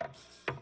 Thank you.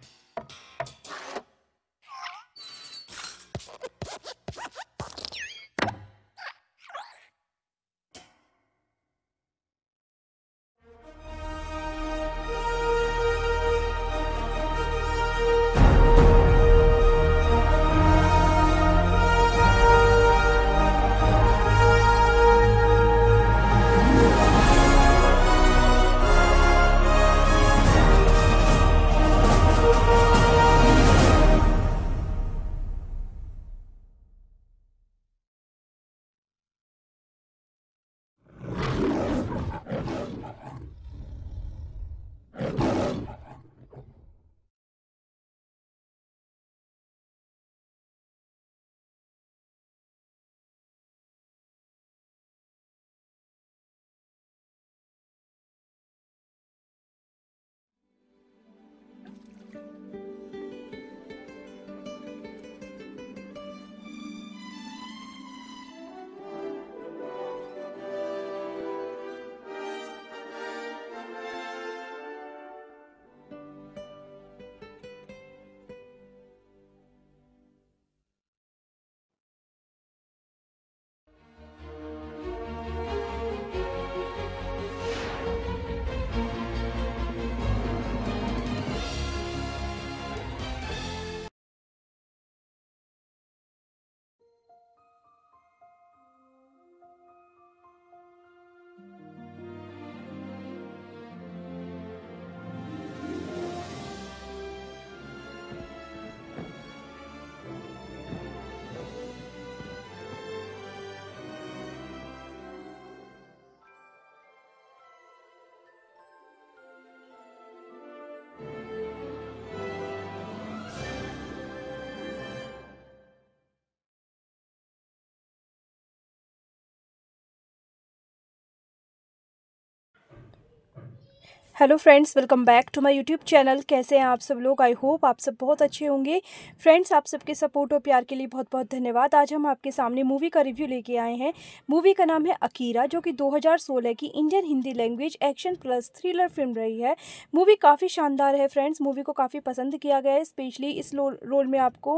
Hello friends welcome back to my YouTube channel कैसे हैं आप सब लोग आई होप आप सब बहुत अच्छे होंगे फ्रेंड्स आप सबके सपोर्ट और प्यार के लिए बहुत बहुत धन्यवाद आज हम आपके सामने मूवी का रिव्यू लेके आए हैं मूवी का नाम है अकीरा जो कि 2016 की Indian Hindi language action plus thriller film रही है मूवी काफ़ी शानदार है फ्रेंड्स मूवी को काफ़ी पसंद किया गया है स्पेशली इस रोल में आपको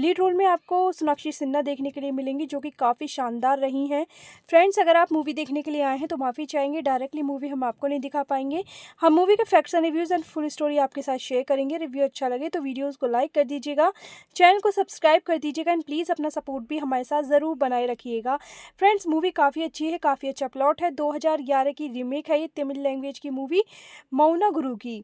लीड रोल में आपको सोनाक्षी सिन्हा देखने के लिए मिलेंगी जो कि काफ़ी शानदार रही हैं फ्रेंड्स अगर आप मूवी देखने के लिए आए हैं तो माफ़ी चाहेंगे डायरेक्टली मूवी हम आपको नहीं दिखा पाएंगे पाएंगे हम मूवी के facts and reviews and full story आपके साथ शेयर करेंगे रिव्यू अच्छा लगे तो वीडियोज़ को लाइक कर दीजिएगा चैनल को सब्सक्राइब कर दीजिएगा एंड प्लीज़ अपना सपोर्ट भी हमारे साथ ज़रूर बनाए रखिएगा फ्रेंड्स मूवी काफ़ी अच्छी है काफ़ी अच्छा प्लॉट है दो की रीमेक है ये तमिल लैंग्वेज की मूवी मौना गुरु की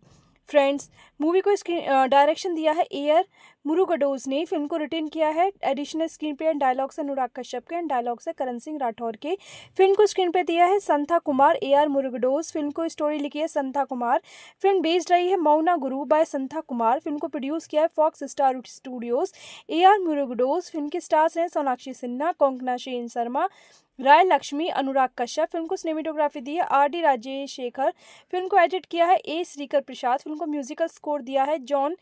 फ्रेंड्स मूवी को स्क्रीन डायरेक्शन दिया है एयर मुरुगडोज ने फिल्म को रिटर्न किया है additional screenplay and dialogue से अनुराग कश्यप के एंड डायलॉग से करण सिंह राठौर के फिल्म को स्क्रीन पे दिया है Santha Kumar A R Murugadoss film को स्टोरी लिखी है संथा कुमार फिल्म बेस्ड रही है मौना गुरु बाय संथा कुमार फिल्म को प्रोड्यूस किया है Fox Star Studios A R Murugadoss film के स्टार्स हैं सोनाक्षी सिन्हा कोंकना शेन शर्मा राय लक्ष्मी अनुराग कश्यप फिल्म को सिनेमेटोग्राफी दी है R D Rajesh Shekhar film को एडिट किया है ए श्रीकर प्रसाद फिल्म को म्यूजिकल स्कोर दिया है जॉन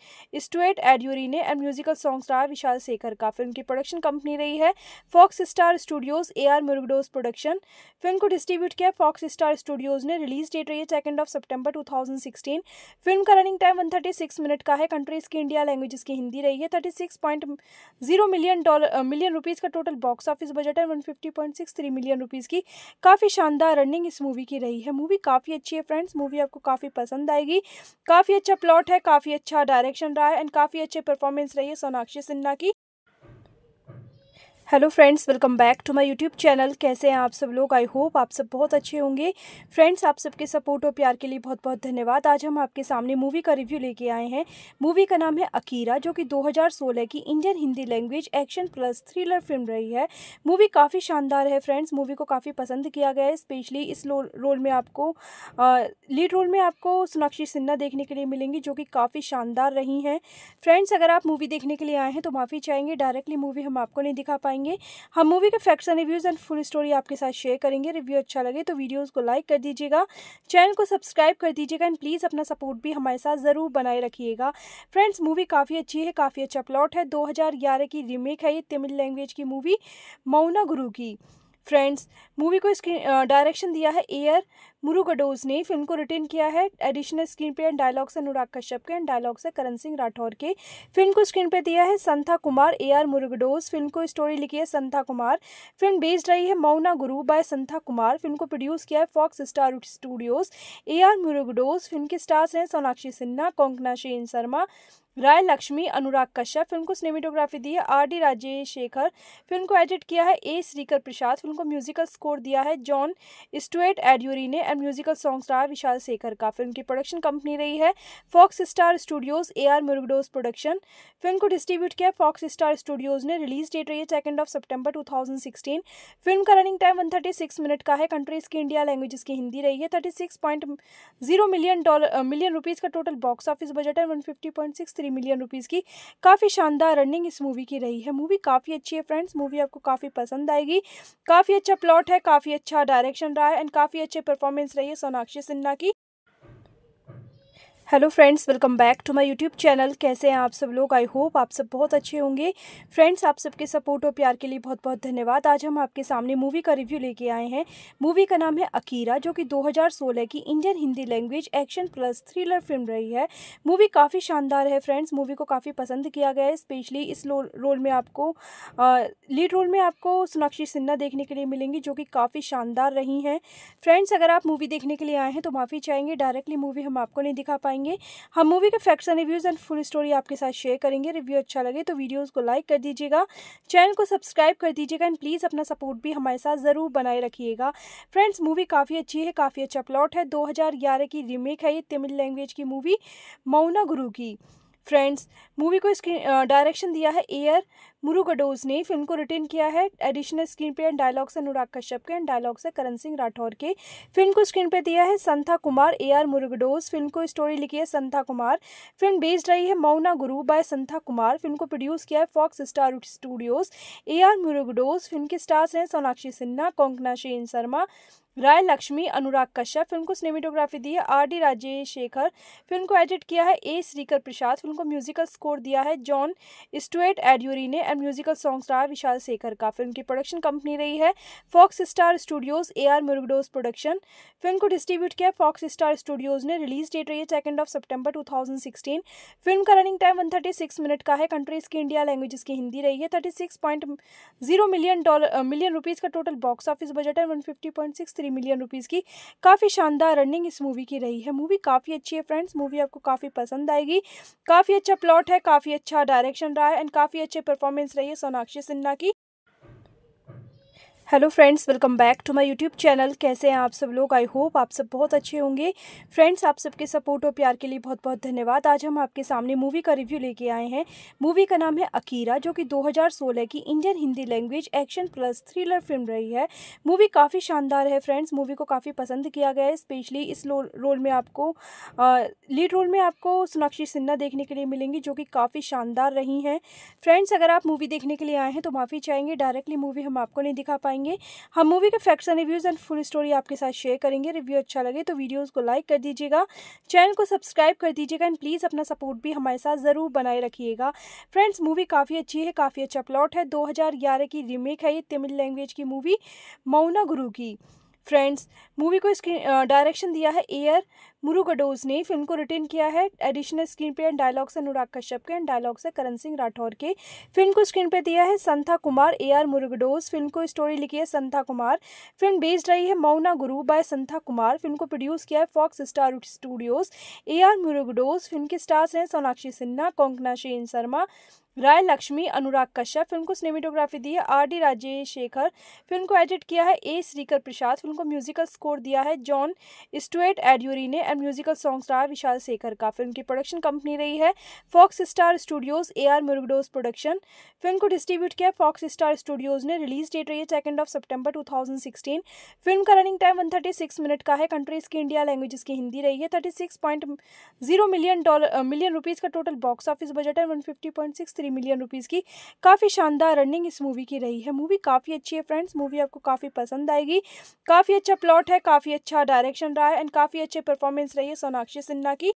स्टुअर्ट एड्यूरी ने and musical song star Vishal Shekhar का फिल्म की प्रोडक्शन कंपनी रही है Fox Star Studios A R Murugadoss production film को डिस्ट्रीब्यूट किया फॉक्स स्टार स्टूडियोज ने रिलीज डेट रही है second of September two film का रनिंग टाइम वन मिनट का है कंट्रीज की इंडिया लैंग्वेज की हिंदी रही है thirty million dollar million rupees का टोटल बॉक्स ऑफिस बजट है वन मिलियन रुपीज़ की काफ़ी शानदार रनिंग इस मूवी की रही है मूवी काफ़ी अच्छी है फ्रेंड्स मूवी आपको काफ़ी पसंद आएगी काफ़ी अच्छा प्लॉट है काफ़ी अच्छा डायरेक्शन रहा है एंड काफ़ी अच्छे परफॉर्मेंस परफॉर्मेंस रही है सोनाक्षी सिन्हा की hello friends welcome back to my YouTube channel कैसे हैं आप सब लोग आई होप आप सब बहुत अच्छे होंगे फ्रेंड्स आप सबके सपोर्ट और प्यार के लिए बहुत बहुत धन्यवाद आज हम आपके सामने मूवी का रिव्यू लेके आए हैं मूवी का नाम है अकीरा जो कि 2016 की Indian Hindi language action plus thriller film रही है मूवी काफ़ी शानदार है फ्रेंड्स मूवी को काफ़ी पसंद किया गया है स्पेशली इस रोल में आपको लीड रोल में आपको सोनाक्षी सिन्हा देखने के लिए मिलेंगी जो कि काफ़ी शानदार रही हैं फ्रेंड्स अगर आप मूवी देखने के लिए आए हैं तो माफ़ी चाहेंगे डायरेक्टली मूवी हम आपको नहीं दिखा पाएंगे पाएंगे हम मूवी के facts and reviews and full story आपके साथ शेयर करेंगे रिव्यू अच्छा लगे तो वीडियोज़ को लाइक कर दीजिएगा चैनल को सब्सक्राइब कर दीजिएगा एंड प्लीज़ अपना सपोर्ट भी हमारे साथ ज़रूर बनाए रखिएगा फ्रेंड्स मूवी काफ़ी अच्छी है काफ़ी अच्छा प्लॉट है दो की रीमेक है ये तमिल लैंग्वेज की मूवी मौना गुरु की फ्रेंड्स मूवी को स्क्रीन डायरेक्शन दिया है ए आर मुरुगडोज ने फिल्म को रिटर्न किया है additional screenplay and dialogues Anurag Kashyap के एंड डायलॉग्स है करण सिंह राठौर के फिल्म को स्क्रीन पे दिया है Santha Kumar A R Murugadoss film को स्टोरी लिखी है संथा कुमार फिल्म बेस्ड रही है मौना गुरु बाय संथा कुमार फिल्म को प्रोड्यूस किया है Fox Star Studios A R Murugadoss film के स्टार्स हैं सोनाक्षी सिन्हा कोंकना शेन शर्मा राय लक्ष्मी अनुराग कश्यप फिल्म को सिनेमेटोग्राफी दी है R D Rajesh Shekhar film को एडिट किया है ए श्रीकर प्रसाद फिल्म को म्यूजिकल स्कोर दिया है जॉन स्टुएट एड्यूरी ने एंड म्यूजिकल सॉन्ग्स रहा विशाल शेखर का फिल्म की प्रोडक्शन कंपनी रही है Fox Star Studios A R Murugadoss production film को डिस्ट्रीब्यूट किया फॉक्स स्टार स्टूडियोज ने रिलीज डेट रही है second of September two film का रनिंग टाइम वन मिनट का है कंट्रीज की इंडिया लैंग्वेज की हिंदी रही है thirty million dollar million rupees का टोटल बॉक्स ऑफिस बजट है वन थ्री मिलियन रुपीज़ की काफ़ी शानदार रनिंग इस मूवी की रही है मूवी काफ़ी अच्छी है फ्रेंड्स मूवी आपको काफ़ी पसंद आएगी काफ़ी अच्छा प्लॉट है काफ़ी अच्छा डायरेक्शन रहा है एंड काफ़ी अच्छे परफॉर्मेंस रही है सोनाक्षी सिन्हा की hello friends welcome back to my YouTube channel कैसे हैं आप सब लोग आई होप आप सब बहुत अच्छे होंगे फ्रेंड्स आप सबके सपोर्ट और प्यार के लिए बहुत बहुत धन्यवाद आज हम आपके सामने मूवी का रिव्यू लेके आए हैं मूवी का नाम है अकीरा जो कि 2016 की Indian Hindi language action plus thriller film रही है मूवी काफ़ी शानदार है फ्रेंड्स मूवी को काफ़ी पसंद किया गया है स्पेशली इस रोल में आपको लीड रोल में आपको सोनाक्षी सिन्हा देखने के लिए मिलेंगी जो कि काफ़ी शानदार रही हैं फ्रेंड्स अगर आप मूवी देखने के लिए आए हैं तो माफ़ी चाहेंगे डायरेक्टली मूवी हम आपको नहीं दिखा पाएंगे पाएंगे हम मूवी के facts and reviews and full story आपके साथ शेयर करेंगे रिव्यू अच्छा लगे तो वीडियोज़ को लाइक कर दीजिएगा चैनल को सब्सक्राइब कर दीजिएगा एंड प्लीज़ अपना सपोर्ट भी हमारे साथ ज़रूर बनाए रखिएगा फ्रेंड्स मूवी काफ़ी अच्छी है काफ़ी अच्छा प्लॉट है दो की रीमेक है ये तमिल लैंग्वेज की मूवी मौना गुरु की फ्रेंड्स मूवी को स्क्रीन डायरेक्शन दिया है एयर मुरुगडोज ने फिल्म को रिटर्न किया है additional screenplay and dialogue से अनुराग कश्यप के एंड डायलॉग से करण सिंह राठौर के फिल्म को स्क्रीन पे दिया है Santha Kumar A R Murugadoss film को स्टोरी लिखी है संथा कुमार फिल्म बेस्ड रही है मौना गुरु बाय संथा कुमार फिल्म को प्रोड्यूस किया है Fox Star Studios A R Murugadoss film के स्टार्स हैं सोनाक्षी सिन्हा कोंकना शेन शर्मा राय लक्ष्मी अनुराग कश्यप फिल्म को सिनेमेटोग्राफी दी है R D Rajesh Shekhar film को एडिट किया है ए श्रीकर प्रसाद फिल्म को म्यूजिकल स्कोर दिया है जॉन स्टुअर्ट एड्यूरी ने and musical song star Vishal Shekhar का फिल्म की प्रोडक्शन कंपनी रही है Fox Star Studios A R Murugadoss production film को डिस्ट्रीब्यूट किया फॉक्स स्टार स्टूडियोज ने रिलीज डेट रही है second of September two film का रनिंग टाइम वन मिनट का है कंट्रीज की इंडिया लैंग्वेज की हिंदी रही है thirty million dollar million rupees का टोटल बॉक्स ऑफिस बजट है वन मिलियन रुपीज़ की काफ़ी शानदार रनिंग इस मूवी की रही है मूवी काफ़ी अच्छी है फ्रेंड्स मूवी आपको काफ़ी पसंद आएगी काफ़ी अच्छा प्लॉट है काफ़ी अच्छा डायरेक्शन रहा है एंड काफ़ी अच्छे परफॉर्मेंस परफॉर्मेंस रही है सोनाक्षी सिन्हा की hello friends welcome back to my YouTube channel कैसे हैं आप सब लोग आई होप आप सब बहुत अच्छे होंगे फ्रेंड्स आप सबके सपोर्ट और प्यार के लिए बहुत बहुत धन्यवाद आज हम आपके सामने मूवी का रिव्यू लेके आए हैं मूवी का नाम है अकीरा जो कि 2016 की Indian Hindi language action plus thriller film रही है मूवी काफ़ी शानदार है फ्रेंड्स मूवी को काफ़ी पसंद किया गया है स्पेशली इस रोल में आपको लीड रोल में आपको सोनाक्षी सिन्हा देखने के लिए मिलेंगी जो कि काफ़ी शानदार रही हैं फ्रेंड्स अगर आप मूवी देखने के लिए आए हैं तो माफ़ी चाहेंगे डायरेक्टली मूवी हम आपको नहीं दिखा पाएंगे पाएंगे हम मूवी के facts and reviews and full story आपके साथ शेयर करेंगे रिव्यू अच्छा लगे तो वीडियोज़ को लाइक कर दीजिएगा चैनल को सब्सक्राइब कर दीजिएगा एंड प्लीज़ अपना सपोर्ट भी हमारे साथ ज़रूर बनाए रखिएगा फ्रेंड्स मूवी काफ़ी अच्छी है काफ़ी अच्छा प्लॉट है दो की रीमेक है ये तमिल लैंग्वेज की मूवी मौना गुरु की फ्रेंड्स मूवी को स्क्रीन डायरेक्शन दिया है ए आर मुरुगडोज ने फिल्म को रिटेन किया है additional screenplay and dialogues Anurag Kashyap के एंड डायलॉग्स है करण सिंह राठौर के फिल्म को स्क्रीन पे दिया है Santha Kumar A R Murugadoss film को स्टोरी लिखी है संथा कुमार फिल्म बेस्ड रही है मौना गुरु बाय संथा कुमार फिल्म को प्रोड्यूस किया है Fox Star Studios A R Murugadoss film के स्टार्स हैं सोनाक्षी सिन्हा कोंकना शेन शर्मा राय लक्ष्मी अनुराग कश्यप फिल्म को सिनेमेटोग्राफी दी है R D Rajesh Shekhar film को एडिट किया है ए श्रीकर प्रसाद फिल्म को म्यूजिकल स्कोर दिया है जॉन स्टुएट एड्यूरी ने एंड म्यूजिकल सॉन्ग्स रहा विशाल शेखर का फिल्म की प्रोडक्शन कंपनी रही है Fox Star Studios A R Murugadoss production film को डिस्ट्रीब्यूट किया फॉक्स स्टार स्टूडियोज ने रिलीज डेट रही है second of September two film का रनिंग टाइम वन मिनट का है कंट्रीज की इंडिया लैंग्वेज की हिंदी रही है thirty million dollar million rupees का टोटल बॉक्स ऑफिस बजट है वन थ्री मिलियन रुपीज़ की काफ़ी शानदार रनिंग इस मूवी की रही है मूवी काफ़ी अच्छी है फ्रेंड्स मूवी आपको काफ़ी पसंद आएगी काफ़ी अच्छा प्लॉट है काफ़ी अच्छा डायरेक्शन रहा है एंड काफ़ी अच्छे परफॉर्मेंस रही है सोनाक्षी सिन्हा की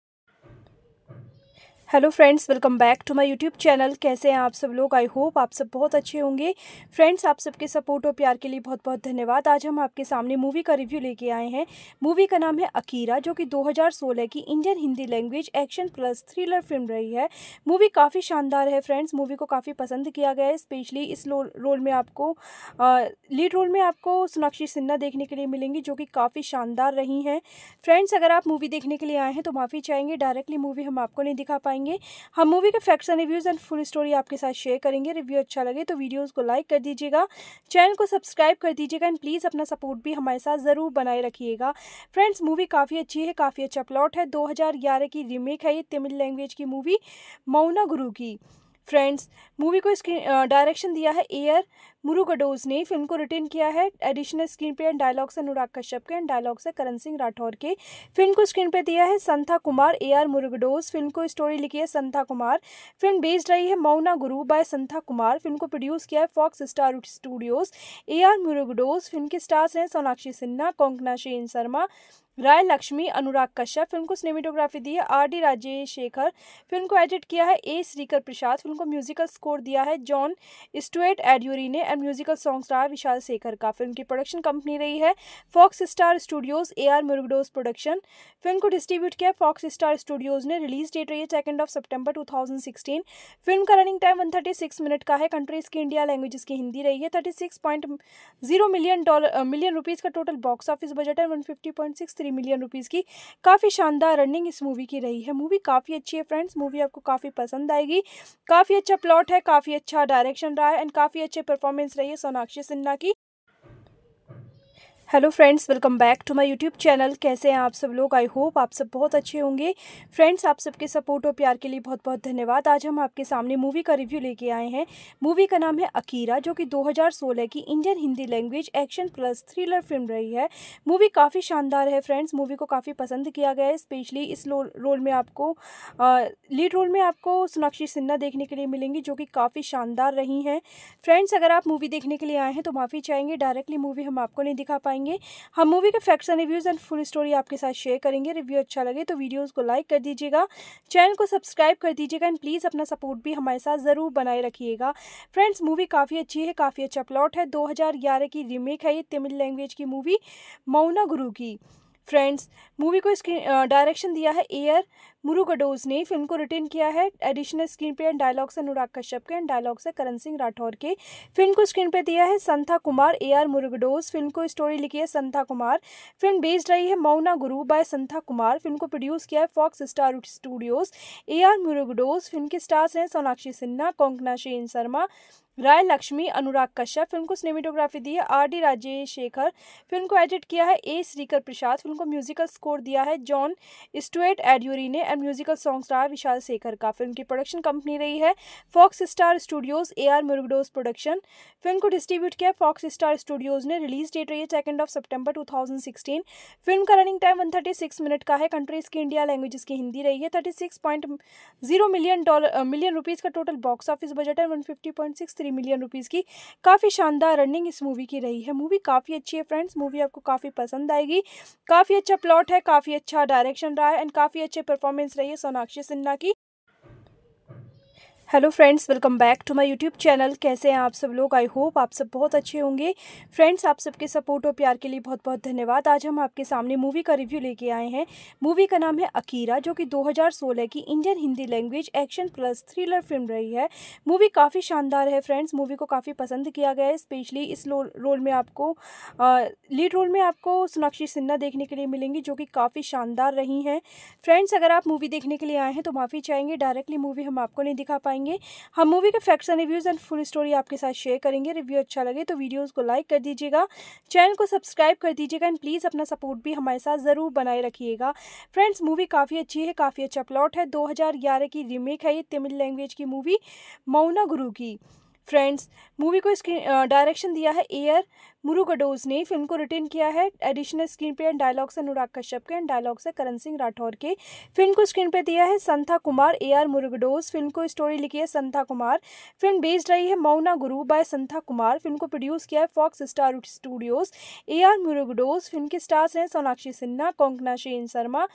hello friends welcome back to my YouTube channel कैसे हैं आप सब लोग आई होप आप सब बहुत अच्छे होंगे फ्रेंड्स आप सबके सपोर्ट और प्यार के लिए बहुत बहुत धन्यवाद आज हम आपके सामने मूवी का रिव्यू लेके आए हैं मूवी का नाम है अकीरा जो कि 2016 की Indian Hindi language action plus thriller film रही है मूवी काफ़ी शानदार है फ्रेंड्स मूवी को काफ़ी पसंद किया गया है स्पेशली इस रोल में आपको लीड रोल में आपको सोनाक्षी सिन्हा देखने के लिए मिलेंगी जो कि काफ़ी शानदार रही हैं फ्रेंड्स अगर आप मूवी देखने के लिए आए हैं तो माफ़ी चाहेंगे डायरेक्टली मूवी हम आपको नहीं दिखा पाएंगे पाएंगे हम मूवी के facts and reviews and full story आपके साथ शेयर करेंगे रिव्यू अच्छा लगे तो वीडियोज़ को लाइक कर दीजिएगा चैनल को सब्सक्राइब कर दीजिएगा एंड प्लीज़ अपना सपोर्ट भी हमारे साथ ज़रूर बनाए रखिएगा फ्रेंड्स मूवी काफ़ी अच्छी है काफ़ी अच्छा प्लॉट है दो की रीमेक है ये तमिल लैंग्वेज की मूवी मौना गुरु की फ्रेंड्स मूवी को स्क्रीन डायरेक्शन दिया है एयर मुरुगडोज ने फिल्म को रिटर्न किया है additional screenplay and dialogue से अनुराग कश्यप के एंड डायलॉग से करण सिंह राठौर के फिल्म को स्क्रीन पे दिया है Santha Kumar A R Murugadoss film को स्टोरी लिखी है संथा कुमार फिल्म बेस्ड रही है मौना गुरु बाय संथा कुमार फिल्म को प्रोड्यूस किया है Fox Star Studios A R Murugadoss film के स्टार्स हैं सोनाक्षी सिन्हा कोंकना शेन शर्मा राय लक्ष्मी अनुराग कश्यप फिल्म को सिनेमेटोग्राफी दी है R D Rajesh Shekhar film को एडिट किया है ए श्रीकर प्रसाद फिल्म को म्यूजिकल स्कोर दिया है जॉन स्टुअर्ट एड्यूरी ने and musical song star Vishal Shekhar का फिल्म की प्रोडक्शन कंपनी रही है Fox Star Studios A R Murugadoss production film को डिस्ट्रीब्यूट किया फॉक्स स्टार स्टूडियोज ने रिलीज डेट रही है second of September two film का रनिंग टाइम वन मिनट का है कंट्रीज की इंडिया लैंग्वेज की हिंदी रही है thirty million dollar million rupees का टोटल बॉक्स ऑफिस बजट है वन मिलियन रुपीज़ की काफ़ी शानदार रनिंग इस मूवी की रही है मूवी काफ़ी अच्छी है फ्रेंड्स मूवी आपको काफ़ी पसंद आएगी काफ़ी अच्छा प्लॉट है काफ़ी अच्छा डायरेक्शन रहा है एंड काफ़ी अच्छे परफॉर्मेंस परफॉर्मेंस रही है सोनाक्षी सिन्हा की hello friends welcome back to my YouTube channel कैसे हैं आप सब लोग आई होप आप सब बहुत अच्छे होंगे फ्रेंड्स आप सबके सपोर्ट और प्यार के लिए बहुत बहुत धन्यवाद आज हम आपके सामने मूवी का रिव्यू लेके आए हैं मूवी का नाम है अकीरा जो कि 2016 की Indian Hindi language action plus thriller film रही है मूवी काफ़ी शानदार है फ्रेंड्स मूवी को काफ़ी पसंद किया गया है स्पेशली इस रोल में आपको लीड रोल में आपको सोनाक्षी सिन्हा देखने के लिए मिलेंगी जो कि काफ़ी शानदार रही हैं फ्रेंड्स अगर आप मूवी देखने के लिए आए हैं तो माफ़ी चाहेंगे डायरेक्टली मूवी हम आपको नहीं दिखा पाएंगे पाएंगे हम मूवी के facts and reviews and full story आपके साथ शेयर करेंगे रिव्यू अच्छा लगे तो वीडियोज़ को लाइक कर दीजिएगा चैनल को सब्सक्राइब कर दीजिएगा एंड प्लीज़ अपना सपोर्ट भी हमारे साथ ज़रूर बनाए रखिएगा फ्रेंड्स मूवी काफ़ी अच्छी है काफ़ी अच्छा प्लॉट है दो की रीमेक है ये तमिल लैंग्वेज की मूवी मौना गुरु की फ्रेंड्स मूवी को स्क्रीन डायरेक्शन दिया है ए आर मुरुगडोज ने फिल्म को रिटेन किया है additional screenplay and dialogues Anurag Kashyap के एंड डायलॉग्स है करण सिंह राठौर के फिल्म को स्क्रीन पे दिया है Santha Kumar A R Murugadoss film को स्टोरी लिखी है संथा कुमार फिल्म बेस्ड रही है मौना गुरु बाय संथा कुमार फिल्म को प्रोड्यूस किया है Fox Star Studios A R Murugadoss film के स्टार्स हैं सोनाक्षी सिन्हा कोंकना शेन शर्मा राय लक्ष्मी अनुराग कश्यप फिल्म को सिनेमेटोग्राफी दी है R D Rajesh Shekhar film को एडिट किया है ए श्रीकर प्रसाद फिल्म को म्यूजिकल स्कोर दिया है जॉन स्टुएट एड्यूरी ने एंड म्यूजिकल सॉन्ग्स रहा विशाल शेखर का फिल्म की प्रोडक्शन कंपनी रही है Fox Star Studios A R Murugadoss production film को डिस्ट्रीब्यूट किया फॉक्स स्टार स्टूडियोज ने रिलीज डेट रही है second of September two film का रनिंग टाइम वन मिनट का है कंट्रीज की इंडिया लैंग्वेज की हिंदी रही है thirty million dollar million rupees का टोटल बॉक्स ऑफिस बजट है वन थ्री मिलियन रुपीज़ की काफ़ी शानदार रनिंग इस मूवी की रही है मूवी काफ़ी अच्छी है फ्रेंड्स मूवी आपको काफ़ी पसंद आएगी काफ़ी अच्छा प्लॉट है काफ़ी अच्छा डायरेक्शन रहा है एंड काफ़ी अच्छे परफॉर्मेंस रही है सोनाक्षी सिन्हा की hello friends welcome back to my YouTube channel कैसे हैं आप सब लोग आई होप आप सब बहुत अच्छे होंगे फ्रेंड्स आप सबके सपोर्ट और प्यार के लिए बहुत बहुत धन्यवाद आज हम आपके सामने मूवी का रिव्यू लेके आए हैं मूवी का नाम है अकीरा जो कि 2016 की Indian Hindi language action plus thriller film रही है मूवी काफ़ी शानदार है फ्रेंड्स मूवी को काफ़ी पसंद किया गया है स्पेशली इस रोल में आपको लीड रोल में आपको सोनाक्षी सिन्हा देखने के लिए मिलेंगी जो कि काफ़ी शानदार रही हैं फ्रेंड्स अगर आप मूवी देखने के लिए आए हैं तो माफ़ी चाहेंगे डायरेक्टली मूवी हम आपको नहीं दिखा पाएंगे पाएंगे हम मूवी के facts and reviews and full story आपके साथ शेयर करेंगे रिव्यू अच्छा लगे तो वीडियोज़ को लाइक कर दीजिएगा चैनल को सब्सक्राइब कर दीजिएगा एंड प्लीज़ अपना सपोर्ट भी हमारे साथ ज़रूर बनाए रखिएगा फ्रेंड्स मूवी काफ़ी अच्छी है काफ़ी अच्छा प्लॉट है दो की रीमेक है ये तमिल लैंग्वेज की मूवी मौना गुरु की फ्रेंड्स मूवी को स्क्रीन डायरेक्शन दिया है एयर मुरुगडोज ने फिल्म को रिटर्न किया है additional screenplay and dialogue से अनुराग कश्यप के एंड डायलॉग से करण सिंह राठौर के फिल्म को स्क्रीन पे दिया है Santha Kumar A R Murugadoss film को स्टोरी लिखी है संथा कुमार फिल्म बेस्ड रही है मौना गुरु बाय संथा कुमार फिल्म को प्रोड्यूस किया है Fox Star Studios A R Murugadoss film के स्टार्स हैं सोनाक्षी सिन्हा कोंकना शेन शर्मा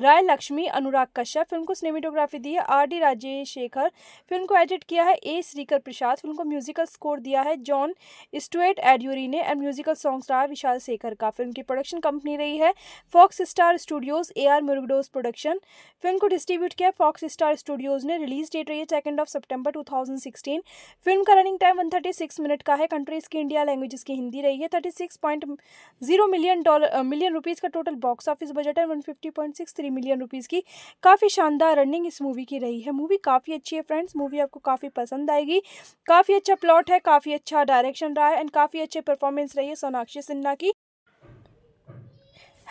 राय लक्ष्मी अनुराग कश्यप फिल्म को सिनेमेटोग्राफी दी है R D Rajesh Shekhar film को एडिट किया है ए श्रीकर प्रसाद फिल्म को म्यूजिकल स्कोर दिया है जॉन स्टुअर्ट एड्यूरी ने and musical song star Vishal Shekhar का फिल्म की प्रोडक्शन कंपनी रही है Fox Star Studios A R Murugadoss production film को डिस्ट्रीब्यूट किया फॉक्स स्टार स्टूडियोज ने रिलीज डेट रही है second of September two film का रनिंग टाइम वन मिनट का है कंट्रीज की इंडिया लैंग्वेज की हिंदी रही है thirty million dollar million rupees का टोटल बॉक्स ऑफिस बजट है वन मिलियन रुपीज़ की काफ़ी शानदार रनिंग इस मूवी की रही है मूवी काफ़ी अच्छी है फ्रेंड्स मूवी आपको काफ़ी पसंद आएगी काफ़ी अच्छा प्लॉट है काफ़ी अच्छा डायरेक्शन रहा है एंड काफ़ी अच्छे परफॉर्मेंस परफॉर्मेंस रही है सोनाक्षी सिन्हा की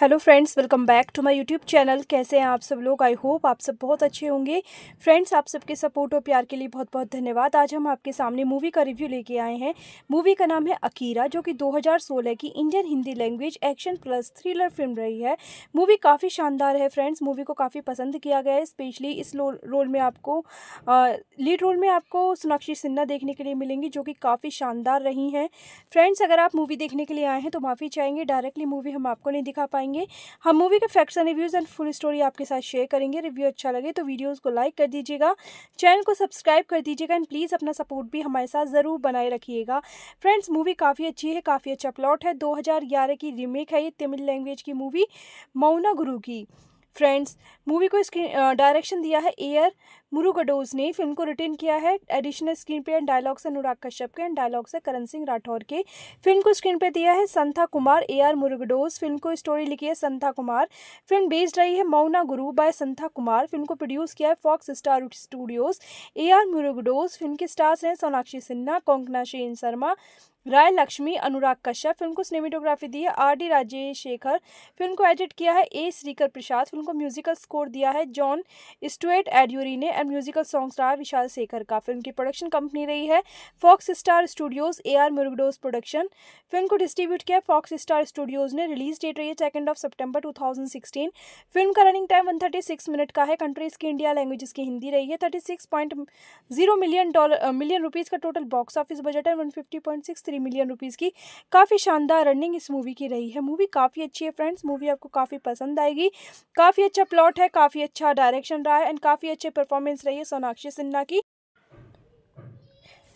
hello friends welcome back to my YouTube channel कैसे हैं आप सब लोग आई होप आप सब बहुत अच्छे होंगे फ्रेंड्स आप सबके सपोर्ट और प्यार के लिए बहुत बहुत धन्यवाद आज हम आपके सामने मूवी का रिव्यू लेके आए हैं मूवी का नाम है अकीरा जो कि 2016 की Indian Hindi language action plus thriller film रही है मूवी काफ़ी शानदार है फ्रेंड्स मूवी को काफ़ी पसंद किया गया है स्पेशली इस रोल में आपको लीड रोल में आपको सोनाक्षी सिन्हा देखने के लिए मिलेंगी जो कि काफ़ी शानदार रही हैं फ्रेंड्स अगर आप मूवी देखने के लिए आए हैं तो माफ़ी चाहेंगे डायरेक्टली मूवी हम आपको नहीं दिखा पाएंगे पाएंगे हम मूवी के facts and reviews and full story आपके साथ शेयर करेंगे रिव्यू अच्छा लगे तो वीडियोज़ को लाइक कर दीजिएगा चैनल को सब्सक्राइब कर दीजिएगा एंड प्लीज़ अपना सपोर्ट भी हमारे साथ ज़रूर बनाए रखिएगा फ्रेंड्स मूवी काफ़ी अच्छी है काफ़ी अच्छा प्लॉट है दो की रीमेक है ये तमिल लैंग्वेज की मूवी मौना गुरु की फ्रेंड्स मूवी को स्क्रीन डायरेक्शन दिया है ए आर मुरुगडोज ने फिल्म को रिटर्न किया है additional screenplay and dialogues Anurag Kashyap के एंड डायलॉग्स है करण सिंह राठौर के फिल्म को स्क्रीन पे दिया है Santha Kumar A R Murugadoss film को स्टोरी लिखी है संथा कुमार फिल्म बेस्ड रही है मौना गुरु बाय संथा कुमार फिल्म को प्रोड्यूस किया है Fox Star Studios A R Murugadoss film के स्टार्स हैं सोनाक्षी सिन्हा कोंकना शेन शर्मा राय लक्ष्मी अनुराग कश्यप फिल्म को सिनेमेटोग्राफी दी है R D Rajesh Shekhar film को एडिट किया है ए श्रीकर प्रसाद फिल्म को म्यूजिकल स्कोर दिया है जॉन स्टुएट एड्यूरी ने एंड म्यूजिकल सॉन्ग्स रहा विशाल शेखर का फिल्म की प्रोडक्शन कंपनी रही है Fox Star Studios A R Murugadoss production film को डिस्ट्रीब्यूट किया फॉक्स स्टार स्टूडियोज ने रिलीज डेट रही है second of September two film का रनिंग टाइम वन मिनट का है कंट्रीज की इंडिया लैंग्वेज की हिंदी रही है thirty million dollar million rupees का टोटल बॉक्स ऑफिस बजट है वन थ्री मिलियन रुपीज़ की काफ़ी शानदार रनिंग इस मूवी की रही है मूवी काफ़ी अच्छी है फ्रेंड्स मूवी आपको काफ़ी पसंद आएगी काफ़ी अच्छा प्लॉट है काफ़ी अच्छा डायरेक्शन रहा है एंड काफ़ी अच्छे परफॉर्मेंस रही है सोनाक्षी सिन्हा की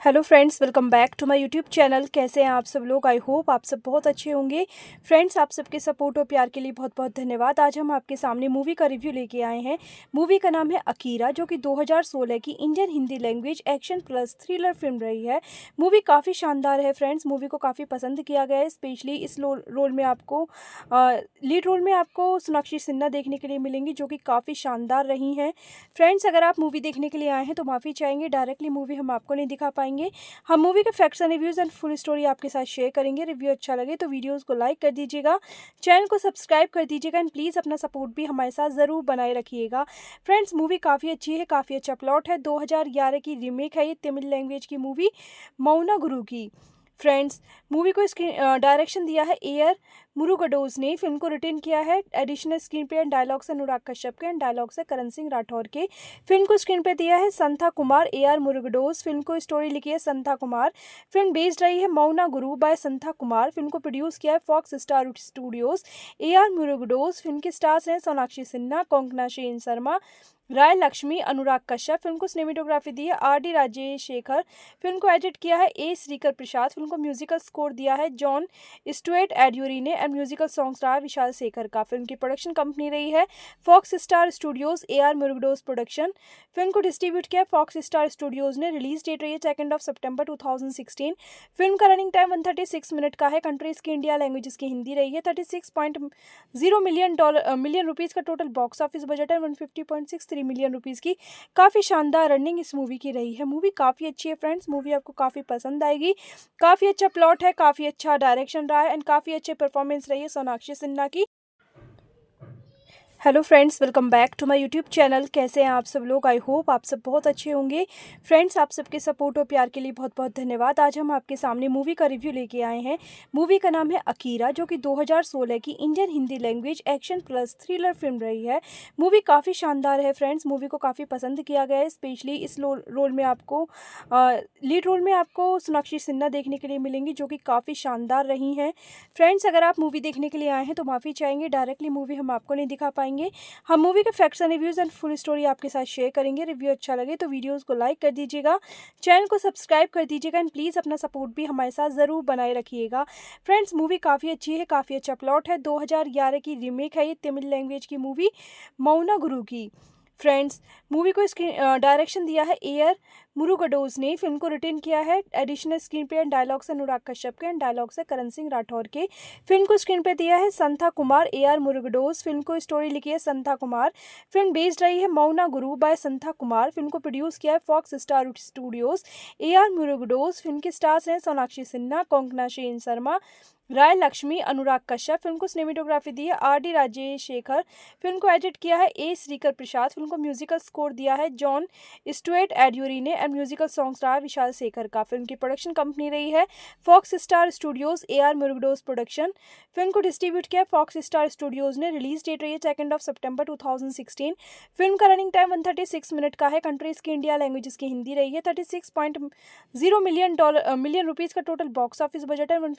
hello friends welcome back to my YouTube channel कैसे हैं आप सब लोग आई होप आप सब बहुत अच्छे होंगे फ्रेंड्स आप सबके सपोर्ट और प्यार के लिए बहुत बहुत धन्यवाद आज हम आपके सामने मूवी का रिव्यू लेके आए हैं मूवी का नाम है अकीरा जो कि 2016 की Indian Hindi language action plus thriller film रही है मूवी काफ़ी शानदार है फ्रेंड्स मूवी को काफ़ी पसंद किया गया है स्पेशली इस रोल में आपको लीड रोल में आपको सोनाक्षी सिन्हा देखने के लिए मिलेंगी जो कि काफ़ी शानदार रही हैं फ्रेंड्स अगर आप मूवी देखने के लिए आए हैं तो माफ़ी चाहेंगे डायरेक्टली मूवी हम आपको नहीं दिखा पाएंगे पाएंगे हम मूवी के facts and reviews and full story आपके साथ शेयर करेंगे रिव्यू अच्छा लगे तो वीडियोज़ को लाइक कर दीजिएगा चैनल को सब्सक्राइब कर दीजिएगा एंड प्लीज़ अपना सपोर्ट भी हमारे साथ ज़रूर बनाए रखिएगा फ्रेंड्स मूवी काफ़ी अच्छी है काफ़ी अच्छा प्लॉट है दो की रीमेक है ये तमिल लैंग्वेज की मूवी मौना गुरु की फ्रेंड्स मूवी को स्क्रीन डायरेक्शन दिया है एयर मुरुगडोज ने फिल्म को रिटर्न किया है additional screenplay and dialogue से अनुराग कश्यप के एंड डायलॉग से करण सिंह राठौर के फिल्म को स्क्रीन पे दिया है Santha Kumar A R Murugadoss film को स्टोरी लिखी है संथा कुमार फिल्म बेस्ड रही है मौना गुरु बाय संथा कुमार फिल्म को प्रोड्यूस किया है Fox Star Studios A R Murugadoss film के स्टार्स हैं सोनाक्षी सिन्हा कोंकना शेन शर्मा राय लक्ष्मी अनुराग कश्यप फिल्म को सिनेमेटोग्राफी दी है R D Rajesh Shekhar film को एडिट किया है ए श्रीकर प्रसाद फिल्म को म्यूजिकल स्कोर दिया है जॉन स्टुअर्ट एड्यूरी ने and musical song star Vishal Shekhar का फिल्म की प्रोडक्शन कंपनी रही है Fox Star Studios A R Murugadoss production film को डिस्ट्रीब्यूट किया फॉक्स स्टार स्टूडियोज ने रिलीज डेट रही है second of September two film का रनिंग टाइम वन मिनट का है कंट्रीज की इंडिया लैंग्वेज की हिंदी रही है thirty million dollar million rupees का टोटल बॉक्स ऑफिस बजट है वन मिलियन रुपीज़ की काफ़ी शानदार रनिंग इस मूवी की रही है मूवी काफ़ी अच्छी है फ्रेंड्स मूवी आपको काफ़ी पसंद आएगी काफ़ी अच्छा प्लॉट है काफ़ी अच्छा डायरेक्शन रहा है एंड काफ़ी अच्छे परफॉर्मेंस परफॉर्मेंस रही है सोनाक्षी सिन्हा की hello friends welcome back to my YouTube channel कैसे हैं आप सब लोग आई होप आप सब बहुत अच्छे होंगे फ्रेंड्स आप सबके सपोर्ट और प्यार के लिए बहुत बहुत धन्यवाद आज हम आपके सामने मूवी का रिव्यू लेके आए हैं मूवी का नाम है अकीरा जो कि 2016 की Indian Hindi language action plus thriller film रही है मूवी काफ़ी शानदार है फ्रेंड्स मूवी को काफ़ी पसंद किया गया है स्पेशली इस रोल में आपको लीड रोल में आपको सोनाक्षी सिन्हा देखने के लिए मिलेंगी जो कि काफ़ी शानदार रही हैं फ्रेंड्स अगर आप मूवी देखने के लिए आए हैं तो माफ़ी चाहेंगे डायरेक्टली मूवी हम आपको नहीं दिखा पाएंगे पाएंगे हम मूवी के facts and reviews and full story आपके साथ शेयर करेंगे रिव्यू अच्छा लगे तो वीडियोज़ को लाइक कर दीजिएगा चैनल को सब्सक्राइब कर दीजिएगा एंड प्लीज़ अपना सपोर्ट भी हमारे साथ ज़रूर बनाए रखिएगा फ्रेंड्स मूवी काफ़ी अच्छी है काफ़ी अच्छा प्लॉट है दो की रीमेक है ये तमिल लैंग्वेज की मूवी मौना गुरु की फ्रेंड्स मूवी को स्क्रीन डायरेक्शन दिया है ए आर मुरुगडोज ने फिल्म को रिटर्न किया है additional screenplay and dialogues Anurag Kashyap के एंड डायलॉग्स है करण सिंह राठौर के फिल्म को स्क्रीन पे दिया है Santha Kumar A R Murugadoss film को स्टोरी लिखी है संथा कुमार फिल्म बेस्ड रही है मौना गुरु बाय संथा कुमार फिल्म को प्रोड्यूस किया है Fox Star Studios A R Murugadoss film के स्टार्स हैं सोनाक्षी सिन्हा कोंकना शेन शर्मा राय लक्ष्मी अनुराग कश्यप फिल्म को सिनेमेटोग्राफी दी है R D Rajesh Shekhar film को एडिट किया है ए श्रीकर प्रसाद फिल्म को म्यूजिकल स्कोर दिया है जॉन स्टुएट एड्यूरी ने एंड म्यूजिकल सॉन्ग्स रहा विशाल शेखर का फिल्म की प्रोडक्शन कंपनी रही है Fox Star Studios A R Murugadoss production film को डिस्ट्रीब्यूट किया फॉक्स स्टार स्टूडियोज ने रिलीज डेट रही है second of September two film का रनिंग टाइम वन मिनट का है कंट्रीज की इंडिया लैंग्वेज की हिंदी रही है thirty million dollar million rupees का टोटल बॉक्स ऑफिस बजट है वन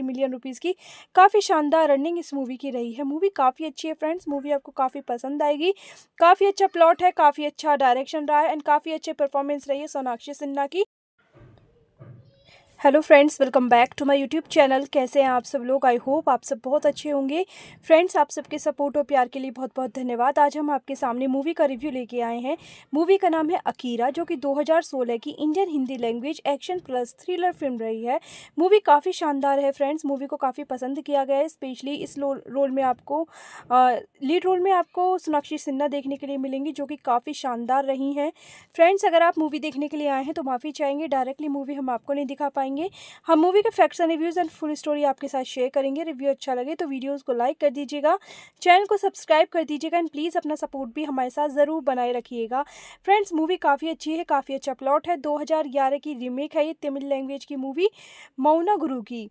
थ्री मिलियन रुपीज़ की काफ़ी शानदार रनिंग इस मूवी की रही है मूवी काफ़ी अच्छी है फ्रेंड्स मूवी आपको काफ़ी पसंद आएगी काफ़ी अच्छा प्लॉट है काफ़ी अच्छा डायरेक्शन रहा है एंड काफ़ी अच्छे परफॉर्मेंस रही है सोनाक्षी सिन्हा की hello friends welcome back to my YouTube channel कैसे हैं आप सब लोग आई होप आप सब बहुत अच्छे होंगे फ्रेंड्स आप सबके सपोर्ट और प्यार के लिए बहुत बहुत धन्यवाद आज हम आपके सामने मूवी का रिव्यू लेके आए हैं मूवी का नाम है अकीरा जो कि 2016 की Indian Hindi language action plus thriller film रही है मूवी काफ़ी शानदार है फ्रेंड्स मूवी को काफ़ी पसंद किया गया है स्पेशली इस रोल में आपको लीड रोल में आपको सोनाक्षी सिन्हा देखने के लिए मिलेंगी जो कि काफ़ी शानदार रही हैं फ्रेंड्स अगर आप मूवी देखने के लिए आए हैं तो माफ़ी चाहेंगे डायरेक्टली मूवी हम आपको नहीं दिखा पाएंगे पाएंगे हम मूवी के facts and reviews and full story आपके साथ शेयर करेंगे रिव्यू अच्छा लगे तो वीडियोज़ को लाइक कर दीजिएगा चैनल को सब्सक्राइब कर दीजिएगा एंड प्लीज़ अपना सपोर्ट भी हमारे साथ ज़रूर बनाए रखिएगा फ्रेंड्स मूवी काफ़ी अच्छी है काफ़ी अच्छा प्लॉट है दो की रीमेक है ये तमिल लैंग्वेज की मूवी मौना गुरु की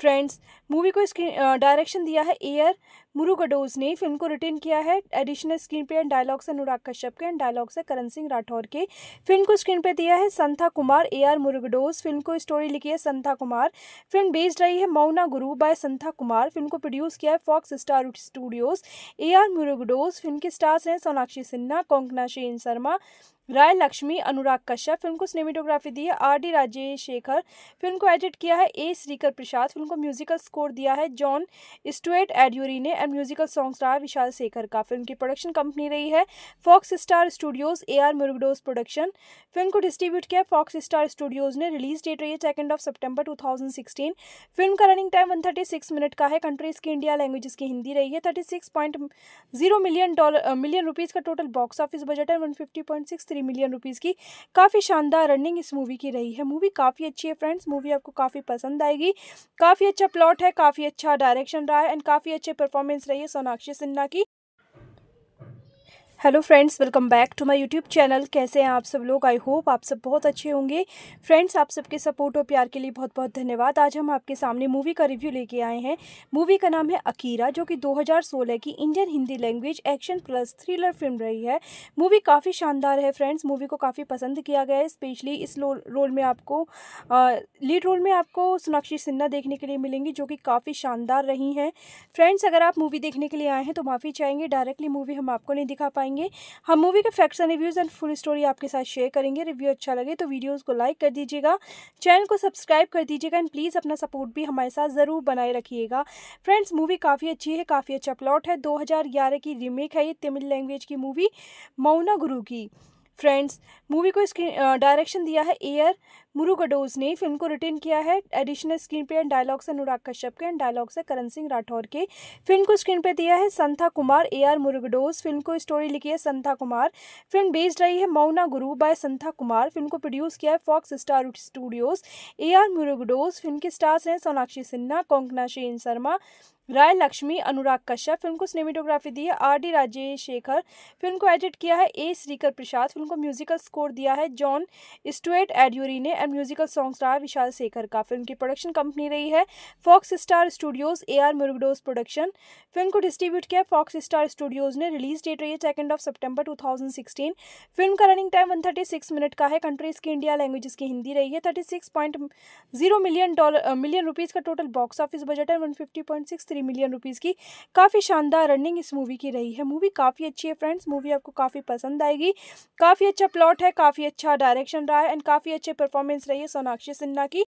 फ्रेंड्स मूवी को स्क्रीन डायरेक्शन दिया है एयर मुरुगडोज ने फिल्म को रिटर्न किया है additional screenplay and dialogue से अनुराग कश्यप के एंड डायलॉग से करण सिंह राठौर के फिल्म को स्क्रीन पे दिया है Santha Kumar A R Murugadoss film को स्टोरी लिखी है संथा कुमार फिल्म बेस्ड रही है मौना गुरु बाय संथा कुमार फिल्म को प्रोड्यूस किया है Fox Star Studios A R Murugadoss film के स्टार्स हैं सोनाक्षी सिन्हा कोंकना शेन शर्मा राय लक्ष्मी अनुराग कश्यप फिल्म को सिनेमेटोग्राफी दी है R D Rajesh Shekhar film को एडिट किया है ए श्रीकर प्रसाद फिल्म को म्यूजिकल स्कोर दिया है जॉन स्टुअर्ट एड्यूरी ने and musical song star Vishal Shekhar का फिल्म की प्रोडक्शन कंपनी रही है Fox Star Studios A R Murugadoss production film को डिस्ट्रीब्यूट किया फॉक्स स्टार स्टूडियोज ने रिलीज डेट रही है second of September two film का रनिंग टाइम वन मिनट का है कंट्रीज की इंडिया लैंग्वेज की हिंदी रही है thirty million dollar million rupees का टोटल बॉक्स ऑफिस बजट है वन मिलियन रुपीज़ की काफ़ी शानदार रनिंग इस मूवी की रही है मूवी काफ़ी अच्छी है फ्रेंड्स मूवी आपको काफ़ी पसंद आएगी काफ़ी अच्छा प्लॉट है काफ़ी अच्छा डायरेक्शन रहा है एंड काफ़ी अच्छे परफॉर्मेंस परफॉर्मेंस रही है सोनाक्षी सिन्हा की hello friends welcome back to my YouTube channel कैसे हैं आप सब लोग आई होप आप सब बहुत अच्छे होंगे फ्रेंड्स आप सबके सपोर्ट और प्यार के लिए बहुत बहुत धन्यवाद आज हम आपके सामने मूवी का रिव्यू लेके आए हैं मूवी का नाम है अकीरा जो कि 2016 की Indian Hindi language action plus thriller film रही है मूवी काफ़ी शानदार है फ्रेंड्स मूवी को काफ़ी पसंद किया गया है स्पेशली इस रोल में आपको लीड रोल में आपको सोनाक्षी सिन्हा देखने के लिए मिलेंगी जो कि काफ़ी शानदार रही हैं फ्रेंड्स अगर आप मूवी देखने के लिए आए हैं तो माफ़ी चाहेंगे डायरेक्टली मूवी हम आपको नहीं दिखा पाएंगे पाएंगे हम मूवी के facts and reviews and full story आपके साथ शेयर करेंगे रिव्यू अच्छा लगे तो वीडियोज़ को लाइक कर दीजिएगा चैनल को सब्सक्राइब कर दीजिएगा एंड प्लीज़ अपना सपोर्ट भी हमारे साथ ज़रूर बनाए रखिएगा फ्रेंड्स मूवी काफ़ी अच्छी है काफ़ी अच्छा प्लॉट है दो की रीमेक है ये तमिल लैंग्वेज की मूवी मौना गुरु की फ्रेंड्स मूवी को स्क्रीन डायरेक्शन दिया है ए आर मुरुगडोज ने फिल्म को रिटर्न किया है additional screenplay and dialogues Anurag Kashyap के एंड डायलॉग्स है करण सिंह राठौर के फिल्म को स्क्रीन पे दिया है Santha Kumar A R Murugadoss film को स्टोरी लिखी है संथा कुमार फिल्म बेस्ड रही है मौना गुरु बाय संथा कुमार फिल्म को प्रोड्यूस किया है Fox Star Studios A R Murugadoss film के स्टार्स हैं सोनाक्षी सिन्हा कोंकना शेन शर्मा राय लक्ष्मी अनुराग कश्यप फिल्म को सिनेमेटोग्राफी दी है R D Rajesh Shekhar film को एडिट किया है ए श्रीकर प्रसाद फिल्म को म्यूजिकल स्कोर दिया है जॉन स्टुएट एड्यूरी ने एंड म्यूजिकल सॉन्ग्स रहा विशाल शेखर का फिल्म की प्रोडक्शन कंपनी रही है Fox Star Studios A R Murugadoss production film को डिस्ट्रीब्यूट किया फॉक्स स्टार स्टूडियोज ने रिलीज डेट रही है second of September two film का रनिंग टाइम वन मिनट का है कंट्रीज की इंडिया लैंग्वेज की हिंदी रही है thirty million dollar million rupees का टोटल बॉक्स ऑफिस बजट है वन थ्री मिलियन रुपीज़ की काफ़ी शानदार रनिंग इस मूवी की रही है मूवी काफ़ी अच्छी है फ्रेंड्स मूवी आपको काफ़ी पसंद आएगी काफ़ी अच्छा प्लॉट है काफ़ी अच्छा डायरेक्शन रहा है एंड काफ़ी अच्छे परफॉर्मेंस रही है सोनाक्षी सिन्हा की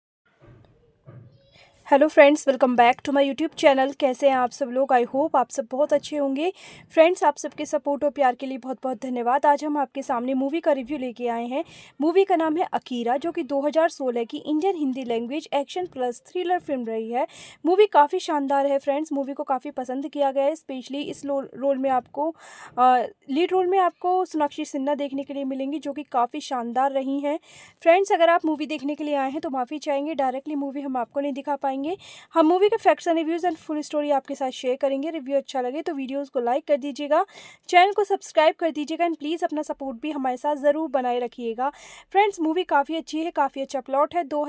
hello friends welcome back to my YouTube channel कैसे हैं आप सब लोग आई होप आप सब बहुत अच्छे होंगे फ्रेंड्स आप सबके सपोर्ट और प्यार के लिए बहुत बहुत धन्यवाद आज हम आपके सामने मूवी का रिव्यू लेके आए हैं मूवी का नाम है अकीरा जो कि 2016 की Indian Hindi language action plus thriller film रही है मूवी काफ़ी शानदार है फ्रेंड्स मूवी को काफ़ी पसंद किया गया है स्पेशली इस रोल में आपको लीड रोल में आपको सोनाक्षी सिन्हा देखने के लिए मिलेंगी जो कि काफ़ी शानदार रही हैं फ्रेंड्स अगर आप मूवी देखने के लिए आए हैं तो माफ़ी चाहेंगे डायरेक्टली मूवी हम आपको नहीं दिखा पाएंगे पाएंगे हम मूवी के facts and reviews and full story आपके साथ शेयर करेंगे रिव्यू अच्छा लगे तो वीडियोज़ को लाइक कर दीजिएगा चैनल को सब्सक्राइब कर दीजिएगा एंड प्लीज़ अपना सपोर्ट भी हमारे साथ ज़रूर बनाए रखिएगा फ्रेंड्स मूवी काफ़ी अच्छी है काफ़ी अच्छा प्लॉट है दो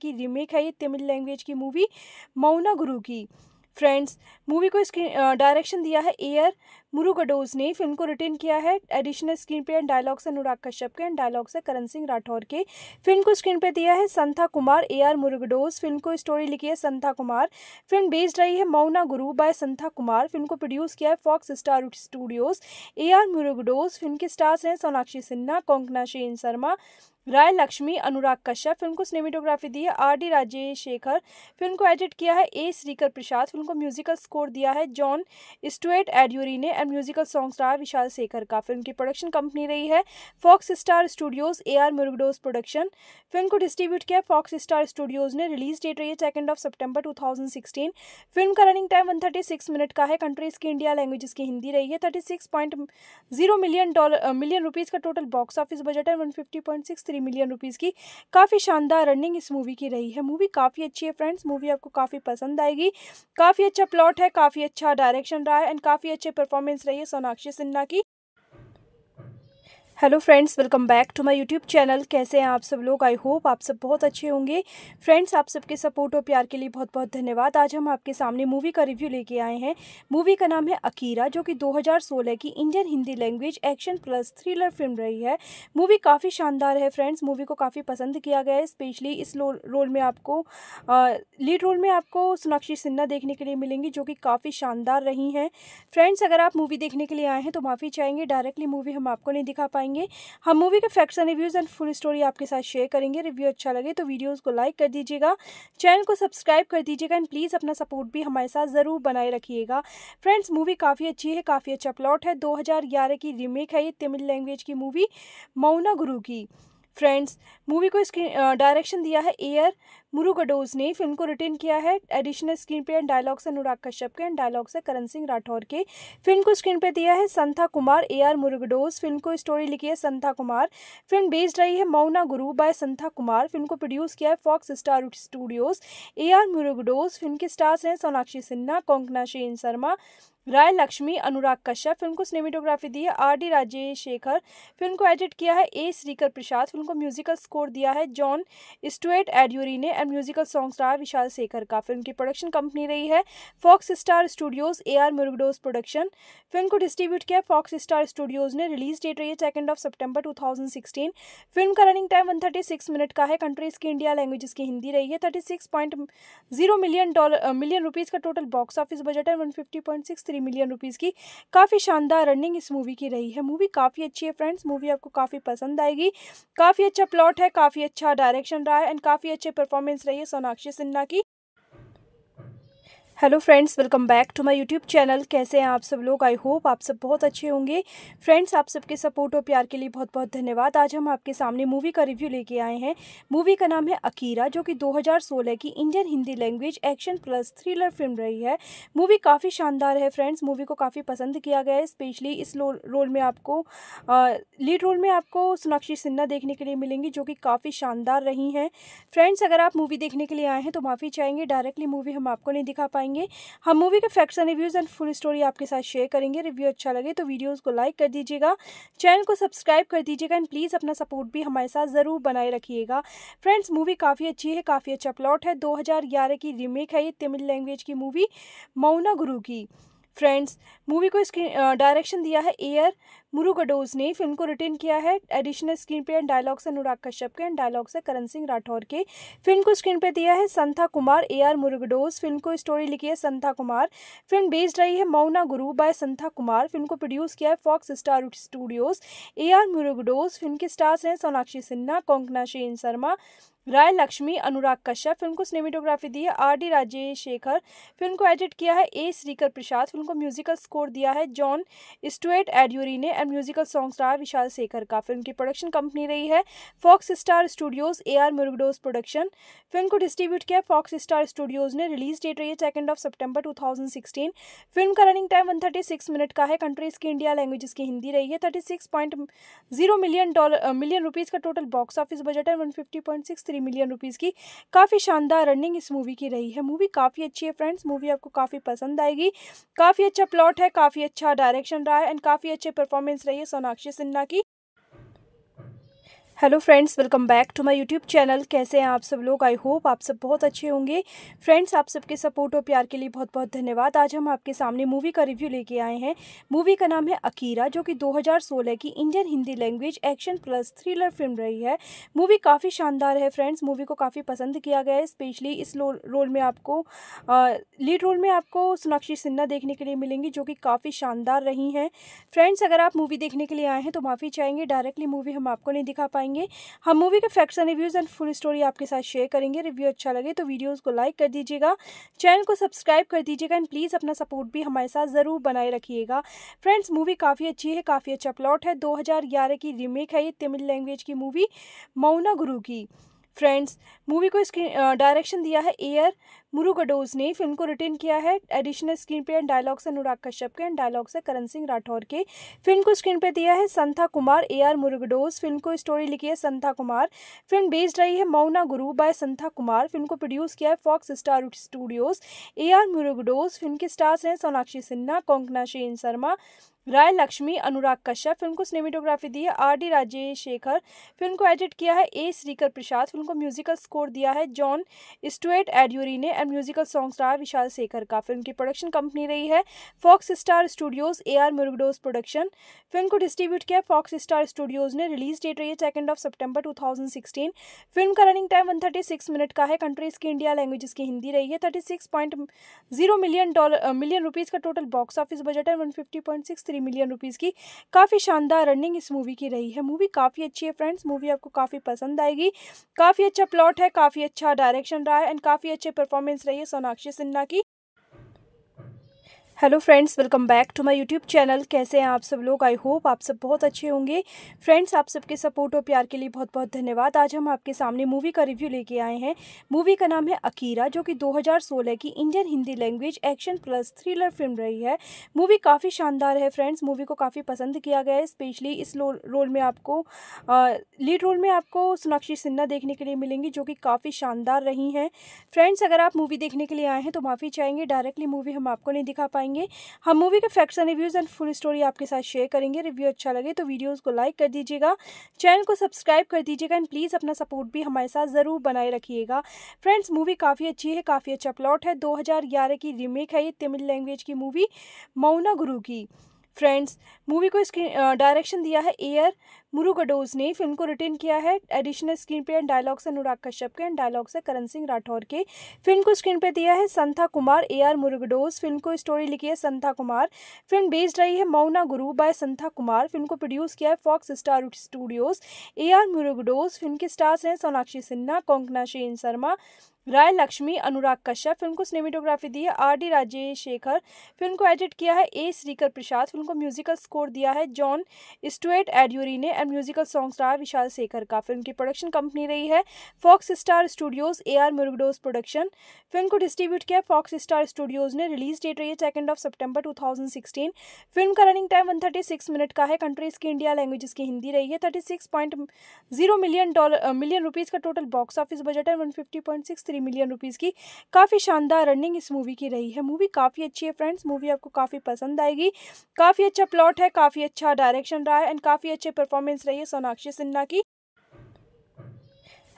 की रीमेक है ये तमिल लैंग्वेज की मूवी मौना गुरु की फ्रेंड्स मूवी को स्क्रीन डायरेक्शन दिया है एयर मुरुगडोज ने फिल्म को रिटर्न किया है additional screenplay and dialogue से अनुराग कश्यप के एंड डायलॉग से करण सिंह राठौर के फिल्म को स्क्रीन पे दिया है Santha Kumar A R Murugadoss film को स्टोरी लिखी है संथा कुमार फिल्म बेस्ड रही है मौना गुरु बाय संथा कुमार फिल्म को प्रोड्यूस किया है Fox Star Studios A R Murugadoss film के स्टार्स हैं सोनाक्षी सिन्हा कोंकना शेन शर्मा राय लक्ष्मी अनुराग कश्यप फिल्म को सिनेमेटोग्राफी दी है R D Rajesh Shekhar film को एडिट किया है ए श्रीकर प्रसाद फिल्म को म्यूजिकल स्कोर दिया है जॉन स्टुअर्ट एड्यूरी ने and musical song star Vishal Shekhar का फिल्म की प्रोडक्शन कंपनी रही है Fox Star Studios A R Murugadoss production film को डिस्ट्रीब्यूट किया फॉक्स स्टार स्टूडियोज ने रिलीज डेट रही है second of September two film का रनिंग टाइम वन मिनट का है कंट्रीज की इंडिया लैंग्वेज की हिंदी रही है thirty million dollar million rupees का टोटल बॉक्स ऑफिस बजट है वन मिलियन रुपीज़ की काफ़ी शानदार रनिंग इस मूवी की रही है मूवी काफ़ी अच्छी है फ्रेंड्स मूवी आपको काफ़ी पसंद आएगी काफ़ी अच्छा प्लॉट है काफ़ी अच्छा डायरेक्शन रहा है एंड काफ़ी अच्छे परफॉर्मेंस परफॉर्मेंस रही है सोनाक्षी सिन्हा की hello friends welcome back to my YouTube channel कैसे हैं आप सब लोग आई होप आप सब बहुत अच्छे होंगे फ्रेंड्स आप सबके सपोर्ट और प्यार के लिए बहुत बहुत धन्यवाद आज हम आपके सामने मूवी का रिव्यू लेके आए हैं मूवी का नाम है अकीरा जो कि 2016 की Indian Hindi language action plus thriller film रही है मूवी काफ़ी शानदार है फ्रेंड्स मूवी को काफ़ी पसंद किया गया है स्पेशली इस रोल में आपको लीड रोल में आपको सोनाक्षी सिन्हा देखने के लिए मिलेंगी जो कि काफ़ी शानदार रही हैं फ्रेंड्स अगर आप मूवी देखने के लिए आए हैं तो माफ़ी चाहेंगे डायरेक्टली मूवी हम आपको नहीं दिखा पाएंगे पाएंगे हम मूवी के facts and reviews and full story आपके साथ शेयर करेंगे रिव्यू अच्छा लगे तो वीडियोज़ को लाइक कर दीजिएगा चैनल को सब्सक्राइब कर दीजिएगा एंड प्लीज़ अपना सपोर्ट भी हमारे साथ ज़रूर बनाए रखिएगा फ्रेंड्स मूवी काफ़ी अच्छी है काफ़ी अच्छा प्लॉट है दो की रीमेक है ये तमिल लैंग्वेज की मूवी मौना गुरु की फ्रेंड्स मूवी को स्क्रीन डायरेक्शन दिया है ए आर मुरुगडोज ने फिल्म को रिटेन किया है additional screenplay and dialogues Anurag Kashyap के एंड डायलॉग्स है करण सिंह राठौर के फिल्म को स्क्रीन पे दिया है Santha Kumar A R Murugadoss film को स्टोरी लिखी है संथा कुमार फिल्म बेस्ड रही है मौना गुरु बाय संथा कुमार फिल्म को प्रोड्यूस किया है Fox Star Studios A R Murugadoss film के स्टार्स हैं सोनाक्षी सिन्हा कोंकना शेन शर्मा राय लक्ष्मी अनुराग कश्यप फिल्म को सिनेमेटोग्राफी दी है R D Rajesh Shekhar film को एडिट किया है ए श्रीकर प्रसाद फिल्म को म्यूजिकल स्कोर दिया है जॉन स्टुएट एडियोरी ने एंड म्यूजिकल सॉन्ग्स रहा विशाल शेखर का फिल्म की प्रोडक्शन कंपनी रही है Fox Star Studios A R Murugadoss production film को डिस्ट्रीब्यूट किया फॉक्स स्टार स्टूडियोज ने रिलीज डेट रही है second of September two film का रनिंग टाइम वन मिनट का है कंट्रीज की इंडिया लैंग्वेज की हिंदी रही है thirty million dollar million rupees का टोटल बॉक्स ऑफिस बजट है वन थ्री मिलियन रुपीज़ की काफ़ी शानदार रनिंग इस मूवी की रही है मूवी काफ़ी अच्छी है फ्रेंड्स मूवी आपको काफ़ी पसंद आएगी काफ़ी अच्छा प्लॉट है काफ़ी अच्छा डायरेक्शन रहा है एंड काफ़ी अच्छे परफॉर्मेंस रही है सोनाक्षी सिन्हा की hello friends welcome back to my YouTube channel कैसे हैं आप सब लोग आई होप आप सब बहुत अच्छे होंगे फ्रेंड्स आप सबके सपोर्ट और प्यार के लिए बहुत बहुत धन्यवाद आज हम आपके सामने मूवी का रिव्यू लेके आए हैं मूवी का नाम है अकीरा जो कि 2016 की Indian Hindi language action plus thriller film रही है मूवी काफ़ी शानदार है फ्रेंड्स मूवी को काफ़ी पसंद किया गया है स्पेशली इस रोल में आपको लीड रोल में आपको सोनाक्षी सिन्हा देखने के लिए मिलेंगी जो कि काफ़ी शानदार रही हैं फ्रेंड्स अगर आप मूवी देखने के लिए आए हैं तो माफ़ी चाहेंगे डायरेक्टली मूवी हम आपको नहीं दिखा पाएंगे पाएंगे हम मूवी के facts and reviews and full story आपके साथ शेयर करेंगे रिव्यू अच्छा लगे तो वीडियोज़ को लाइक कर दीजिएगा चैनल को सब्सक्राइब कर दीजिएगा एंड प्लीज़ अपना सपोर्ट भी हमारे साथ ज़रूर बनाए रखिएगा फ्रेंड्स मूवी काफ़ी अच्छी है काफ़ी अच्छा प्लॉट है दो की रीमेक है ये तमिल लैंग्वेज की मूवी मौना गुरु की फ्रेंड्स मूवी को स्क्रीन डायरेक्शन दिया है एयर मुरुगडोज ने फिल्म को रिटर्न किया है additional screenplay and dialogue से अनुराग कश्यप के एंड डायलॉग से करण सिंह राठौर के फिल्म को स्क्रीन पे दिया है Santha Kumar A R Murugadoss film को स्टोरी लिखी है संथा कुमार फिल्म बेस्ड रही है मौना गुरु बाय संथा कुमार फिल्म को प्रोड्यूस किया है Fox Star Studios A R Murugadoss film के स्टार्स हैं सोनाक्षी सिन्हा कोंकना शेन शर्मा राय लक्ष्मी अनुराग कश्यप फिल्म को सिनेमेटोग्राफी दी है R D Rajesh Shekhar film को एडिट किया है ए श्रीकर प्रसाद फिल्म को म्यूजिकल स्कोर दिया है जॉन स्टुअर्ट एड्यूरी ने and musical song star Vishal Shekhar का फिल्म की प्रोडक्शन कंपनी रही है Fox Star Studios A R Murugadoss production film को डिस्ट्रीब्यूट किया फॉक्स स्टार स्टूडियोज ने रिलीज डेट रही है second of September two film का रनिंग टाइम वन मिनट का है कंट्रीज की इंडिया लैंग्वेज की हिंदी रही है thirty million dollar million rupees का टोटल बॉक्स ऑफिस बजट है वन मिलियन रुपीज़ की काफ़ी शानदार रनिंग इस मूवी की रही है मूवी काफ़ी अच्छी है फ्रेंड्स मूवी आपको काफ़ी पसंद आएगी काफ़ी अच्छा प्लॉट है काफ़ी अच्छा डायरेक्शन रहा है एंड काफ़ी अच्छे परफॉर्मेंस परफॉर्मेंस रही है सोनाक्षी सिन्हा की hello friends welcome back to my YouTube channel कैसे हैं आप सब लोग आई होप आप सब बहुत अच्छे होंगे फ्रेंड्स आप सबके सपोर्ट और प्यार के लिए बहुत बहुत धन्यवाद आज हम आपके सामने मूवी का रिव्यू लेके आए हैं मूवी का नाम है अकीरा जो कि 2016 की Indian Hindi language action plus thriller film रही है मूवी काफ़ी शानदार है फ्रेंड्स मूवी को काफ़ी पसंद किया गया है स्पेशली इस रोल में आपको लीड रोल में आपको सोनाक्षी सिन्हा देखने के लिए मिलेंगी जो कि काफ़ी शानदार रही हैं फ्रेंड्स अगर आप मूवी देखने के लिए आए हैं तो माफ़ी चाहेंगे डायरेक्टली मूवी हम आपको नहीं दिखा पाएंगे पाएंगे हम मूवी के facts and reviews and full story आपके साथ शेयर करेंगे रिव्यू अच्छा लगे तो वीडियोज़ को लाइक कर दीजिएगा चैनल को सब्सक्राइब कर दीजिएगा एंड प्लीज़ अपना सपोर्ट भी हमारे साथ ज़रूर बनाए रखिएगा फ्रेंड्स मूवी काफ़ी अच्छी है काफ़ी अच्छा प्लॉट है दो की रीमेक है ये तमिल लैंग्वेज की मूवी मौना गुरु की फ्रेंड्स मूवी को स्क्रीन डायरेक्शन दिया है ए आर मुरुगडोज ने फिल्म को रिटर्न किया है additional screenplay and dialogues Anurag Kashyap के एंड डायलॉग्स है करण सिंह राठौर के फिल्म को स्क्रीन पे दिया है Santha Kumar A R Murugadoss film को स्टोरी लिखी है संथा कुमार फिल्म बेस्ड रही है मौना गुरु बाय संथा कुमार फिल्म को प्रोड्यूस किया है Fox Star Studios A R Murugadoss film के स्टार्स हैं सोनाक्षी सिन्हा कोंकना शेन शर्मा राय लक्ष्मी अनुराग कश्यप फिल्म को सिनेमेटोग्राफी दी है R D Rajesh Shekhar film को एडिट किया है ए श्रीकर प्रसाद फिल्म को म्यूजिकल स्कोर दिया है जॉन स्टुअर्ट एड्यूरी ने एंड म्यूजिकल सॉन्ग्स रहा है विशाल शेखर का फिल्म की प्रोडक्शन कंपनी रही है Fox Star Studios A R Murugadoss production film को डिस्ट्रीब्यूट किया फॉक्स स्टार स्टूडियोज ने रिलीज डेट रही है second of September two film का रनिंग टाइम वन मिनट का है कंट्रीज की इंडिया लैंग्वेज की हिंदी रही है thirty million dollar million rupees का टोटल बॉक्स ऑफिस बजट है वन थ्री मिलियन रुपीज़ की काफ़ी शानदार रनिंग इस मूवी की रही है मूवी काफ़ी अच्छी है फ्रेंड्स मूवी आपको काफ़ी पसंद आएगी काफ़ी अच्छा प्लॉट है काफ़ी अच्छा डायरेक्शन रहा है एंड काफ़ी अच्छे परफॉर्मेंस रही है सोनाक्षी सिन्हा की hello friends welcome back to my YouTube channel कैसे हैं आप सब लोग आई होप आप सब बहुत अच्छे होंगे फ्रेंड्स आप सबके सपोर्ट और प्यार के लिए बहुत बहुत धन्यवाद आज हम आपके सामने मूवी का रिव्यू लेके आए हैं मूवी का नाम है अकीरा जो कि 2016 की Indian Hindi language action plus thriller film रही है मूवी काफ़ी शानदार है फ्रेंड्स मूवी को काफ़ी पसंद किया गया है स्पेशली इस रोल में आपको लीड रोल में आपको सोनाक्षी सिन्हा देखने के लिए मिलेंगी जो कि काफ़ी शानदार रही हैं फ्रेंड्स अगर आप मूवी देखने के लिए आए हैं तो माफ़ी चाहेंगे डायरेक्टली मूवी हम आपको नहीं दिखा पाएंगे पाएंगे हम मूवी के facts and reviews and full story आपके साथ शेयर करेंगे रिव्यू अच्छा लगे तो वीडियोज़ को लाइक कर दीजिएगा चैनल को सब्सक्राइब कर दीजिएगा एंड प्लीज़ अपना सपोर्ट भी हमारे साथ ज़रूर बनाए रखिएगा फ्रेंड्स मूवी काफ़ी अच्छी है काफ़ी अच्छा प्लॉट है दो की रीमेक है ये तमिल लैंग्वेज की मूवी मौना गुरु की फ्रेंड्स मूवी को स्क्रीन डायरेक्शन दिया है एयर मुरुगडोज ने फिल्म को रिटर्न किया है additional screenplay and dialogue से अनुराग कश्यप के एंड डायलॉग से करण सिंह राठौर के फिल्म को स्क्रीन पे दिया है Santha Kumar A R Murugadoss film को स्टोरी लिखी है संथा कुमार फिल्म बेस्ड रही है मौना गुरु बाय संथा कुमार फिल्म को प्रोड्यूस किया है Fox Star Studios A R Murugadoss film के स्टार्स हैं सोनाक्षी सिन्हा कोंकना शेन शर्मा राय लक्ष्मी अनुराग कश्यप फिल्म को सिनेमेटोग्राफी दी है R D Rajesh Shekhar film को एडिट किया है ए श्रीकर प्रसाद फिल्म को म्यूजिकल स्कोर दिया है जॉन स्टुअर्ट एड्यूरी ने and musical song star Vishal Shekhar का फिल्म की प्रोडक्शन कंपनी रही है Fox Star Studios A R Murugadoss production film को डिस्ट्रीब्यूट किया फॉक्स स्टार स्टूडियोज ने रिलीज डेट रही है second of September two film का रनिंग टाइम वन मिनट का है कंट्रीज की इंडिया लैंग्वेज की हिंदी रही है thirty million dollar million rupees का टोटल बॉक्स ऑफिस बजट है वन मिलियन रुपीज़ की काफ़ी शानदार रनिंग इस मूवी की रही है मूवी काफ़ी अच्छी है फ्रेंड्स मूवी आपको काफ़ी पसंद आएगी काफ़ी अच्छा प्लॉट है काफ़ी अच्छा डायरेक्शन रहा है एंड काफ़ी अच्छे परफॉर्मेंस परफॉर्मेंस रही है सोनाक्षी सिन्हा की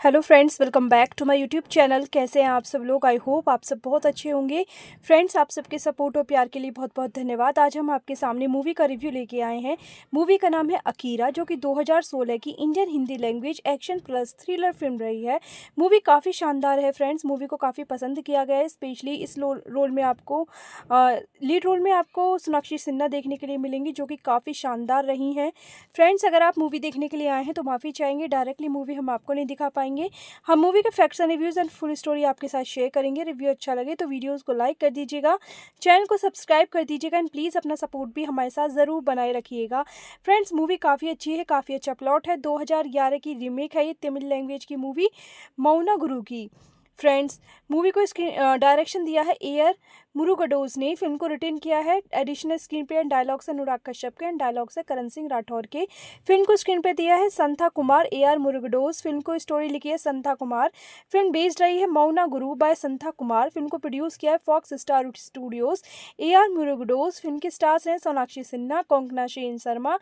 hello friends welcome back to my YouTube channel कैसे हैं आप सब लोग आई होप आप सब बहुत अच्छे होंगे फ्रेंड्स आप सबके सपोर्ट और प्यार के लिए बहुत बहुत धन्यवाद आज हम आपके सामने मूवी का रिव्यू लेके आए हैं मूवी का नाम है अकीरा जो कि 2016 की Indian Hindi language action plus thriller film रही है मूवी काफ़ी शानदार है फ्रेंड्स मूवी को काफ़ी पसंद किया गया है स्पेशली इस रोल में आपको लीड रोल में आपको सोनाक्षी सिन्हा देखने के लिए मिलेंगी जो कि काफ़ी शानदार रही हैं फ्रेंड्स अगर आप मूवी देखने के लिए आए हैं तो माफ़ी चाहेंगे डायरेक्टली मूवी हम आपको नहीं दिखा पाएंगे पाएंगे हम मूवी के facts and reviews and full story आपके साथ शेयर करेंगे रिव्यू अच्छा लगे तो वीडियोज़ को लाइक कर दीजिएगा चैनल को सब्सक्राइब कर दीजिएगा एंड प्लीज़ अपना सपोर्ट भी हमारे साथ ज़रूर बनाए रखिएगा फ्रेंड्स मूवी काफ़ी अच्छी है काफ़ी अच्छा प्लॉट है दो की रीमेक है ये तमिल लैंग्वेज की मूवी मौना गुरु की फ्रेंड्स मूवी को स्क्रीन डायरेक्शन दिया है एयर मुरुगडोज ने फिल्म को रिटर्न किया है additional screenplay and dialogue से अनुराग कश्यप के एंड डायलॉग से करण सिंह राठौर के फिल्म को स्क्रीन पे दिया है Santha Kumar A R Murugadoss film को स्टोरी लिखी है संथा कुमार फिल्म बेस्ड रही है मौना गुरु बाय संथा कुमार फिल्म को प्रोड्यूस किया है Fox Star Studios A R Murugadoss film के स्टार्स हैं सोनाक्षी सिन्हा कोंकना शेन शर्मा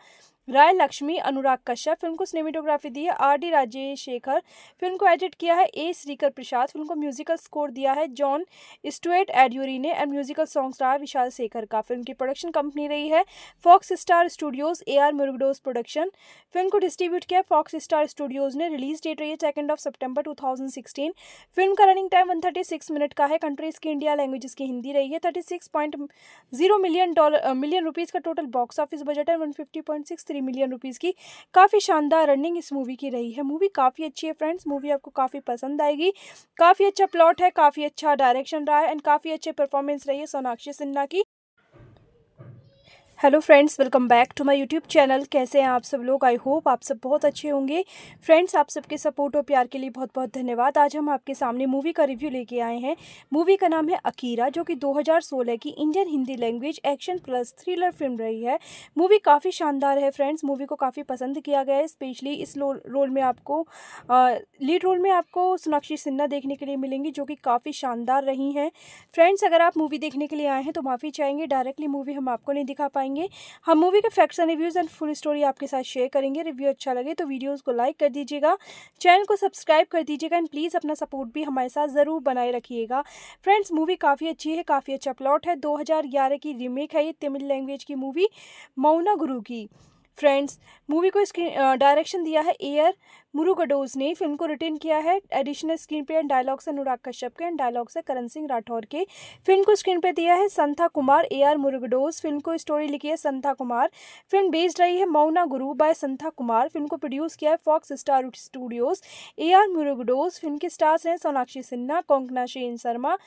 राय लक्ष्मी अनुराग कश्यप फिल्म को सिनेमेटोग्राफी दी है R D Rajesh Shekhar film को एडिट किया है ए श्रीकर प्रसाद फिल्म को म्यूजिकल स्कोर दिया है जॉन स्टुअर्ट एड्यूरी ने and musical song star Vishal Shekhar का फिल्म की प्रोडक्शन कंपनी रही है Fox Star Studios A R Murugadoss production film को डिस्ट्रीब्यूट किया फॉक्स स्टार स्टूडियोज ने रिलीज डेट रही है second of September two film का रनिंग टाइम वन मिनट का है कंट्रीज की इंडिया लैंग्वेज की हिंदी रही है thirty million dollar million rupees का टोटल बॉक्स ऑफिस बजट है वन मिलियन रुपीज़ की काफ़ी शानदार रनिंग इस मूवी की रही है मूवी काफ़ी अच्छी है फ्रेंड्स मूवी आपको काफ़ी पसंद आएगी काफ़ी अच्छा प्लॉट है काफ़ी अच्छा डायरेक्शन रहा है एंड काफ़ी अच्छे परफॉर्मेंस परफॉर्मेंस रही है सोनाक्षी सिन्हा की hello friends welcome back to my YouTube channel कैसे हैं आप सब लोग आई होप आप सब बहुत अच्छे होंगे फ्रेंड्स आप सबके सपोर्ट और प्यार के लिए बहुत बहुत धन्यवाद आज हम आपके सामने मूवी का रिव्यू लेके आए हैं मूवी का नाम है अकीरा जो कि 2016 की Indian Hindi language action plus thriller film रही है मूवी काफ़ी शानदार है फ्रेंड्स मूवी को काफ़ी पसंद किया गया है स्पेशली इस रोल में आपको लीड रोल में आपको सोनाक्षी सिन्हा देखने के लिए मिलेंगी जो कि काफ़ी शानदार रही हैं फ्रेंड्स अगर आप मूवी देखने के लिए आए हैं तो माफ़ी चाहेंगे डायरेक्टली मूवी हम आपको नहीं दिखा पाएंगे पाएंगे हम मूवी के facts and reviews and full story आपके साथ शेयर करेंगे रिव्यू अच्छा लगे तो वीडियोज़ को लाइक कर दीजिएगा चैनल को सब्सक्राइब कर दीजिएगा एंड प्लीज़ अपना सपोर्ट भी हमारे साथ ज़रूर बनाए रखिएगा फ्रेंड्स मूवी काफ़ी अच्छी है काफ़ी अच्छा प्लॉट है दो की रीमेक है ये तमिल लैंग्वेज की मूवी मौना गुरु की फ्रेंड्स मूवी को स्क्रीन डायरेक्शन दिया है एयर मुरुगडोज ने फिल्म को रिटर्न किया है additional screenplay and dialogue से अनुराग कश्यप के एंड डायलॉग से करण सिंह राठौर के फिल्म को स्क्रीन पे दिया है Santha Kumar A R Murugadoss film को स्टोरी लिखी है संथा कुमार फिल्म बेस्ड रही है मौना गुरु बाय संथा कुमार फिल्म को प्रोड्यूस किया है Fox Star Studios A R Murugadoss film के स्टार्स हैं सोनाक्षी सिन्हा कोंकना शेन शर्मा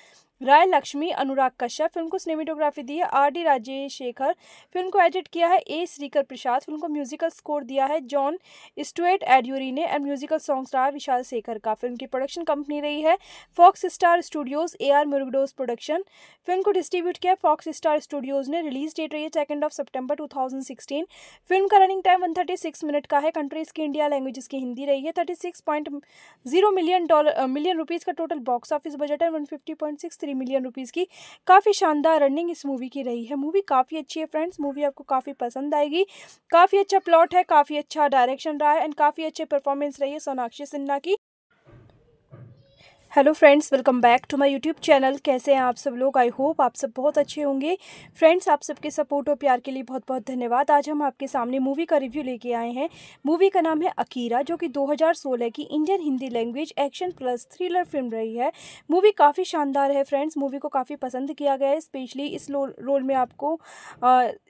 राय लक्ष्मी अनुराग कश्यप फिल्म को सिनेमेटोग्राफी दी है R D Rajesh Shekhar film को एडिट किया है ए श्रीकर प्रसाद फिल्म को म्यूजिकल स्कोर दिया है जॉन स्टुअर्ट एड्यूरी ने and musical song star Vishal Shekhar का फिल्म की प्रोडक्शन कंपनी रही है Fox Star Studios A R Murugadoss production film को डिस्ट्रीब्यूट किया फॉक्स स्टार स्टूडियोज ने रिलीज डेट रही है second of September two film का रनिंग टाइम वन मिनट का है कंट्रीज की इंडिया लैंग्वेज की हिंदी रही है thirty million dollar million rupees का टोटल बॉक्स ऑफिस बजट है वन मिलियन रुपीज़ की काफ़ी शानदार रनिंग इस मूवी की रही है मूवी काफ़ी अच्छी है फ्रेंड्स मूवी आपको काफ़ी पसंद आएगी काफ़ी अच्छा प्लॉट है काफ़ी अच्छा डायरेक्शन रहा है एंड काफ़ी अच्छे परफॉर्मेंस परफॉर्मेंस रही है सोनाक्षी सिन्हा की hello friends welcome back to my YouTube channel कैसे हैं आप सब लोग आई होप आप सब बहुत अच्छे होंगे फ्रेंड्स आप सबके सपोर्ट और प्यार के लिए बहुत बहुत धन्यवाद आज हम आपके सामने मूवी का रिव्यू लेके आए हैं मूवी का नाम है अकीरा जो कि 2016 की Indian Hindi language action plus thriller film रही है मूवी काफ़ी शानदार है फ्रेंड्स मूवी को काफ़ी पसंद किया गया है स्पेशली इस रोल में आपको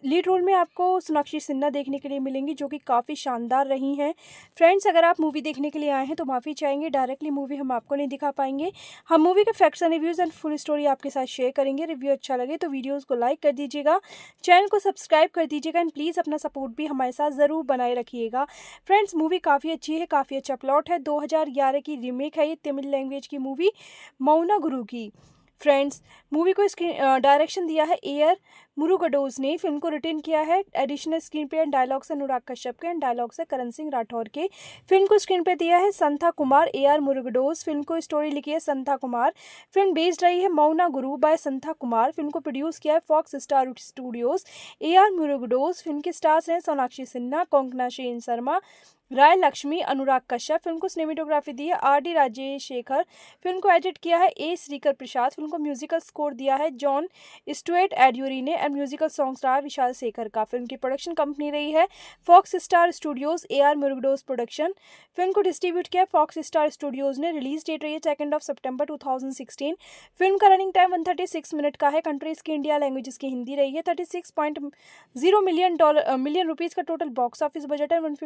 लीड रोल में आपको सोनाक्षी सिन्हा देखने के लिए मिलेंगी जो कि काफ़ी शानदार रही हैं फ्रेंड्स अगर आप मूवी देखने के लिए आए हैं तो माफ़ी चाहेंगे डायरेक्टली मूवी हम आपको नहीं दिखा पाएंगे पाएंगे हम मूवी के facts and reviews and full story आपके साथ शेयर करेंगे रिव्यू अच्छा लगे तो वीडियोज़ को लाइक कर दीजिएगा चैनल को सब्सक्राइब कर दीजिएगा एंड प्लीज़ अपना सपोर्ट भी हमारे साथ ज़रूर बनाए रखिएगा फ्रेंड्स मूवी काफ़ी अच्छी है काफ़ी अच्छा प्लॉट है दो की रीमेक है ये तमिल लैंग्वेज की मूवी मौना गुरु की फ्रेंड्स मूवी को स्क्रीन डायरेक्शन दिया है ए आर मुरुगडोज ने फिल्म को रिटर्न किया है additional screenplay and dialogues Anurag Kashyap के एंड डायलॉग्स है करण सिंह राठौर के फिल्म को स्क्रीन पे दिया है Santha Kumar A R Murugadoss film को स्टोरी लिखी है संथा कुमार फिल्म बेस्ड रही है मौना गुरु बाय संथा कुमार फिल्म को प्रोड्यूस किया है Fox Star Studios A R Murugadoss film के स्टार्स हैं सोनाक्षी सिन्हा कोंकना शेन शर्मा राय लक्ष्मी अनुराग कश्यप फिल्म को सिनेमेटोग्राफी दी है R D Rajesh Shekhar film को एडिट किया है ए श्रीकर प्रसाद फिल्म को म्यूजिकल स्कोर दिया है जॉन स्टुएट एड्यूरी ने एंड म्यूजिकल सॉन्ग्स रहा विशाल शेखर का फिल्म की प्रोडक्शन कंपनी रही है Fox Star Studios A R Murugadoss production film को डिस्ट्रीब्यूट किया फॉक्स स्टार स्टूडियोज ने रिलीज डेट रही है second of September two film का रनिंग टाइम वन मिनट का है कंट्रीज की इंडिया लैंग्वेज की हिंदी रही है thirty million dollar million rupees का टोटल बॉक्स ऑफिस बजट है वन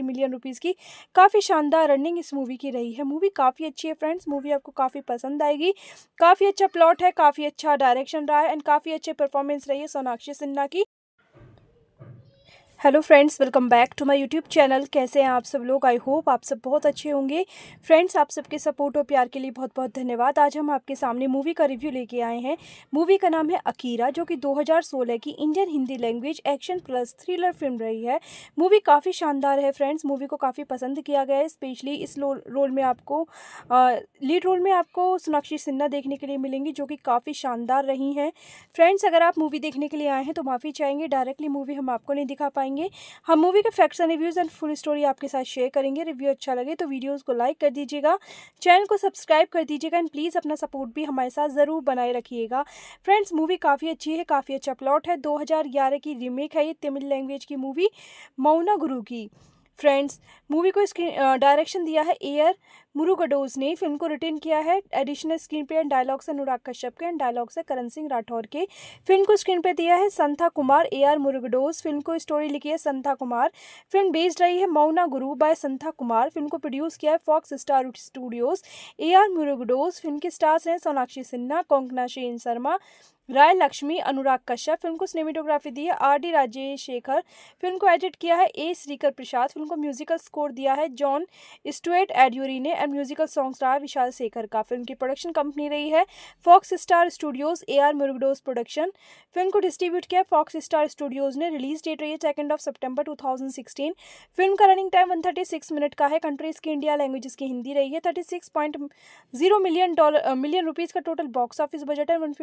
थ्री मिलियन रुपीज़ की काफ़ी शानदार रनिंग इस मूवी की रही है मूवी काफ़ी अच्छी है फ्रेंड्स मूवी आपको काफ़ी पसंद आएगी काफ़ी अच्छा प्लॉट है काफ़ी अच्छा डायरेक्शन रहा है एंड काफ़ी अच्छे परफॉर्मेंस रही है सोनाक्षी सिन्हा की hello friends welcome back to my YouTube channel कैसे हैं आप सब लोग आई होप आप सब बहुत अच्छे होंगे फ्रेंड्स आप सबके सपोर्ट और प्यार के लिए बहुत बहुत धन्यवाद आज हम आपके सामने मूवी का रिव्यू लेके आए हैं मूवी का नाम है अकीरा जो कि 2016 की Indian Hindi language action plus thriller film रही है मूवी काफ़ी शानदार है फ्रेंड्स मूवी को काफ़ी पसंद किया गया है स्पेशली इस रोल में आपको लीड रोल में आपको सोनाक्षी सिन्हा देखने के लिए मिलेंगी जो कि काफ़ी शानदार रही हैं फ्रेंड्स अगर आप मूवी देखने के लिए आए हैं तो माफ़ी चाहेंगे डायरेक्टली मूवी हम आपको नहीं दिखा पाएंगे पाएंगे हम मूवी के facts and reviews and full story आपके साथ शेयर करेंगे रिव्यू अच्छा लगे तो वीडियोज़ को लाइक कर दीजिएगा चैनल को सब्सक्राइब कर दीजिएगा एंड प्लीज़ अपना सपोर्ट भी हमारे साथ ज़रूर बनाए रखिएगा फ्रेंड्स मूवी काफ़ी अच्छी है काफ़ी अच्छा प्लॉट है दो की रीमेक है ये तमिल लैंग्वेज की मूवी मौना गुरु की फ्रेंड्स मूवी को स्क्रीन डायरेक्शन दिया है एयर मुरुगडोज ने फिल्म को रिटर्न किया है additional screenplay and dialogue से अनुराग कश्यप के एंड डायलॉग से करण सिंह राठौर के फिल्म को स्क्रीन पे दिया है Santha Kumar A R Murugadoss film को स्टोरी लिखी है संथा कुमार फिल्म बेस्ड रही है मौना गुरु बाय संथा कुमार फिल्म को प्रोड्यूस किया है Fox Star Studios A R Murugadoss film के स्टार्स हैं सोनाक्षी सिन्हा कोंकना शेन शर्मा राय लक्ष्मी अनुराग कश्यप फिल्म को सिनेमेटोग्राफी दी है R D Rajesh Shekhar film को एडिट किया है ए श्रीकर प्रसाद फिल्म को म्यूजिकल स्कोर दिया है जॉन स्टुअर्ट एड्यूरी ने and musical song star Vishal Shekhar का फिल्म की प्रोडक्शन कंपनी रही है Fox Star Studios A R Murugadoss production film को डिस्ट्रीब्यूट किया फॉक्स स्टार स्टूडियोज ने रिलीज डेट रही है second of September two film का रनिंग टाइम वन मिनट का है कंट्रीज की इंडिया लैंग्वेज की हिंदी रही है thirty million dollar million rupees का टोटल बॉक्स ऑफिस बजट है वन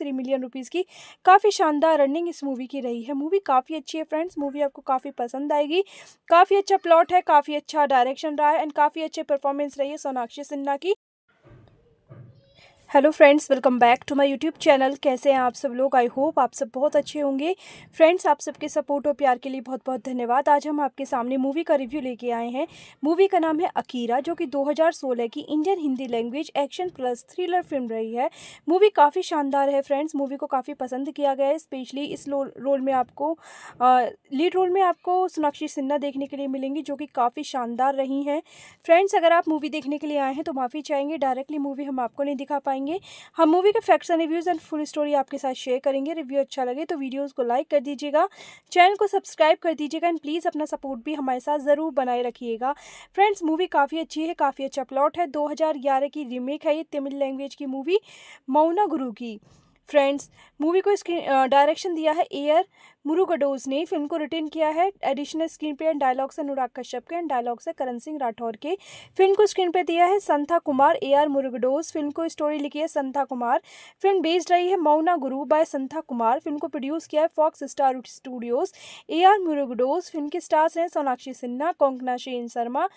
मिलियन रुपीज़ की काफ़ी शानदार रनिंग इस मूवी की रही है मूवी काफ़ी अच्छी है फ्रेंड्स मूवी आपको काफ़ी पसंद आएगी काफ़ी अच्छा प्लॉट है काफ़ी अच्छा डायरेक्शन रहा है एंड काफ़ी अच्छे परफॉर्मेंस परफॉर्मेंस रही है सोनाक्षी सिन्हा की hello friends welcome back to my YouTube channel कैसे हैं आप सब लोग आई होप आप सब बहुत अच्छे होंगे फ्रेंड्स आप सबके सपोर्ट और प्यार के लिए बहुत बहुत धन्यवाद आज हम आपके सामने मूवी का रिव्यू लेके आए हैं मूवी का नाम है अकीरा जो कि 2016 की Indian Hindi language action plus thriller film रही है मूवी काफ़ी शानदार है फ्रेंड्स मूवी को काफ़ी पसंद किया गया है स्पेशली इस रोल में आपको लीड रोल में आपको सोनाक्षी सिन्हा देखने के लिए मिलेंगी जो कि काफ़ी शानदार रही हैं फ्रेंड्स अगर आप मूवी देखने के लिए आए हैं तो माफ़ी चाहेंगे डायरेक्टली मूवी हम आपको नहीं दिखा पाएंगे पाएंगे हम मूवी के facts and reviews and full story आपके साथ शेयर करेंगे रिव्यू अच्छा लगे तो वीडियोज़ को लाइक कर दीजिएगा चैनल को सब्सक्राइब कर दीजिएगा एंड प्लीज़ अपना सपोर्ट भी हमारे साथ ज़रूर बनाए रखिएगा फ्रेंड्स मूवी काफ़ी अच्छी है काफ़ी अच्छा प्लॉट है दो की रीमेक है ये तमिल लैंग्वेज की मूवी मौना गुरु की फ्रेंड्स मूवी को स्क्रीन डायरेक्शन दिया है ए आर मुरुगडोज ने फिल्म को रिटर्न किया है additional screenplay and dialogues Anurag Kashyap के एंड डायलॉग्स है करण सिंह राठौर के फिल्म को स्क्रीन पे दिया है Santha Kumar A R Murugadoss film को स्टोरी लिखी है संथा कुमार फिल्म बेस्ड रही है मौना गुरु बाय संथा कुमार फिल्म को प्रोड्यूस किया है Fox Star Studios A R Murugadoss film के स्टार्स हैं सोनाक्षी सिन्हा कोंकना शेन शर्मा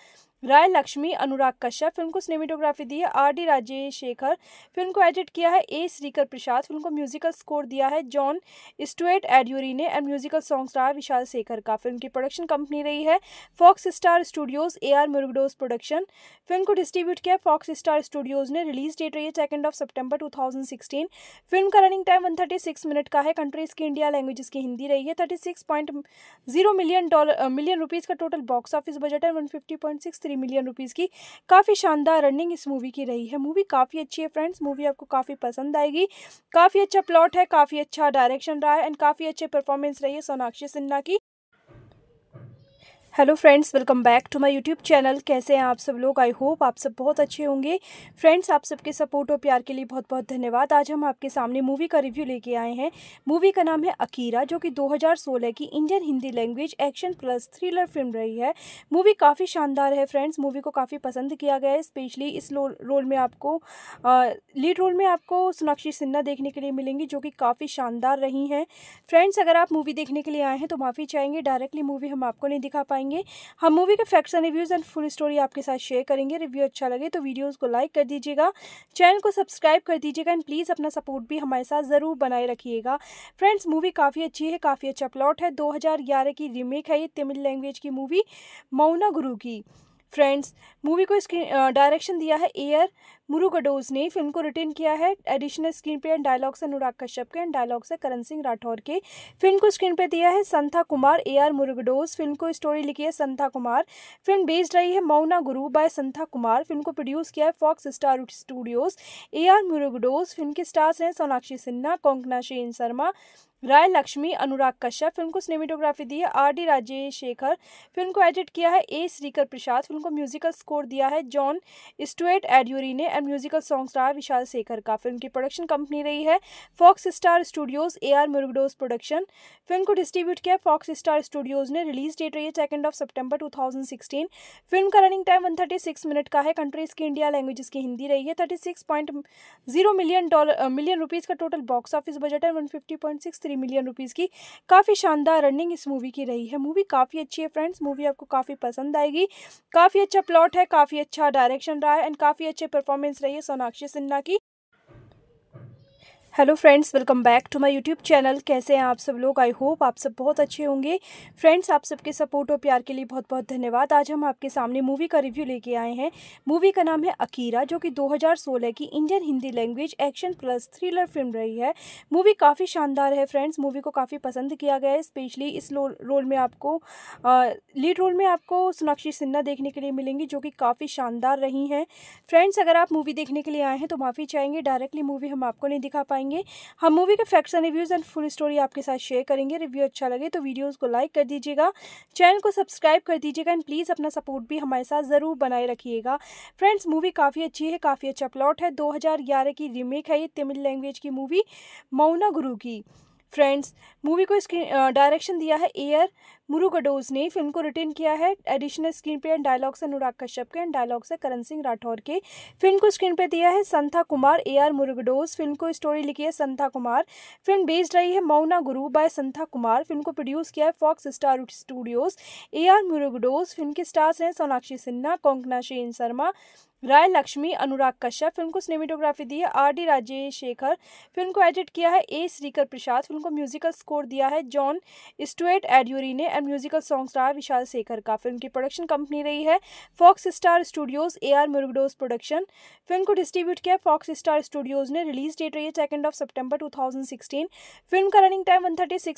राय लक्ष्मी अनुराग कश्यप फिल्म को सिनेमेटोग्राफी दी है R D Rajesh Shekhar film को एडिट किया है ए श्रीकर प्रसाद फिल्म को म्यूजिकल स्कोर दिया है जॉन स्टुएट एडियोरी ने एंड म्यूजिकल सॉन्ग्स रहा है विशाल शेखर का फिल्म की प्रोडक्शन कंपनी रही है Fox Star Studios A R Murugadoss production film को डिस्ट्रीब्यूट किया फॉक्स स्टार स्टूडियोज ने रिलीज डेट रही है second of September two film का रनिंग टाइम वन मिनट का है कंट्रीज की इंडिया लैंग्वेज की हिंदी रही है thirty million dollar million rupees का टोटल बॉक्स ऑफिस बजट है वन थ्री मिलियन रुपीज़ की काफ़ी शानदार रनिंग इस मूवी की रही है मूवी काफ़ी अच्छी है फ्रेंड्स मूवी आपको काफ़ी पसंद आएगी काफ़ी अच्छा प्लॉट है काफ़ी अच्छा डायरेक्शन रहा है एंड काफ़ी अच्छे परफॉर्मेंस रही है सोनाक्षी सिन्हा की hello friends welcome back to my YouTube channel कैसे हैं आप सब लोग आई होप आप सब बहुत अच्छे होंगे फ्रेंड्स आप सबके सपोर्ट और प्यार के लिए बहुत बहुत धन्यवाद आज हम आपके सामने मूवी का रिव्यू लेके आए हैं मूवी का नाम है अकीरा जो कि 2016 की Indian Hindi language action plus thriller film रही है मूवी काफ़ी शानदार है फ्रेंड्स मूवी को काफ़ी पसंद किया गया है स्पेशली इस रोल में आपको लीड रोल में आपको सोनाक्षी सिन्हा देखने के लिए मिलेंगी जो कि काफ़ी शानदार रही हैं फ्रेंड्स अगर आप मूवी देखने के लिए आए हैं तो माफ़ी चाहेंगे डायरेक्टली मूवी हम आपको नहीं दिखा पाएंगे पाएंगे हम मूवी के facts and reviews and full story आपके साथ शेयर करेंगे रिव्यू अच्छा लगे तो वीडियोज़ को लाइक कर दीजिएगा चैनल को सब्सक्राइब कर दीजिएगा एंड प्लीज़ अपना सपोर्ट भी हमारे साथ ज़रूर बनाए रखिएगा फ्रेंड्स मूवी काफ़ी अच्छी है काफ़ी अच्छा प्लॉट है दो की रीमेक है ये तमिल लैंग्वेज की मूवी मौना गुरु की फ्रेंड्स मूवी को स्क्रीन डायरेक्शन दिया है एयर मुरुगडोज ने फिल्म को रिटर्न किया है additional screenplay and dialogue से अनुराग कश्यप के एंड डायलॉग से करण सिंह राठौर के फिल्म को स्क्रीन पे दिया है Santha Kumar A R Murugadoss film को स्टोरी लिखी है संथा कुमार फिल्म बेस्ड रही है मौना गुरु बाय संथा कुमार फिल्म को प्रोड्यूस किया है Fox Star Studios A R Murugadoss film के स्टार्स हैं सोनाक्षी सिन्हा कोंकना शेन शर्मा राय लक्ष्मी अनुराग कश्यप फिल्म को सिनेमेटोग्राफी दी है R D Rajesh Shekhar film को एडिट किया है ए श्रीकर प्रसाद फिल्म को म्यूजिकल स्कोर दिया है जॉन स्टुअर्ट एड्यूरी ने and musical song star Vishal Shekhar का फिल्म की प्रोडक्शन कंपनी रही है Fox Star Studios A R Murugadoss production film को डिस्ट्रीब्यूट किया फॉक्स स्टार स्टूडियोज ने रिलीज डेट रही है second of September two film का रनिंग टाइम वन मिनट का है कंट्रीज की इंडिया लैंग्वेज की हिंदी रही है thirty million dollar million rupees का टोटल बॉक्स ऑफिस बजट है वन मिलियन रुपीज़ की काफ़ी शानदार रनिंग इस मूवी की रही है मूवी काफ़ी अच्छी है फ्रेंड्स मूवी आपको काफ़ी पसंद आएगी काफ़ी अच्छा प्लॉट है काफ़ी अच्छा डायरेक्शन रहा है एंड काफ़ी अच्छे परफॉर्मेंस परफॉर्मेंस रही है सोनाक्षी सिन्हा की hello friends welcome back to my YouTube channel कैसे हैं आप सब लोग आई होप आप सब बहुत अच्छे होंगे फ्रेंड्स आप सबके सपोर्ट और प्यार के लिए बहुत बहुत धन्यवाद आज हम आपके सामने मूवी का रिव्यू लेके आए हैं मूवी का नाम है अकीरा जो कि 2016 की Indian Hindi language action plus thriller film रही है मूवी काफ़ी शानदार है फ्रेंड्स मूवी को काफ़ी पसंद किया गया है स्पेशली इस रोल में आपको लीड रोल में आपको सोनाक्षी सिन्हा देखने के लिए मिलेंगी जो कि काफ़ी शानदार रही हैं फ्रेंड्स अगर आप मूवी देखने के लिए आए हैं तो माफ़ी चाहेंगे डायरेक्टली मूवी हम आपको नहीं दिखा पाएंगे पाएंगे हम मूवी के facts and reviews and full story आपके साथ शेयर करेंगे रिव्यू अच्छा लगे तो वीडियोज़ को लाइक कर दीजिएगा चैनल को सब्सक्राइब कर दीजिएगा एंड प्लीज़ अपना सपोर्ट भी हमारे साथ ज़रूर बनाए रखिएगा फ्रेंड्स मूवी काफ़ी अच्छी है काफ़ी अच्छा प्लॉट है दो की रीमेक है ये तमिल लैंग्वेज की मूवी मौना गुरु की फ्रेंड्स मूवी को स्क्रीन डायरेक्शन दिया है ए आर मुरुगडोज ने फिल्म को रिटेन किया है additional screenplay and dialogues Anurag Kashyap के एंड डायलॉग्स है करण सिंह राठौर के फिल्म को स्क्रीन पे दिया है Santha Kumar A R Murugadoss film को स्टोरी लिखी है संथा कुमार फिल्म बेस्ड रही है मौना गुरु बाय संथा कुमार फिल्म को प्रोड्यूस किया है Fox Star Studios A R Murugadoss film के स्टार्स हैं सोनाक्षी सिन्हा कोंकना शेन शर्मा राय लक्ष्मी अनुराग कश्यप फिल्म को सिनेमेटोग्राफी दी है R D Rajesh Shekhar film को एडिट किया है ए श्रीकर प्रसाद फिल्म को म्यूजिकल स्कोर दिया है जॉन स्टुएट एड्यूरी ने एंड म्यूजिकल सॉन्ग्स रहा विशाल शेखर का फिल्म की प्रोडक्शन कंपनी रही है Fox Star Studios A R Murugadoss production film को डिस्ट्रीब्यूट किया फॉक्स स्टार स्टूडियोज ने रिलीज डेट रही है second of September two film का रनिंग टाइम वन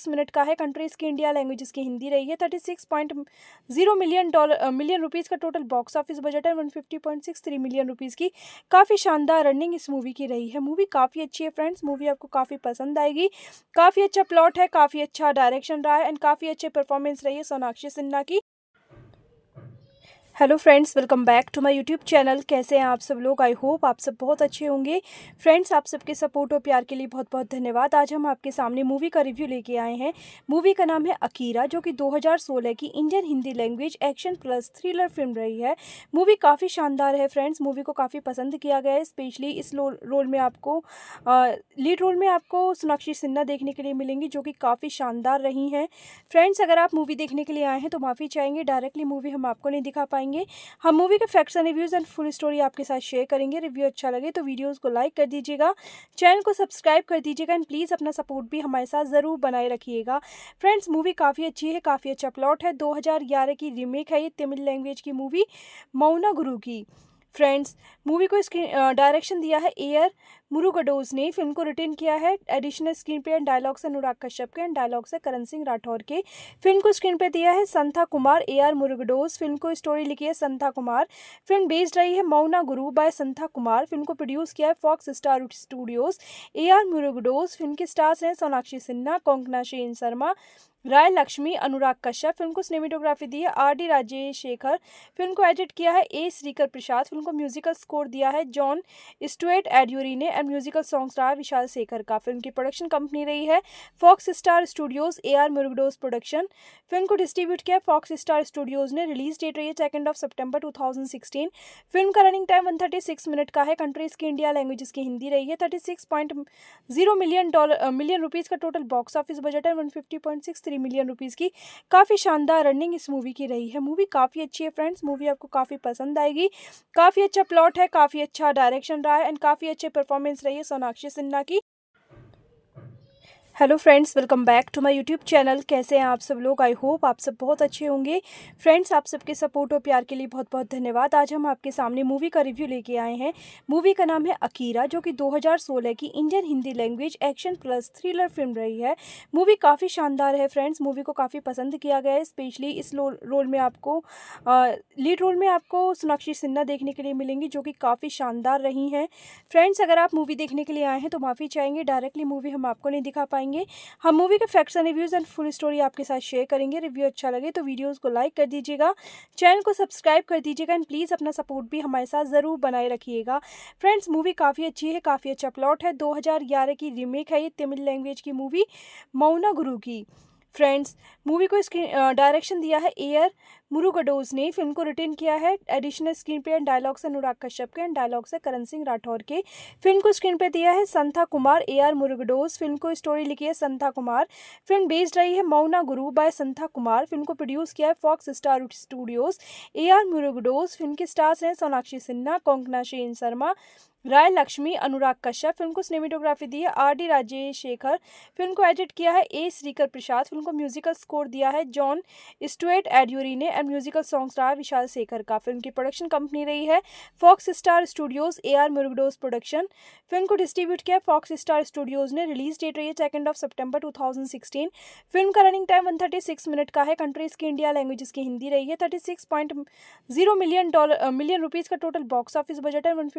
मिनट का है कंट्रीज की इंडिया लैंग्वेज की हिंदी रही है thirty million dollar million rupees का टोटल बॉक्स ऑफिस बजट है वन थ्री मिलियन रुपीज़ की काफ़ी शानदार रनिंग इस मूवी की रही है मूवी काफ़ी अच्छी है फ्रेंड्स मूवी आपको काफ़ी पसंद आएगी काफ़ी अच्छा प्लॉट है काफ़ी अच्छा डायरेक्शन रहा है एंड काफ़ी अच्छे परफॉर्मेंस रही है सोनाक्षी सिन्हा की hello friends welcome back to my YouTube channel कैसे हैं आप सब लोग आई होप आप सब बहुत अच्छे होंगे फ्रेंड्स आप सबके सपोर्ट और प्यार के लिए बहुत बहुत धन्यवाद आज हम आपके सामने मूवी का रिव्यू लेके आए हैं मूवी का नाम है अकीरा जो कि 2016 की Indian Hindi language action plus thriller film रही है मूवी काफ़ी शानदार है फ्रेंड्स मूवी को काफ़ी पसंद किया गया है स्पेशली इस रोल में आपको लीड रोल में आपको सोनाक्षी सिन्हा देखने के लिए मिलेंगी जो कि काफ़ी शानदार रही हैं फ्रेंड्स अगर आप मूवी देखने के लिए आए हैं तो माफ़ी चाहेंगे डायरेक्टली मूवी हम आपको नहीं दिखा पाएंगे पाएंगे हम मूवी के facts and reviews and full story आपके साथ शेयर करेंगे रिव्यू अच्छा लगे तो वीडियोज़ को लाइक कर दीजिएगा चैनल को सब्सक्राइब कर दीजिएगा एंड प्लीज़ अपना सपोर्ट भी हमारे साथ ज़रूर बनाए रखिएगा फ्रेंड्स मूवी काफ़ी अच्छी है काफ़ी अच्छा प्लॉट है दो की रीमेक है ये तमिल लैंग्वेज की मूवी मौना गुरु की फ्रेंड्स मूवी को स्क्रीन डायरेक्शन दिया है एयर मुरुगडोज ने फिल्म को रिटर्न किया है additional screenplay and dialogue से अनुराग कश्यप के एंड डायलॉग से करण सिंह राठौर के फिल्म को स्क्रीन पे दिया है Santha Kumar A R Murugadoss film को स्टोरी लिखी है संथा कुमार फिल्म बेस्ड रही है मौना गुरु बाय संथा कुमार फिल्म को प्रोड्यूस किया है Fox Star Studios A R Murugadoss film के स्टार्स हैं सोनाक्षी सिन्हा कोंकना शेन शर्मा राय लक्ष्मी अनुराग कश्यप फिल्म को सिनेमेटोग्राफी दी है R D Rajesh Shekhar film को एडिट किया है ए श्रीकर प्रसाद फिल्म को म्यूजिकल स्कोर दिया है जॉन स्टुअर्ट एड्यूरी ने and musical song star Vishal Shekhar का फिल्म की प्रोडक्शन कंपनी रही है Fox Star Studios A R Murugadoss production film को डिस्ट्रीब्यूट किया फॉक्स स्टार स्टूडियोज ने रिलीज डेट रही है second of September two film का रनिंग टाइम वन मिनट का है कंट्रीज की इंडिया लैंग्वेज की हिंदी रही है thirty million dollar million rupees का टोटल बॉक्स ऑफिस बजट है वन मिलियन रुपीज़ की काफ़ी शानदार रनिंग इस मूवी की रही है मूवी काफ़ी अच्छी है फ्रेंड्स मूवी आपको काफ़ी पसंद आएगी काफ़ी अच्छा प्लॉट है काफ़ी अच्छा डायरेक्शन रहा है एंड काफ़ी अच्छे परफॉर्मेंस परफॉर्मेंस रही है सोनाक्षी सिन्हा की hello friends welcome back to my YouTube channel कैसे हैं आप सब लोग आई होप आप सब बहुत अच्छे होंगे फ्रेंड्स आप सबके सपोर्ट और प्यार के लिए बहुत बहुत धन्यवाद आज हम आपके सामने मूवी का रिव्यू लेके आए हैं मूवी का नाम है अकीरा जो कि 2016 की Indian Hindi language action plus thriller film रही है मूवी काफ़ी शानदार है फ्रेंड्स मूवी को काफ़ी पसंद किया गया है स्पेशली इस रोल में आपको लीड रोल में आपको सोनाक्षी सिन्हा देखने के लिए मिलेंगी जो कि काफ़ी शानदार रही हैं फ्रेंड्स अगर आप मूवी देखने के लिए आए हैं तो माफ़ी चाहेंगे डायरेक्टली मूवी हम आपको नहीं दिखा पाएंगे पाएंगे हम मूवी के facts and reviews and full story आपके साथ शेयर करेंगे रिव्यू अच्छा लगे तो वीडियोज़ को लाइक कर दीजिएगा चैनल को सब्सक्राइब कर दीजिएगा एंड प्लीज़ अपना सपोर्ट भी हमारे साथ ज़रूर बनाए रखिएगा फ्रेंड्स मूवी काफ़ी अच्छी है काफ़ी अच्छा प्लॉट है दो की रीमेक है ये तमिल लैंग्वेज की मूवी मौना गुरु की फ्रेंड्स मूवी को स्क्रीन डायरेक्शन दिया है ए आर मुरुगडोज ने फिल्म को रिटर्न किया है additional screenplay and dialogues Anurag Kashyap के एंड डायलॉग्स है करण सिंह राठौर के फिल्म को स्क्रीन पे दिया है Santha Kumar A R Murugadoss film को स्टोरी लिखी है संथा कुमार फिल्म बेस्ड रही है मौना गुरु बाय संथा कुमार फिल्म को प्रोड्यूस किया है Fox Star Studios A R Murugadoss film के स्टार्स हैं सोनाक्षी सिन्हा कोंकना शेन शर्मा राय लक्ष्मी अनुराग कश्यप फिल्म को सिनेमेटोग्राफी दी है R D Rajesh Shekhar film को एडिट किया है ए श्रीकर प्रसाद फिल्म को म्यूजिकल स्कोर दिया है जॉन स्टुएट एडियोरी ने एंड म्यूजिकल सॉन्ग्स रहा विशाल शेखर का फिल्म की प्रोडक्शन कंपनी रही है Fox Star Studios A R Murugadoss production film को डिस्ट्रीब्यूट किया फॉक्स स्टार स्टूडियोज ने रिलीज डेट रही है second of September two film का रनिंग टाइम वन मिनट का है कंट्रीज की इंडिया लैंग्वेज की हिंदी रही है thirty million dollar million rupees का टोटल बॉक्स ऑफिस बजट है वन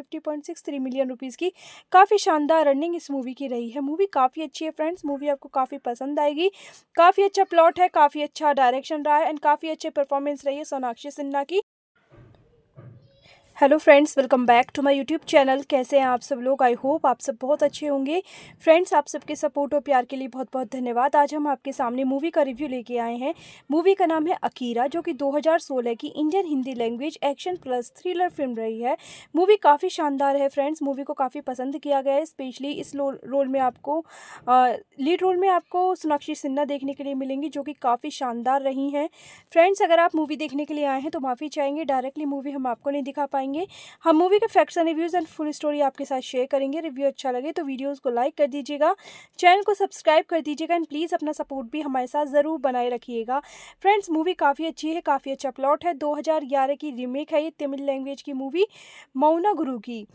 थ्री मिलियन रुपीज़ की काफ़ी शानदार रनिंग इस मूवी की रही है मूवी काफ़ी अच्छी है फ्रेंड्स मूवी आपको काफ़ी पसंद आएगी काफ़ी अच्छा प्लॉट है काफ़ी अच्छा डायरेक्शन रहा है एंड काफ़ी अच्छे परफॉर्मेंस रही है सोनाक्षी सिन्हा की hello friends welcome back to my YouTube channel कैसे हैं आप सब लोग आई होप आप सब बहुत अच्छे होंगे फ्रेंड्स आप सबके सपोर्ट और प्यार के लिए बहुत बहुत धन्यवाद आज हम आपके सामने मूवी का रिव्यू लेके आए हैं मूवी का नाम है अकीरा जो कि 2016 की Indian Hindi language action plus thriller film रही है मूवी काफ़ी शानदार है फ्रेंड्स मूवी को काफ़ी पसंद किया गया है स्पेशली इस रोल में आपको लीड रोल में आपको सोनाक्षी सिन्हा देखने के लिए मिलेंगी जो कि काफ़ी शानदार रही हैं फ्रेंड्स अगर आप मूवी देखने के लिए आए हैं तो माफ़ी चाहेंगे डायरेक्टली मूवी हम आपको नहीं दिखा पाएंगे पाएंगे हम मूवी के facts and reviews and full story आपके साथ शेयर करेंगे रिव्यू अच्छा लगे तो वीडियोज़ को लाइक कर दीजिएगा चैनल को सब्सक्राइब कर दीजिएगा एंड प्लीज़ अपना सपोर्ट भी हमारे साथ ज़रूर बनाए रखिएगा फ्रेंड्स मूवी काफ़ी अच्छी है काफ़ी अच्छा प्लॉट है दो की रीमेक है ये तमिल लैंग्वेज की मूवी मौना गुरु की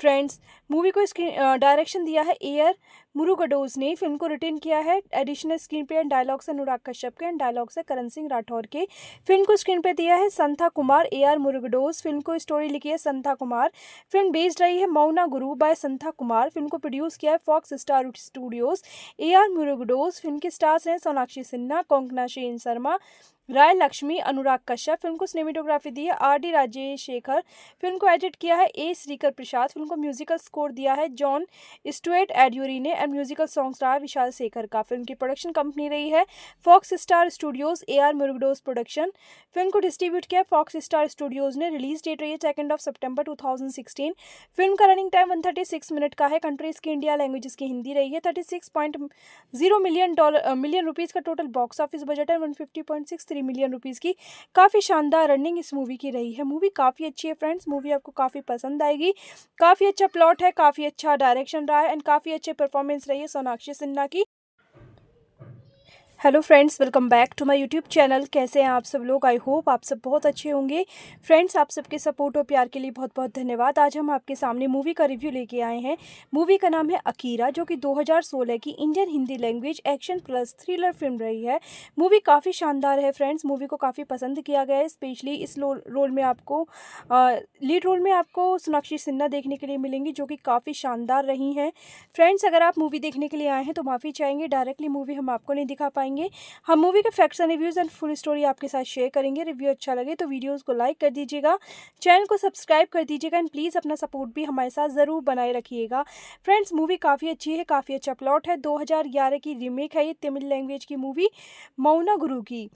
फ्रेंड्स मूवी को स्क्रीन डायरेक्शन दिया है एयर मुरुगडोज ने फिल्म को रिटर्न किया है additional screenplay and dialogue से अनुराग कश्यप के एंड डायलॉग से करण सिंह राठौर के फिल्म को स्क्रीन पे दिया है Santha Kumar A R Murugadoss film को स्टोरी लिखी है संथा कुमार फिल्म बेस्ड रही है मौना गुरु बाय संथा कुमार फिल्म को प्रोड्यूस किया है Fox Star Studios A R Murugadoss film के स्टार्स हैं सोनाक्षी सिन्हा कोंकना शेन शर्मा राय लक्ष्मी अनुराग कश्यप फिल्म को सिनेमेटोग्राफी दी है R D Rajesh Shekhar film को एडिट किया है ए श्रीकर प्रसाद फिल्म को म्यूजिकल स्कोर दिया है जॉन स्टुअर्ट एड्यूरी ने and musical song star Vishal Shekhar का फिल्म की प्रोडक्शन कंपनी रही है Fox Star Studios A R Murugadoss production film को डिस्ट्रीब्यूट किया फॉक्स स्टार स्टूडियोज ने रिलीज डेट रही है second of September two film का रनिंग टाइम वन मिनट का है कंट्रीज की इंडिया लैंग्वेज की हिंदी रही है thirty million dollar million rupees का टोटल बॉक्स ऑफिस बजट है वन मिलियन रुपीज़ की काफ़ी शानदार रनिंग इस मूवी की रही है मूवी काफ़ी अच्छी है फ्रेंड्स मूवी आपको काफ़ी पसंद आएगी काफ़ी अच्छा प्लॉट है काफ़ी अच्छा डायरेक्शन रहा है एंड काफ़ी अच्छे परफॉर्मेंस परफॉर्मेंस रही है सोनाक्षी सिन्हा की hello friends welcome back to my YouTube channel कैसे हैं आप सब लोग आई होप आप सब बहुत अच्छे होंगे फ्रेंड्स आप सबके सपोर्ट और प्यार के लिए बहुत बहुत धन्यवाद आज हम आपके सामने मूवी का रिव्यू लेके आए हैं मूवी का नाम है अकीरा जो कि 2016 की Indian Hindi language action plus thriller film रही है मूवी काफ़ी शानदार है फ्रेंड्स मूवी को काफ़ी पसंद किया गया है स्पेशली इस रोल में आपको लीड रोल में आपको सोनाक्षी सिन्हा देखने के लिए मिलेंगी जो कि काफ़ी शानदार रही हैं फ्रेंड्स अगर आप मूवी देखने के लिए आए हैं तो माफ़ी चाहेंगे डायरेक्टली मूवी हम आपको नहीं दिखा पाएंगे पाएंगे हम मूवी के facts and reviews and full story आपके साथ शेयर करेंगे रिव्यू अच्छा लगे तो वीडियोज़ को लाइक कर दीजिएगा चैनल को सब्सक्राइब कर दीजिएगा एंड प्लीज़ अपना सपोर्ट भी हमारे साथ ज़रूर बनाए रखिएगा फ्रेंड्स मूवी काफ़ी अच्छी है काफ़ी अच्छा प्लॉट है दो की रीमेक है ये तमिल लैंग्वेज की मूवी मौना गुरु की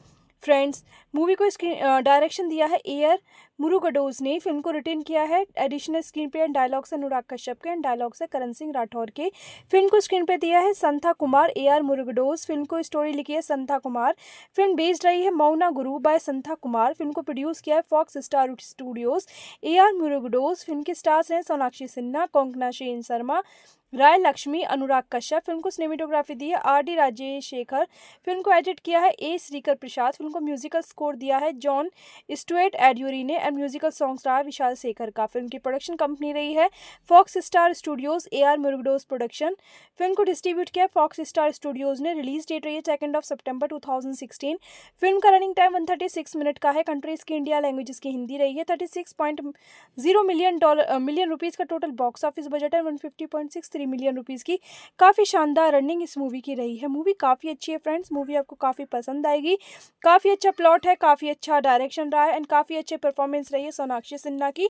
फ्रेंड्स मूवी को स्क्रीन डायरेक्शन दिया है ए आर मुरुगडोज ने फिल्म को रिटर्न किया है additional screenplay and dialogues Anurag Kashyap के एंड डायलॉग्स है करण सिंह राठौर के फिल्म को स्क्रीन पे दिया है Santha Kumar A R Murugadoss film को स्टोरी लिखी है संथा कुमार फिल्म बेस्ड रही है मौना गुरु बाय संथा कुमार फिल्म को प्रोड्यूस किया है Fox Star Studios A R Murugadoss film के स्टार्स हैं सोनाक्षी सिन्हा कोंकना शेन शर्मा राय लक्ष्मी अनुराग कश्यप फिल्म को सिनेमेटोग्राफी दी है R D Rajesh Shekhar film को एडिट किया है ए श्रीकर प्रसाद फिल्म को म्यूजिकल स्कोर दिया है जॉन स्टुएट एड्यूरी ने एंड म्यूजिकल सॉन्ग्स रहा विशाल शेखर का फिल्म की प्रोडक्शन कंपनी रही है Fox Star Studios A R Murugadoss production film को डिस्ट्रीब्यूट किया फॉक्स स्टार स्टूडियोज ने रिलीज डेट रही है second of September two film का रनिंग टाइम वन मिनट का है कंट्रीज की इंडिया लैंग्वेज की हिंदी रही है thirty million dollar million rupees का टोटल बॉक्स ऑफिस बजट है वन थ्री मिलियन रुपीज़ की काफ़ी शानदार रनिंग इस मूवी की रही है मूवी काफ़ी अच्छी है फ्रेंड्स मूवी आपको काफ़ी पसंद आएगी काफ़ी अच्छा प्लॉट है काफ़ी अच्छा डायरेक्शन रहा है एंड काफ़ी अच्छे परफॉर्मेंस रही है सोनाक्षी सिन्हा की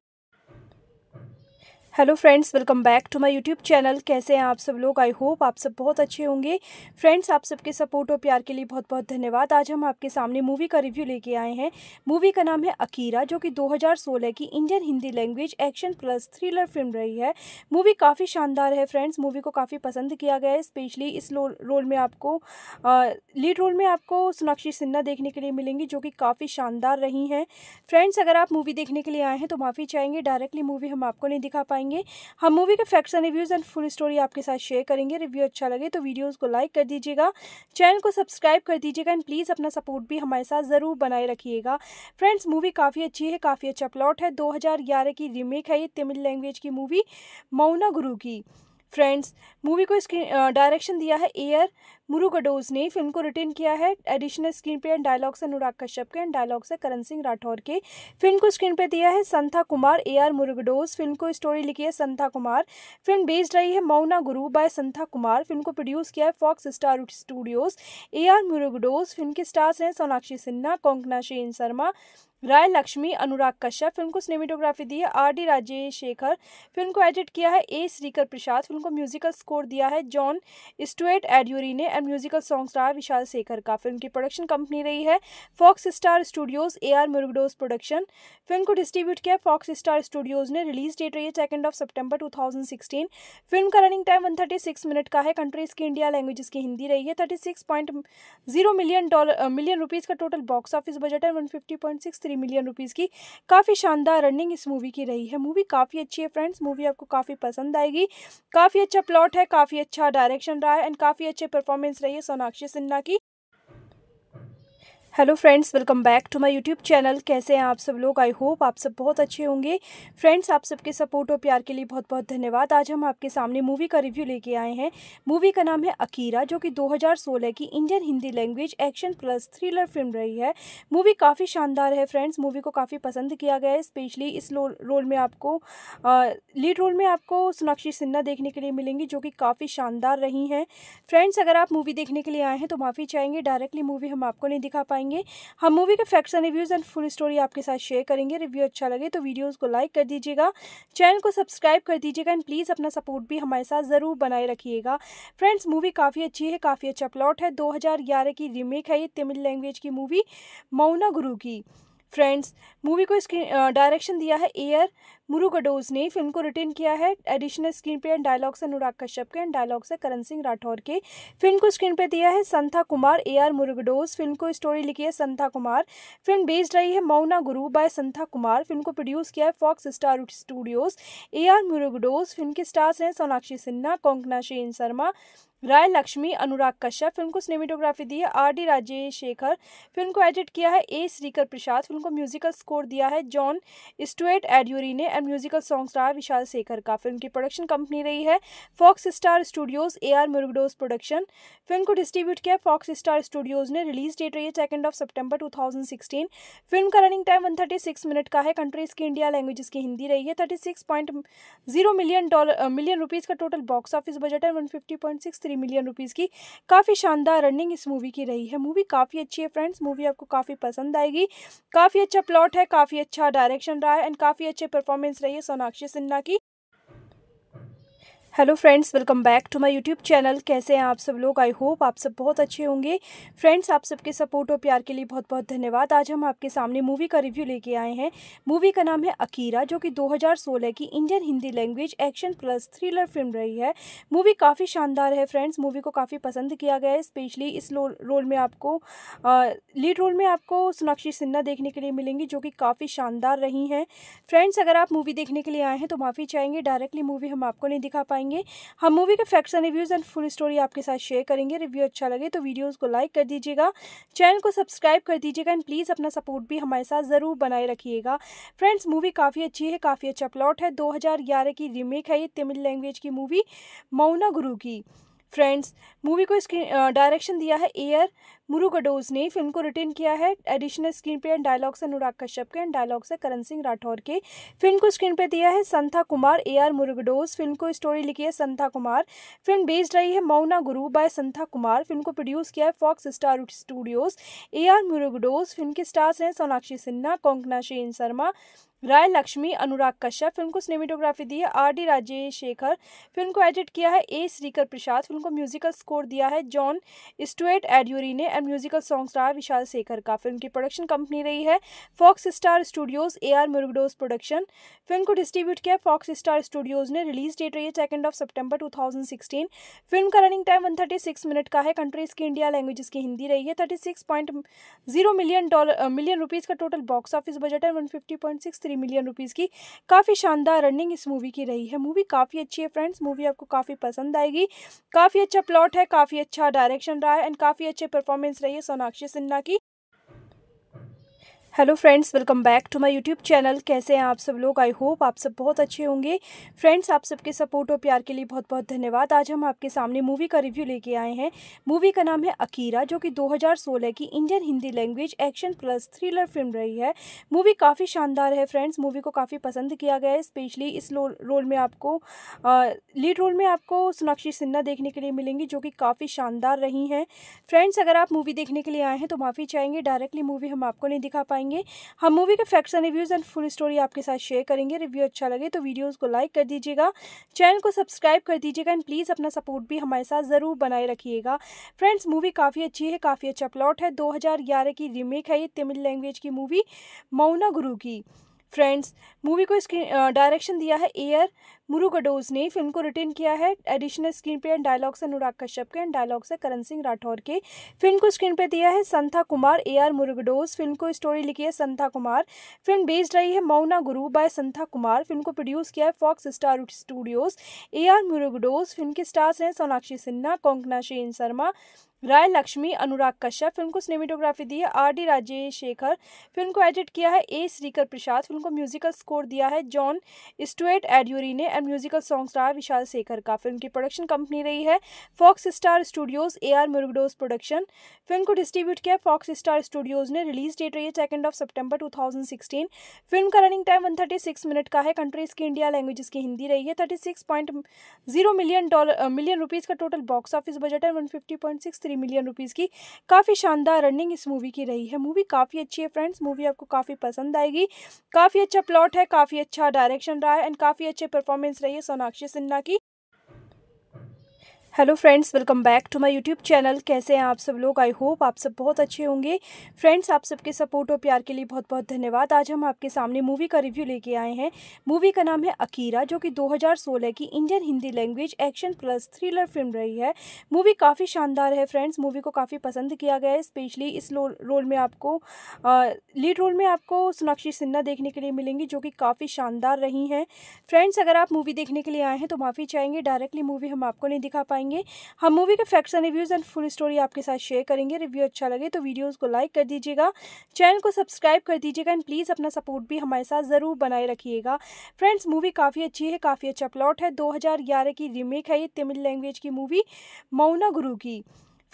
hello friends welcome back to my YouTube channel कैसे हैं आप सब लोग आई होप आप सब बहुत अच्छे होंगे फ्रेंड्स आप सबके सपोर्ट और प्यार के लिए बहुत बहुत धन्यवाद आज हम आपके सामने मूवी का रिव्यू लेके आए हैं मूवी का नाम है अकीरा जो कि 2016 की Indian Hindi language action plus thriller film रही है मूवी काफ़ी शानदार है फ्रेंड्स मूवी को काफ़ी पसंद किया गया है स्पेशली इस रोल में आपको लीड रोल में आपको सोनाक्षी सिन्हा देखने के लिए मिलेंगी जो कि काफ़ी शानदार रही हैं फ्रेंड्स अगर आप मूवी देखने के लिए आए हैं तो माफ़ी चाहेंगे डायरेक्टली मूवी हम आपको नहीं दिखा पाएंगे पाएंगे हम मूवी के facts and reviews and full story आपके साथ शेयर करेंगे रिव्यू अच्छा लगे तो वीडियोज़ को लाइक कर दीजिएगा चैनल को सब्सक्राइब कर दीजिएगा एंड प्लीज़ अपना सपोर्ट भी हमारे साथ ज़रूर बनाए रखिएगा फ्रेंड्स मूवी काफ़ी अच्छी है काफ़ी अच्छा प्लॉट है दो की रीमेक है ये तमिल लैंग्वेज की मूवी मौना गुरु की फ्रेंड्स मूवी को स्क्रीन डायरेक्शन दिया है एयर मुरुगडोज ने फिल्म को रिटर्न किया है additional screenplay and dialogue से अनुराग कश्यप के एंड डायलॉग से करण सिंह राठौर के फिल्म को स्क्रीन पे दिया है Santha Kumar A R Murugadoss film को स्टोरी लिखी है संथा कुमार फिल्म बेस्ड रही है मौना गुरु बाय संथा कुमार फिल्म को प्रोड्यूस किया है Fox Star Studios A R Murugadoss film के स्टार्स हैं सोनाक्षी सिन्हा कोंकना शेन शर्मा राय लक्ष्मी अनुराग कश्यप फिल्म को सिनेमेटोग्राफी दी है R D Rajesh Shekhar film को एडिट किया है ए श्रीकर प्रसाद फिल्म को म्यूजिकल स्कोर दिया है जॉन स्टुअर्ट एड्यूरी ने and musical song star Vishal Shekhar का फिल्म की प्रोडक्शन कंपनी रही है Fox Star Studios A R Murugadoss production film को डिस्ट्रीब्यूट किया फॉक्स स्टार स्टूडियोज ने रिलीज डेट रही है second of September two film का रनिंग टाइम वन मिनट का है कंट्रीज की इंडिया लैंग्वेज की हिंदी रही है thirty million dollar million rupees का टोटल बॉक्स ऑफिस बजट है वन मिलियन रुपीज़ की काफ़ी शानदार रनिंग इस मूवी की रही है मूवी काफ़ी अच्छी है फ्रेंड्स मूवी आपको काफ़ी पसंद आएगी काफ़ी अच्छा प्लॉट है काफ़ी अच्छा डायरेक्शन रहा है एंड काफ़ी अच्छे परफॉर्मेंस परफॉर्मेंस रही है सोनाक्षी सिन्हा की hello friends welcome back to my YouTube channel कैसे हैं आप सब लोग आई होप आप सब बहुत अच्छे होंगे फ्रेंड्स आप सबके सपोर्ट और प्यार के लिए बहुत बहुत धन्यवाद आज हम आपके सामने मूवी का रिव्यू लेके आए हैं मूवी का नाम है अकीरा जो कि 2016 की Indian Hindi language action plus thriller film रही है मूवी काफ़ी शानदार है फ्रेंड्स मूवी को काफ़ी पसंद किया गया है स्पेशली इस रोल में आपको लीड रोल में आपको सोनाक्षी सिन्हा देखने के लिए मिलेंगी जो कि काफ़ी शानदार रही हैं फ्रेंड्स अगर आप मूवी देखने के लिए आए हैं तो माफ़ी चाहेंगे डायरेक्टली मूवी हम आपको नहीं दिखा पाएंगे पाएंगे हम मूवी के facts and reviews and full story आपके साथ शेयर करेंगे रिव्यू अच्छा लगे तो वीडियोज़ को लाइक कर दीजिएगा चैनल को सब्सक्राइब कर दीजिएगा एंड प्लीज़ अपना सपोर्ट भी हमारे साथ ज़रूर बनाए रखिएगा फ्रेंड्स मूवी काफ़ी अच्छी है काफ़ी अच्छा प्लॉट है दो की रीमेक है ये तमिल लैंग्वेज की मूवी मौना गुरु की फ्रेंड्स मूवी को स्क्रीन डायरेक्शन दिया है ए आर मुरुगडोज ने फिल्म को रिटर्न किया है additional screenplay and dialogues Anurag Kashyap के एंड डायलॉग्स है करण सिंह राठौर के फिल्म को स्क्रीन पे दिया है Santha Kumar A R Murugadoss film को स्टोरी लिखी है संथा कुमार फिल्म बेस्ड रही है मौना गुरु बाय संथा कुमार फिल्म को प्रोड्यूस किया है Fox Star Studios A R Murugadoss film के स्टार्स हैं सोनाक्षी सिन्हा कोंकना शेन शर्मा राय लक्ष्मी अनुराग कश्यप फिल्म को सिनेमेटोग्राफी दी है R D Rajesh Shekhar film को एडिट किया है ए श्रीकर प्रसाद फिल्म को म्यूजिकल स्कोर दिया है जॉन स्टुएट एड्यूरी ने एंड म्यूजिकल सॉन्ग्स रहा है विशाल शेखर का फिल्म की प्रोडक्शन कंपनी रही है Fox Star Studios A R Murugadoss production film को डिस्ट्रीब्यूट किया फॉक्स स्टार स्टूडियोज ने रिलीज डेट रही है second of September two film का रनिंग टाइम वन मिनट का है कंट्रीज की इंडिया लैंग्वेज की हिंदी रही है thirty million dollar million rupees का टोटल बॉक्स ऑफिस बजट है वन थ्री मिलियन रुपीज़ की काफ़ी शानदार रनिंग इस मूवी की रही है मूवी काफ़ी अच्छी है फ्रेंड्स मूवी आपको काफ़ी पसंद आएगी काफ़ी अच्छा प्लॉट है काफ़ी अच्छा डायरेक्शन रहा है एंड काफ़ी अच्छे परफॉर्मेंस रही है सोनाक्षी सिन्हा की hello friends welcome back to my YouTube channel कैसे हैं आप सब लोग आई होप आप सब बहुत अच्छे होंगे फ्रेंड्स आप सबके सपोर्ट और प्यार के लिए बहुत बहुत धन्यवाद आज हम आपके सामने मूवी का रिव्यू लेके आए हैं मूवी का नाम है अकीरा जो कि 2016 की Indian Hindi language action plus thriller film रही है मूवी काफ़ी शानदार है फ्रेंड्स मूवी को काफ़ी पसंद किया गया है स्पेशली इस रोल में आपको लीड रोल में आपको सोनाक्षी सिन्हा देखने के लिए मिलेंगी जो कि काफ़ी शानदार रही हैं फ्रेंड्स अगर आप मूवी देखने के लिए आए हैं तो माफ़ी चाहेंगे डायरेक्टली मूवी हम आपको नहीं दिखा पाएंगे पाएंगे हम मूवी के facts and reviews and full story आपके साथ शेयर करेंगे रिव्यू अच्छा लगे तो वीडियोज़ को लाइक कर दीजिएगा चैनल को सब्सक्राइब कर दीजिएगा एंड प्लीज़ अपना सपोर्ट भी हमारे साथ ज़रूर बनाए रखिएगा फ्रेंड्स मूवी काफ़ी अच्छी है काफ़ी अच्छा प्लॉट है दो की रीमेक है ये तमिल लैंग्वेज की मूवी मौना गुरु की फ्रेंड्स मूवी को स्क्रीन डायरेक्शन दिया है एयर मुरुगडोज ने फिल्म को रिटर्न किया है additional screenplay and dialogue से अनुराग कश्यप के एंड डायलॉग से करण सिंह राठौर के फिल्म को स्क्रीन पे दिया है Santha Kumar A R Murugadoss film को स्टोरी लिखी है संथा कुमार फिल्म बेस्ड रही है मौना गुरु बाय संथा कुमार फिल्म को प्रोड्यूस किया है Fox Star Studios A R Murugadoss film के स्टार्स हैं सोनाक्षी सिन्हा कोंकना शेन शर्मा राय लक्ष्मी अनुराग कश्यप फिल्म को सिनेमेटोग्राफी दी है R D Rajesh Shekhar film को एडिट किया है ए श्रीकर प्रसाद फिल्म को म्यूजिकल स्कोर दिया है जॉन स्टुअर्ट एड्यूरी ने and musical song star Vishal Shekhar का फिल्म की प्रोडक्शन कंपनी रही है Fox Star Studios A R Murugadoss production film को डिस्ट्रीब्यूट किया फॉक्स स्टार स्टूडियोज ने रिलीज डेट रही है second of September two film का रनिंग टाइम वन मिनट का है कंट्रीज की इंडिया लैंग्वेज की हिंदी रही है thirty million dollar million rupees का टोटल बॉक्स ऑफिस बजट है वन मिलियन रुपीज़ की काफ़ी शानदार रनिंग इस मूवी की रही है मूवी काफ़ी अच्छी है फ्रेंड्स मूवी आपको काफ़ी पसंद आएगी काफ़ी अच्छा प्लॉट है काफ़ी अच्छा डायरेक्शन रहा है एंड काफ़ी अच्छे परफॉर्मेंस परफॉर्मेंस रही है सोनाक्षी सिन्हा की hello friends welcome back to my YouTube channel कैसे हैं आप सब लोग आई होप आप सब बहुत अच्छे होंगे फ्रेंड्स आप सबके सपोर्ट और प्यार के लिए बहुत बहुत धन्यवाद आज हम आपके सामने मूवी का रिव्यू लेके आए हैं मूवी का नाम है अकीरा जो कि 2016 की Indian Hindi language action plus thriller film रही है मूवी काफ़ी शानदार है फ्रेंड्स मूवी को काफ़ी पसंद किया गया है स्पेशली इस रोल में आपको लीड रोल में आपको सोनाक्षी सिन्हा देखने के लिए मिलेंगी जो कि काफ़ी शानदार रही हैं फ्रेंड्स अगर आप मूवी देखने के लिए आए हैं तो माफ़ी चाहेंगे डायरेक्टली मूवी हम आपको नहीं दिखा पाएंगे पाएंगे हम मूवी के facts and reviews and full story आपके साथ शेयर करेंगे रिव्यू अच्छा लगे तो वीडियोज़ को लाइक कर दीजिएगा चैनल को सब्सक्राइब कर दीजिएगा एंड प्लीज़ अपना सपोर्ट भी हमारे साथ ज़रूर बनाए रखिएगा फ्रेंड्स मूवी काफ़ी अच्छी है काफ़ी अच्छा प्लॉट है दो की रीमेक है ये तमिल लैंग्वेज की मूवी मौना गुरु की फ्रेंड्स मूवी को स्क्रीन डायरेक्शन दिया है ए आर मुरुगडोज ने फिल्म को रिटेन किया है additional screenplay and dialogues Anurag Kashyap के एंड डायलॉग्स है करण सिंह राठौर के फिल्म को स्क्रीन पे दिया है Santha Kumar A R Murugadoss film को स्टोरी लिखी है संथा कुमार फिल्म बेस्ड रही है मौना गुरु बाय संथा कुमार फिल्म को प्रोड्यूस किया है Fox Star Studios A R Murugadoss film के स्टार्स हैं सोनाक्षी सिन्हा कोंकना शेन शर्मा राय लक्ष्मी अनुराग कश्यप फिल्म को सिनेमेटोग्राफी दी है R D Rajesh Shekhar film को एडिट किया है ए श्रीकर प्रसाद फिल्म को म्यूजिकल स्कोर दिया है जॉन स्टुएट एड्यूरी ने एंड म्यूजिकल सॉन्ग्स रहा विशाल शेखर का फिल्म की प्रोडक्शन कंपनी रही है Fox Star Studios A R Murugadoss production film को डिस्ट्रीब्यूट किया फॉक्स स्टार स्टूडियोज ने रिलीज डेट रही है second of September two film का रनिंग टाइम वन मिनट का है कंट्रीज की इंडिया लैंग्वेज की हिंदी रही है thirty million dollar million rupees का टोटल बॉक्स ऑफिस बजट है वन थ्री मिलियन रुपीज़ की काफ़ी शानदार रनिंग इस मूवी की रही है मूवी काफ़ी अच्छी है फ्रेंड्स मूवी आपको काफ़ी पसंद आएगी काफ़ी अच्छा प्लॉट है काफ़ी अच्छा डायरेक्शन रहा है एंड काफ़ी अच्छे परफॉर्मेंस रही है सोनाक्षी सिन्हा की hello friends welcome back to my YouTube channel कैसे हैं आप सब लोग आई होप आप सब बहुत अच्छे होंगे फ्रेंड्स आप सबके सपोर्ट और प्यार के लिए बहुत बहुत धन्यवाद आज हम आपके सामने मूवी का रिव्यू लेके आए हैं मूवी का नाम है अकीरा जो कि 2016 की Indian Hindi language action plus thriller film रही है मूवी काफ़ी शानदार है फ्रेंड्स मूवी को काफ़ी पसंद किया गया है स्पेशली इस रोल में आपको लीड रोल में आपको सोनाक्षी सिन्हा देखने के लिए मिलेंगी जो कि काफ़ी शानदार रही हैं फ्रेंड्स अगर आप मूवी देखने के लिए आए हैं तो माफ़ी चाहेंगे डायरेक्टली मूवी हम आपको नहीं दिखा पाएंगे पाएंगे हम मूवी के facts and reviews and full story आपके साथ शेयर करेंगे रिव्यू अच्छा लगे तो वीडियोज़ को लाइक कर दीजिएगा चैनल को सब्सक्राइब कर दीजिएगा एंड प्लीज़ अपना सपोर्ट भी हमारे साथ ज़रूर बनाए रखिएगा फ्रेंड्स मूवी काफ़ी अच्छी है काफ़ी अच्छा प्लॉट है दो की रीमेक है ये तमिल लैंग्वेज की मूवी मौना गुरु की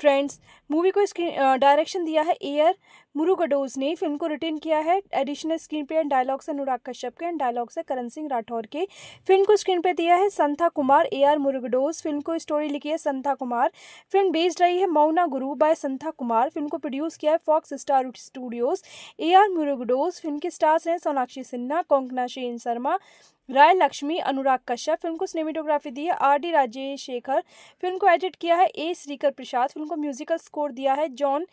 फ्रेंड्स मूवी को स्क्रीन डायरेक्शन दिया है एयर मुरुगडोज ने फिल्म को रिटर्न किया है additional screenplay and dialogue से अनुराग कश्यप के एंड डायलॉग से करण सिंह राठौर के फिल्म को स्क्रीन पे दिया है Santha Kumar A R Murugadoss film को स्टोरी लिखी है संथा कुमार फिल्म बेस्ड रही है मौना गुरु बाय संथा कुमार फिल्म को प्रोड्यूस किया है Fox Star Studios A R Murugadoss film के स्टार्स हैं सोनाक्षी सिन्हा कोंकना शेन शर्मा राय लक्ष्मी अनुराग कश्यप फिल्म को सिनेमेटोग्राफी दी है R D Rajesh Shekhar film को एडिट किया है ए श्रीकर प्रसाद फिल्म को म्यूजिकल स्कोर दिया है जॉन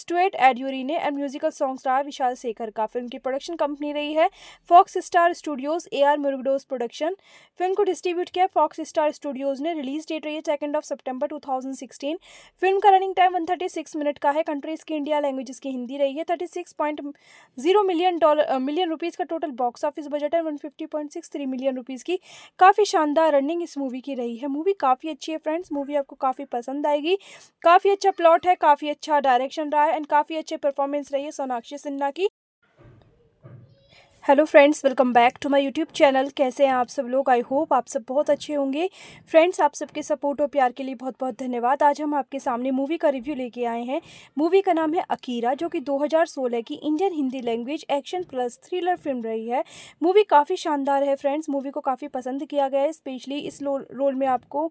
स्टुअर्ट एड्यूरी ने and musical song star Vishal Shekhar का फिल्म की प्रोडक्शन कंपनी रही है Fox Star Studios A R Murugadoss production film को डिस्ट्रीब्यूट किया फॉक्स स्टार स्टूडियोज ने रिलीज डेट रही है second of September two film का रनिंग टाइम वन मिनट का है कंट्रीज की इंडिया लैंग्वेज की हिंदी रही है thirty million dollar million rupees का टोटल बॉक्स ऑफिस बजट है वन मिलियन रुपीज़ की काफ़ी शानदार रनिंग इस मूवी की रही है मूवी काफ़ी अच्छी है फ्रेंड्स मूवी आपको काफ़ी पसंद आएगी काफ़ी अच्छा प्लॉट है काफ़ी अच्छा डायरेक्शन रहा है एंड काफ़ी अच्छे परफॉर्मेंस परफॉर्मेंस रही है सोनाक्षी सिन्हा की hello friends welcome back to my YouTube channel कैसे हैं आप सब लोग आई होप आप सब बहुत अच्छे होंगे फ्रेंड्स आप सबके सपोर्ट और प्यार के लिए बहुत बहुत धन्यवाद आज हम आपके सामने मूवी का रिव्यू लेके आए हैं मूवी का नाम है अकीरा जो कि 2016 की Indian Hindi language action plus thriller film रही है मूवी काफ़ी शानदार है फ्रेंड्स मूवी को काफ़ी पसंद किया गया है स्पेशली इस रोल में आपको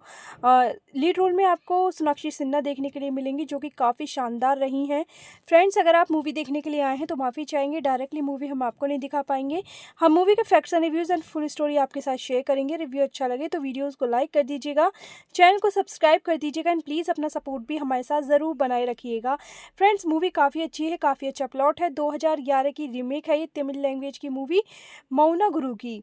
लीड रोल में आपको सोनाक्षी सिन्हा देखने के लिए मिलेंगी जो कि काफ़ी शानदार रही हैं फ्रेंड्स अगर आप मूवी देखने के लिए आए हैं तो माफ़ी चाहेंगे डायरेक्टली मूवी हम आपको नहीं दिखा पाएंगे पाएंगे हम मूवी के facts and reviews and full story आपके साथ शेयर करेंगे रिव्यू अच्छा लगे तो वीडियोज़ को लाइक कर दीजिएगा चैनल को सब्सक्राइब कर दीजिएगा एंड प्लीज़ अपना सपोर्ट भी हमारे साथ ज़रूर बनाए रखिएगा फ्रेंड्स मूवी काफ़ी अच्छी है काफ़ी अच्छा प्लॉट है दो की रीमेक है ये तमिल लैंग्वेज की मूवी मौना गुरु की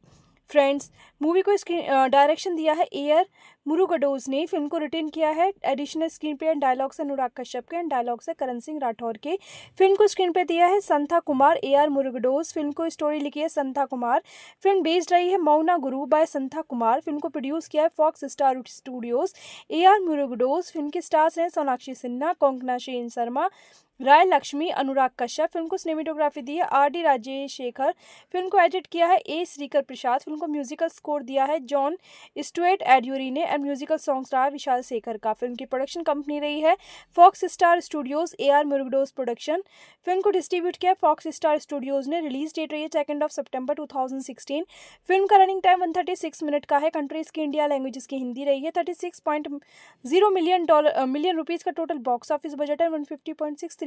फ्रेंड्स मूवी को स्क्रीन डायरेक्शन दिया है ए आर मुरुगडोज ने फिल्म को रिटर्न किया है additional screenplay and dialogues Anurag Kashyap के एंड डायलॉग्स है करण सिंह राठौर के फिल्म को स्क्रीन पे दिया है Santha Kumar A R Murugadoss film को स्टोरी लिखी है संथा कुमार फिल्म बेस्ड रही है मौना गुरु बाय संथा कुमार फिल्म को प्रोड्यूस किया है Fox Star Studios A R Murugadoss film के स्टार्स हैं सोनाक्षी सिन्हा कोंकना शेन शर्मा राय लक्ष्मी अनुराग कश्यप फिल्म को सिनेमेटोग्राफी दी है R D Rajesh Shekhar film को एडिट किया है ए श्रीकर प्रसाद फिल्म को म्यूजिकल स्कोर दिया है जॉन स्टुएट एड्यूरी ने एंड म्यूजिकल सॉन्ग्स रहा विशाल शेखर का फिल्म की प्रोडक्शन कंपनी रही है Fox Star Studios A R Murugadoss production film को डिस्ट्रीब्यूट किया फॉक्स स्टार स्टूडियोज ने रिलीज डेट रही है second of September two film का रनिंग टाइम वन मिनट का है कंट्रीज की इंडिया लैंग्वेज की हिंदी रही है thirty million dollar million rupees का टोटल बॉक्स ऑफिस बजट है वन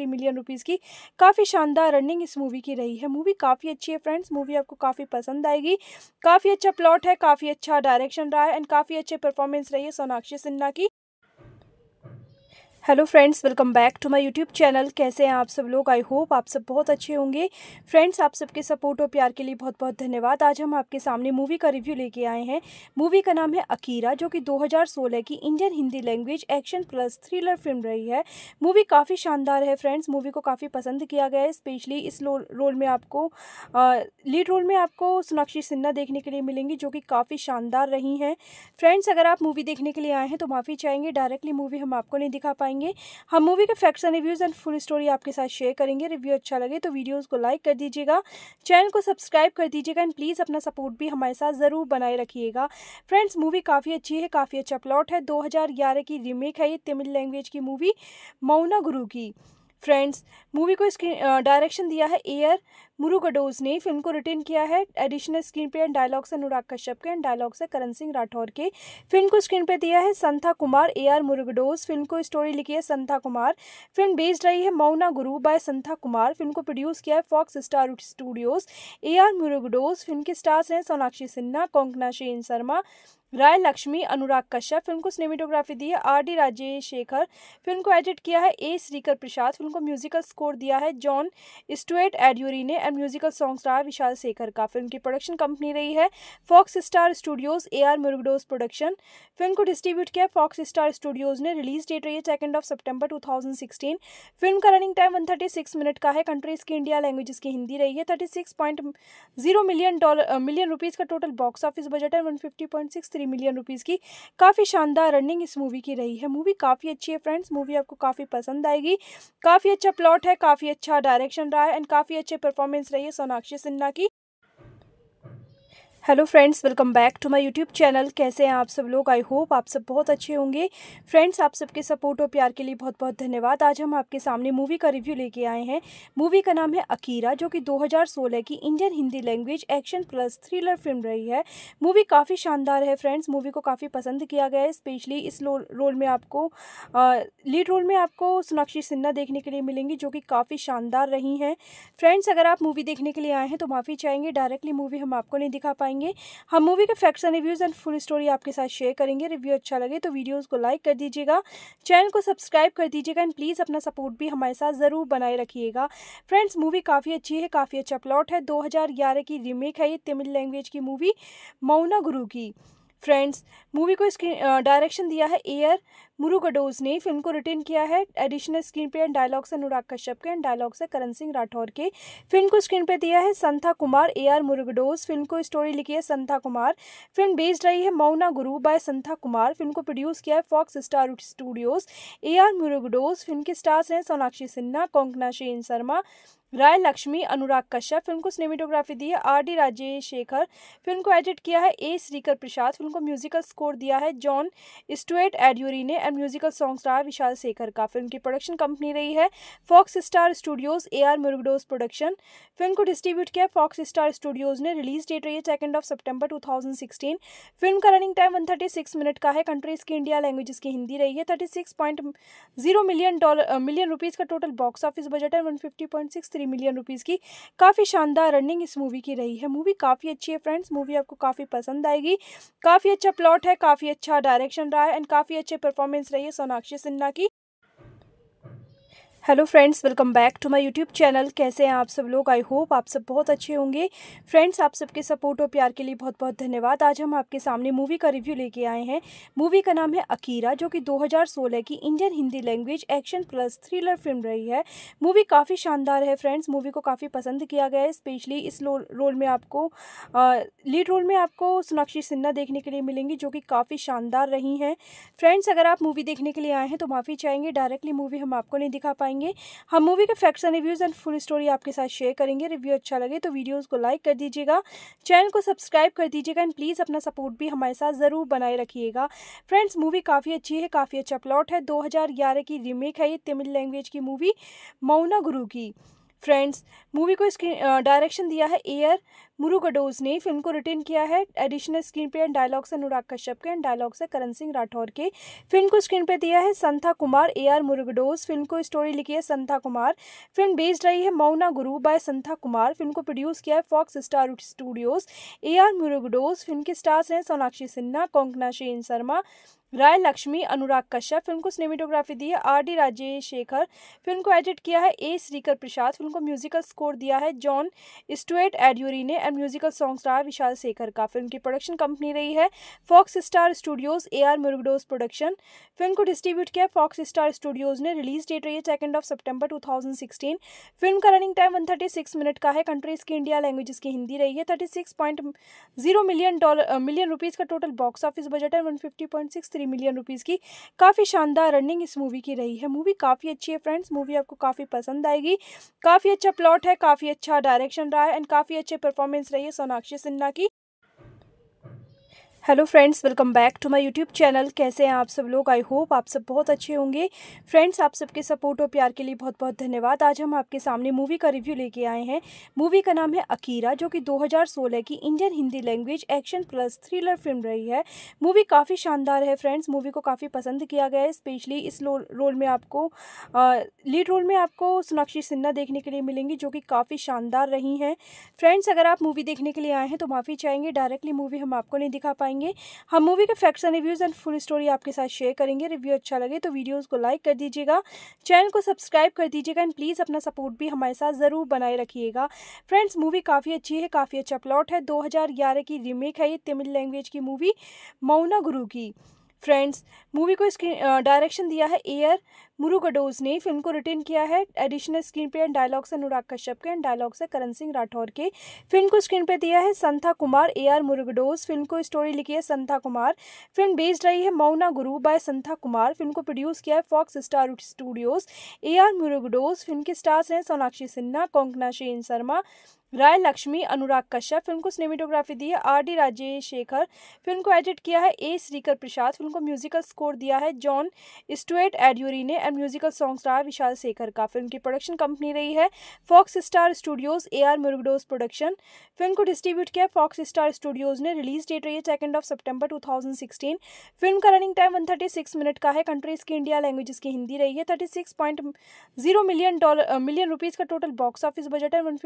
थ्री मिलियन रुपीज़ की काफ़ी शानदार रनिंग इस मूवी की रही है मूवी काफ़ी अच्छी है फ्रेंड्स मूवी आपको काफ़ी पसंद आएगी काफ़ी अच्छा प्लॉट है काफ़ी अच्छा डायरेक्शन रहा है एंड काफ़ी अच्छे परफॉर्मेंस रही है सोनाक्षी सिन्हा की hello friends welcome back to my YouTube channel कैसे हैं आप सब लोग आई होप आप सब बहुत अच्छे होंगे फ्रेंड्स आप सबके सपोर्ट और प्यार के लिए बहुत बहुत धन्यवाद आज हम आपके सामने मूवी का रिव्यू लेके आए हैं मूवी का नाम है अकीरा जो कि 2016 की Indian Hindi language action plus thriller film रही है मूवी काफ़ी शानदार है फ्रेंड्स मूवी को काफ़ी पसंद किया गया है स्पेशली इस रोल में आपको लीड रोल में आपको सोनाक्षी सिन्हा देखने के लिए मिलेंगी जो कि काफ़ी शानदार रही हैं फ्रेंड्स अगर आप मूवी देखने के लिए आए हैं तो माफ़ी चाहेंगे डायरेक्टली मूवी हम आपको नहीं दिखा पाएंगे पाएंगे हम मूवी के facts and reviews and full story आपके साथ शेयर करेंगे रिव्यू अच्छा लगे तो वीडियोज़ को लाइक कर दीजिएगा चैनल को सब्सक्राइब कर दीजिएगा एंड प्लीज़ अपना सपोर्ट भी हमारे साथ ज़रूर बनाए रखिएगा फ्रेंड्स मूवी काफ़ी अच्छी है काफ़ी अच्छा प्लॉट है दो की रीमेक है ये तमिल लैंग्वेज की मूवी मौना गुरु की फ्रेंड्स मूवी को स्क्रीन डायरेक्शन दिया है एयर मुरुगडोज ने फिल्म को रिटर्न किया है additional screenplay and dialogue से अनुराग कश्यप के एंड डायलॉग से करण सिंह राठौर के फिल्म को स्क्रीन पे दिया है Santha Kumar A R Murugadoss film को स्टोरी लिखी है संथा कुमार फिल्म बेस्ड रही है मौना गुरु बाय संथा कुमार फिल्म को प्रोड्यूस किया है Fox Star Studios A R Murugadoss film के स्टार्स हैं सोनाक्षी सिन्हा कोंकना शेन शर्मा राय लक्ष्मी अनुराग कश्यप फिल्म को सिनेमेटोग्राफी दी है R D Rajesh Shekhar film को एडिट किया है ए श्रीकर प्रसाद फिल्म को म्यूजिकल स्कोर दिया है जॉन स्टुअर्ट एड्यूरी ने and musical song star Vishal Shekhar का फिल्म की प्रोडक्शन कंपनी रही है Fox Star Studios A R Murugadoss production film को डिस्ट्रीब्यूट किया फॉक्स स्टार स्टूडियोज ने रिलीज डेट रही है second of September two film का रनिंग टाइम वन मिनट का है कंट्रीज की इंडिया लैंग्वेज की हिंदी रही है thirty million dollar million rupees का टोटल बॉक्स ऑफिस बजट है वन मिलियन रुपीज़ की काफ़ी शानदार रनिंग इस मूवी की रही है मूवी काफ़ी अच्छी है फ्रेंड्स मूवी आपको काफ़ी पसंद आएगी काफ़ी अच्छा प्लॉट है काफ़ी अच्छा डायरेक्शन रहा है एंड काफ़ी अच्छे परफॉर्मेंस परफॉर्मेंस रही है सोनाक्षी सिन्हा की hello friends welcome back to my YouTube channel कैसे हैं आप सब लोग आई होप आप सब बहुत अच्छे होंगे फ्रेंड्स आप सबके सपोर्ट और प्यार के लिए बहुत बहुत धन्यवाद आज हम आपके सामने मूवी का रिव्यू लेके आए हैं मूवी का नाम है अकीरा जो कि 2016 की Indian Hindi language action plus thriller film रही है मूवी काफ़ी शानदार है फ्रेंड्स मूवी को काफ़ी पसंद किया गया है स्पेशली इस रोल में आपको लीड रोल में आपको सोनाक्षी सिन्हा देखने के लिए मिलेंगी जो कि काफ़ी शानदार रही हैं फ्रेंड्स अगर आप मूवी देखने के लिए आए हैं तो माफ़ी चाहेंगे डायरेक्टली मूवी हम आपको नहीं दिखा पाएंगे पाएंगे हम मूवी के facts and reviews and full story आपके साथ शेयर करेंगे रिव्यू अच्छा लगे तो वीडियोज़ को लाइक कर दीजिएगा चैनल को सब्सक्राइब कर दीजिएगा एंड प्लीज़ अपना सपोर्ट भी हमारे साथ ज़रूर बनाए रखिएगा फ्रेंड्स मूवी काफ़ी अच्छी है काफ़ी अच्छा प्लॉट है दो की रीमेक है ये तमिल लैंग्वेज की मूवी मौना गुरु की फ्रेंड्स मूवी को स्क्रीन डायरेक्शन दिया है ए आर मुरुगडोज ने फिल्म को रिटर्न किया है additional screenplay and dialogues Anurag Kashyap के एंड डायलॉग्स है करण सिंह राठौर के फिल्म को स्क्रीन पे दिया है Santha Kumar A R Murugadoss film को स्टोरी लिखी है संथा कुमार फिल्म बेस्ड रही है मौना गुरु बाय संथा कुमार फिल्म को प्रोड्यूस किया है Fox Star Studios A R Murugadoss film के स्टार्स हैं सोनाक्षी सिन्हा कोंकना शेन शर्मा राय लक्ष्मी अनुराग कश्यप फिल्म को सिनेमेटोग्राफी दी है R D Rajesh Shekhar film को एडिट किया है ए श्रीकर प्रसाद फिल्म को म्यूजिकल स्कोर दिया है जॉन स्टुएट एडियोरी ने एंड म्यूजिकल सॉन्ग्स रहा विशाल शेखर का फिल्म की प्रोडक्शन कंपनी रही है Fox Star Studios A R Murugadoss production film को डिस्ट्रीब्यूट किया फॉक्स स्टार स्टूडियोज ने रिलीज डेट रही है second of September two film का रनिंग टाइम वन मिनट का है कंट्रीज की इंडिया लैंग्वेज की हिंदी रही है thirty million dollar million rupees का टोटल बॉक्स ऑफिस बजट है वन थ्री मिलियन रुपीज़ की काफ़ी शानदार रनिंग इस मूवी की रही है मूवी काफ़ी अच्छी है फ्रेंड्स मूवी आपको काफ़ी पसंद आएगी काफ़ी अच्छा प्लॉट है काफ़ी अच्छा डायरेक्शन रहा है एंड काफ़ी अच्छे परफॉर्मेंस रही है सोनाक्षी सिन्हा की hello friends welcome back to my YouTube channel कैसे हैं आप सब लोग आई होप आप सब बहुत अच्छे होंगे फ्रेंड्स आप सबके सपोर्ट और प्यार के लिए बहुत बहुत धन्यवाद आज हम आपके सामने मूवी का रिव्यू लेके आए हैं मूवी का नाम है अकीरा जो कि 2016 की Indian Hindi language action plus thriller film रही है मूवी काफ़ी शानदार है फ्रेंड्स मूवी को काफ़ी पसंद किया गया है स्पेशली इस रोल में आपको लीड रोल में आपको सोनाक्षी सिन्हा देखने के लिए मिलेंगी जो कि काफ़ी शानदार रही हैं फ्रेंड्स अगर आप मूवी देखने के लिए आए हैं तो माफ़ी चाहेंगे डायरेक्टली मूवी हम आपको नहीं दिखा पाएंगे पाएंगे हम मूवी के facts and reviews and full story आपके साथ शेयर करेंगे रिव्यू अच्छा लगे तो वीडियोज़ को लाइक कर दीजिएगा चैनल को सब्सक्राइब कर दीजिएगा एंड प्लीज़ अपना सपोर्ट भी हमारे साथ ज़रूर बनाए रखिएगा फ्रेंड्स मूवी काफ़ी अच्छी है काफ़ी अच्छा प्लॉट है दो की रीमेक है ये तमिल लैंग्वेज की मूवी मौना गुरु की फ्रेंड्स मूवी को स्क्रीन डायरेक्शन दिया है एयर मुरुगडोज ने फिल्म को रिटर्न किया है additional screenplay and dialogue से अनुराग कश्यप के एंड डायलॉग से करण सिंह राठौर के फिल्म को स्क्रीन पे दिया है Santha Kumar A R Murugadoss film को स्टोरी लिखी है संथा कुमार फिल्म बेस्ड रही है मौना गुरु बाय संथा कुमार फिल्म को प्रोड्यूस किया है Fox Star Studios A R Murugadoss film के स्टार्स हैं सोनाक्षी सिन्हा कोंकना शेन शर्मा राय लक्ष्मी अनुराग कश्यप फिल्म को सिनेमेटोग्राफी दी है R D Rajesh Shekhar film को एडिट किया है ए श्रीकर प्रसाद फिल्म को म्यूजिकल स्कोर दिया है जॉन स्टुअर्ट एड्यूरी ने and musical song star Vishal Shekhar का फिल्म की प्रोडक्शन कंपनी रही है Fox Star Studios A R Murugadoss production film को डिस्ट्रीब्यूट किया फॉक्स स्टार स्टूडियोज ने रिलीज डेट रही है second of September two film का रनिंग टाइम वन मिनट का है कंट्रीज की इंडिया लैंग्वेज की हिंदी रही है thirty million dollar million rupees का टोटल बॉक्स ऑफिस बजट है वन मिलियन रुपीज़ की काफ़ी शानदार रनिंग इस मूवी की रही है मूवी काफ़ी अच्छी है फ्रेंड्स मूवी आपको काफ़ी पसंद आएगी काफ़ी अच्छा प्लॉट है काफ़ी अच्छा डायरेक्शन रहा है एंड काफ़ी अच्छे परफॉर्मेंस परफॉर्मेंस रही है सोनाक्षी सिन्हा की hello friends welcome back to my YouTube channel कैसे हैं आप सब लोग आई होप आप सब बहुत अच्छे होंगे फ्रेंड्स आप सबके सपोर्ट और प्यार के लिए बहुत बहुत धन्यवाद आज हम आपके सामने मूवी का रिव्यू लेके आए हैं मूवी का नाम है अकीरा जो कि 2016 की Indian Hindi language action plus thriller film रही है मूवी काफ़ी शानदार है फ्रेंड्स मूवी को काफ़ी पसंद किया गया है स्पेशली इस रोल में आपको लीड रोल में आपको सोनाक्षी सिन्हा देखने के लिए मिलेंगी जो कि काफ़ी शानदार रही हैं फ्रेंड्स अगर आप मूवी देखने के लिए आए हैं तो माफ़ी चाहेंगे डायरेक्टली मूवी हम आपको नहीं दिखा पाएंगे पाएंगे हम मूवी के facts and reviews and full story आपके साथ शेयर करेंगे रिव्यू अच्छा लगे तो वीडियोज़ को लाइक कर दीजिएगा चैनल को सब्सक्राइब कर दीजिएगा एंड प्लीज़ अपना सपोर्ट भी हमारे साथ ज़रूर बनाए रखिएगा फ्रेंड्स मूवी काफ़ी अच्छी है काफ़ी अच्छा प्लॉट है दो की रीमेक है ये तमिल लैंग्वेज की मूवी मौना गुरु की फ्रेंड्स मूवी को स्क्रीन डायरेक्शन दिया है ए आर मुरुगडोज ने फिल्म को रिटर्न किया है additional screenplay and dialogues Anurag Kashyap के एंड डायलॉग्स है करण सिंह राठौर के फिल्म को स्क्रीन पे दिया है Santha Kumar A R Murugadoss film को स्टोरी लिखी है संथा कुमार फिल्म बेस्ड रही है मौना गुरु बाय संथा कुमार फिल्म को प्रोड्यूस किया है Fox Star Studios A R Murugadoss film के स्टार्स हैं सोनाक्षी सिन्हा कोंकना शेन शर्मा राय लक्ष्मी अनुराग कश्यप फिल्म को सिनेमेटोग्राफी दी है R D Rajesh Shekhar film को एडिट किया है ए श्रीकर प्रसाद फिल्म को म्यूजिकल स्कोर दिया है जॉन स्टुएट एड्यूरी ने एंड म्यूजिकल सॉन्ग्स रहा विशाल शेखर का फिल्म की प्रोडक्शन कंपनी रही है Fox Star Studios A R Murugadoss production film को डिस्ट्रीब्यूट किया फॉक्स स्टार स्टूडियोज ने रिलीज डेट रही है second of September two film का रनिंग टाइम वन मिनट का है कंट्रीज की इंडिया लैंग्वेज की हिंदी रही है thirty million dollar million rupees का टोटल बॉक्स ऑफिस बजट है वन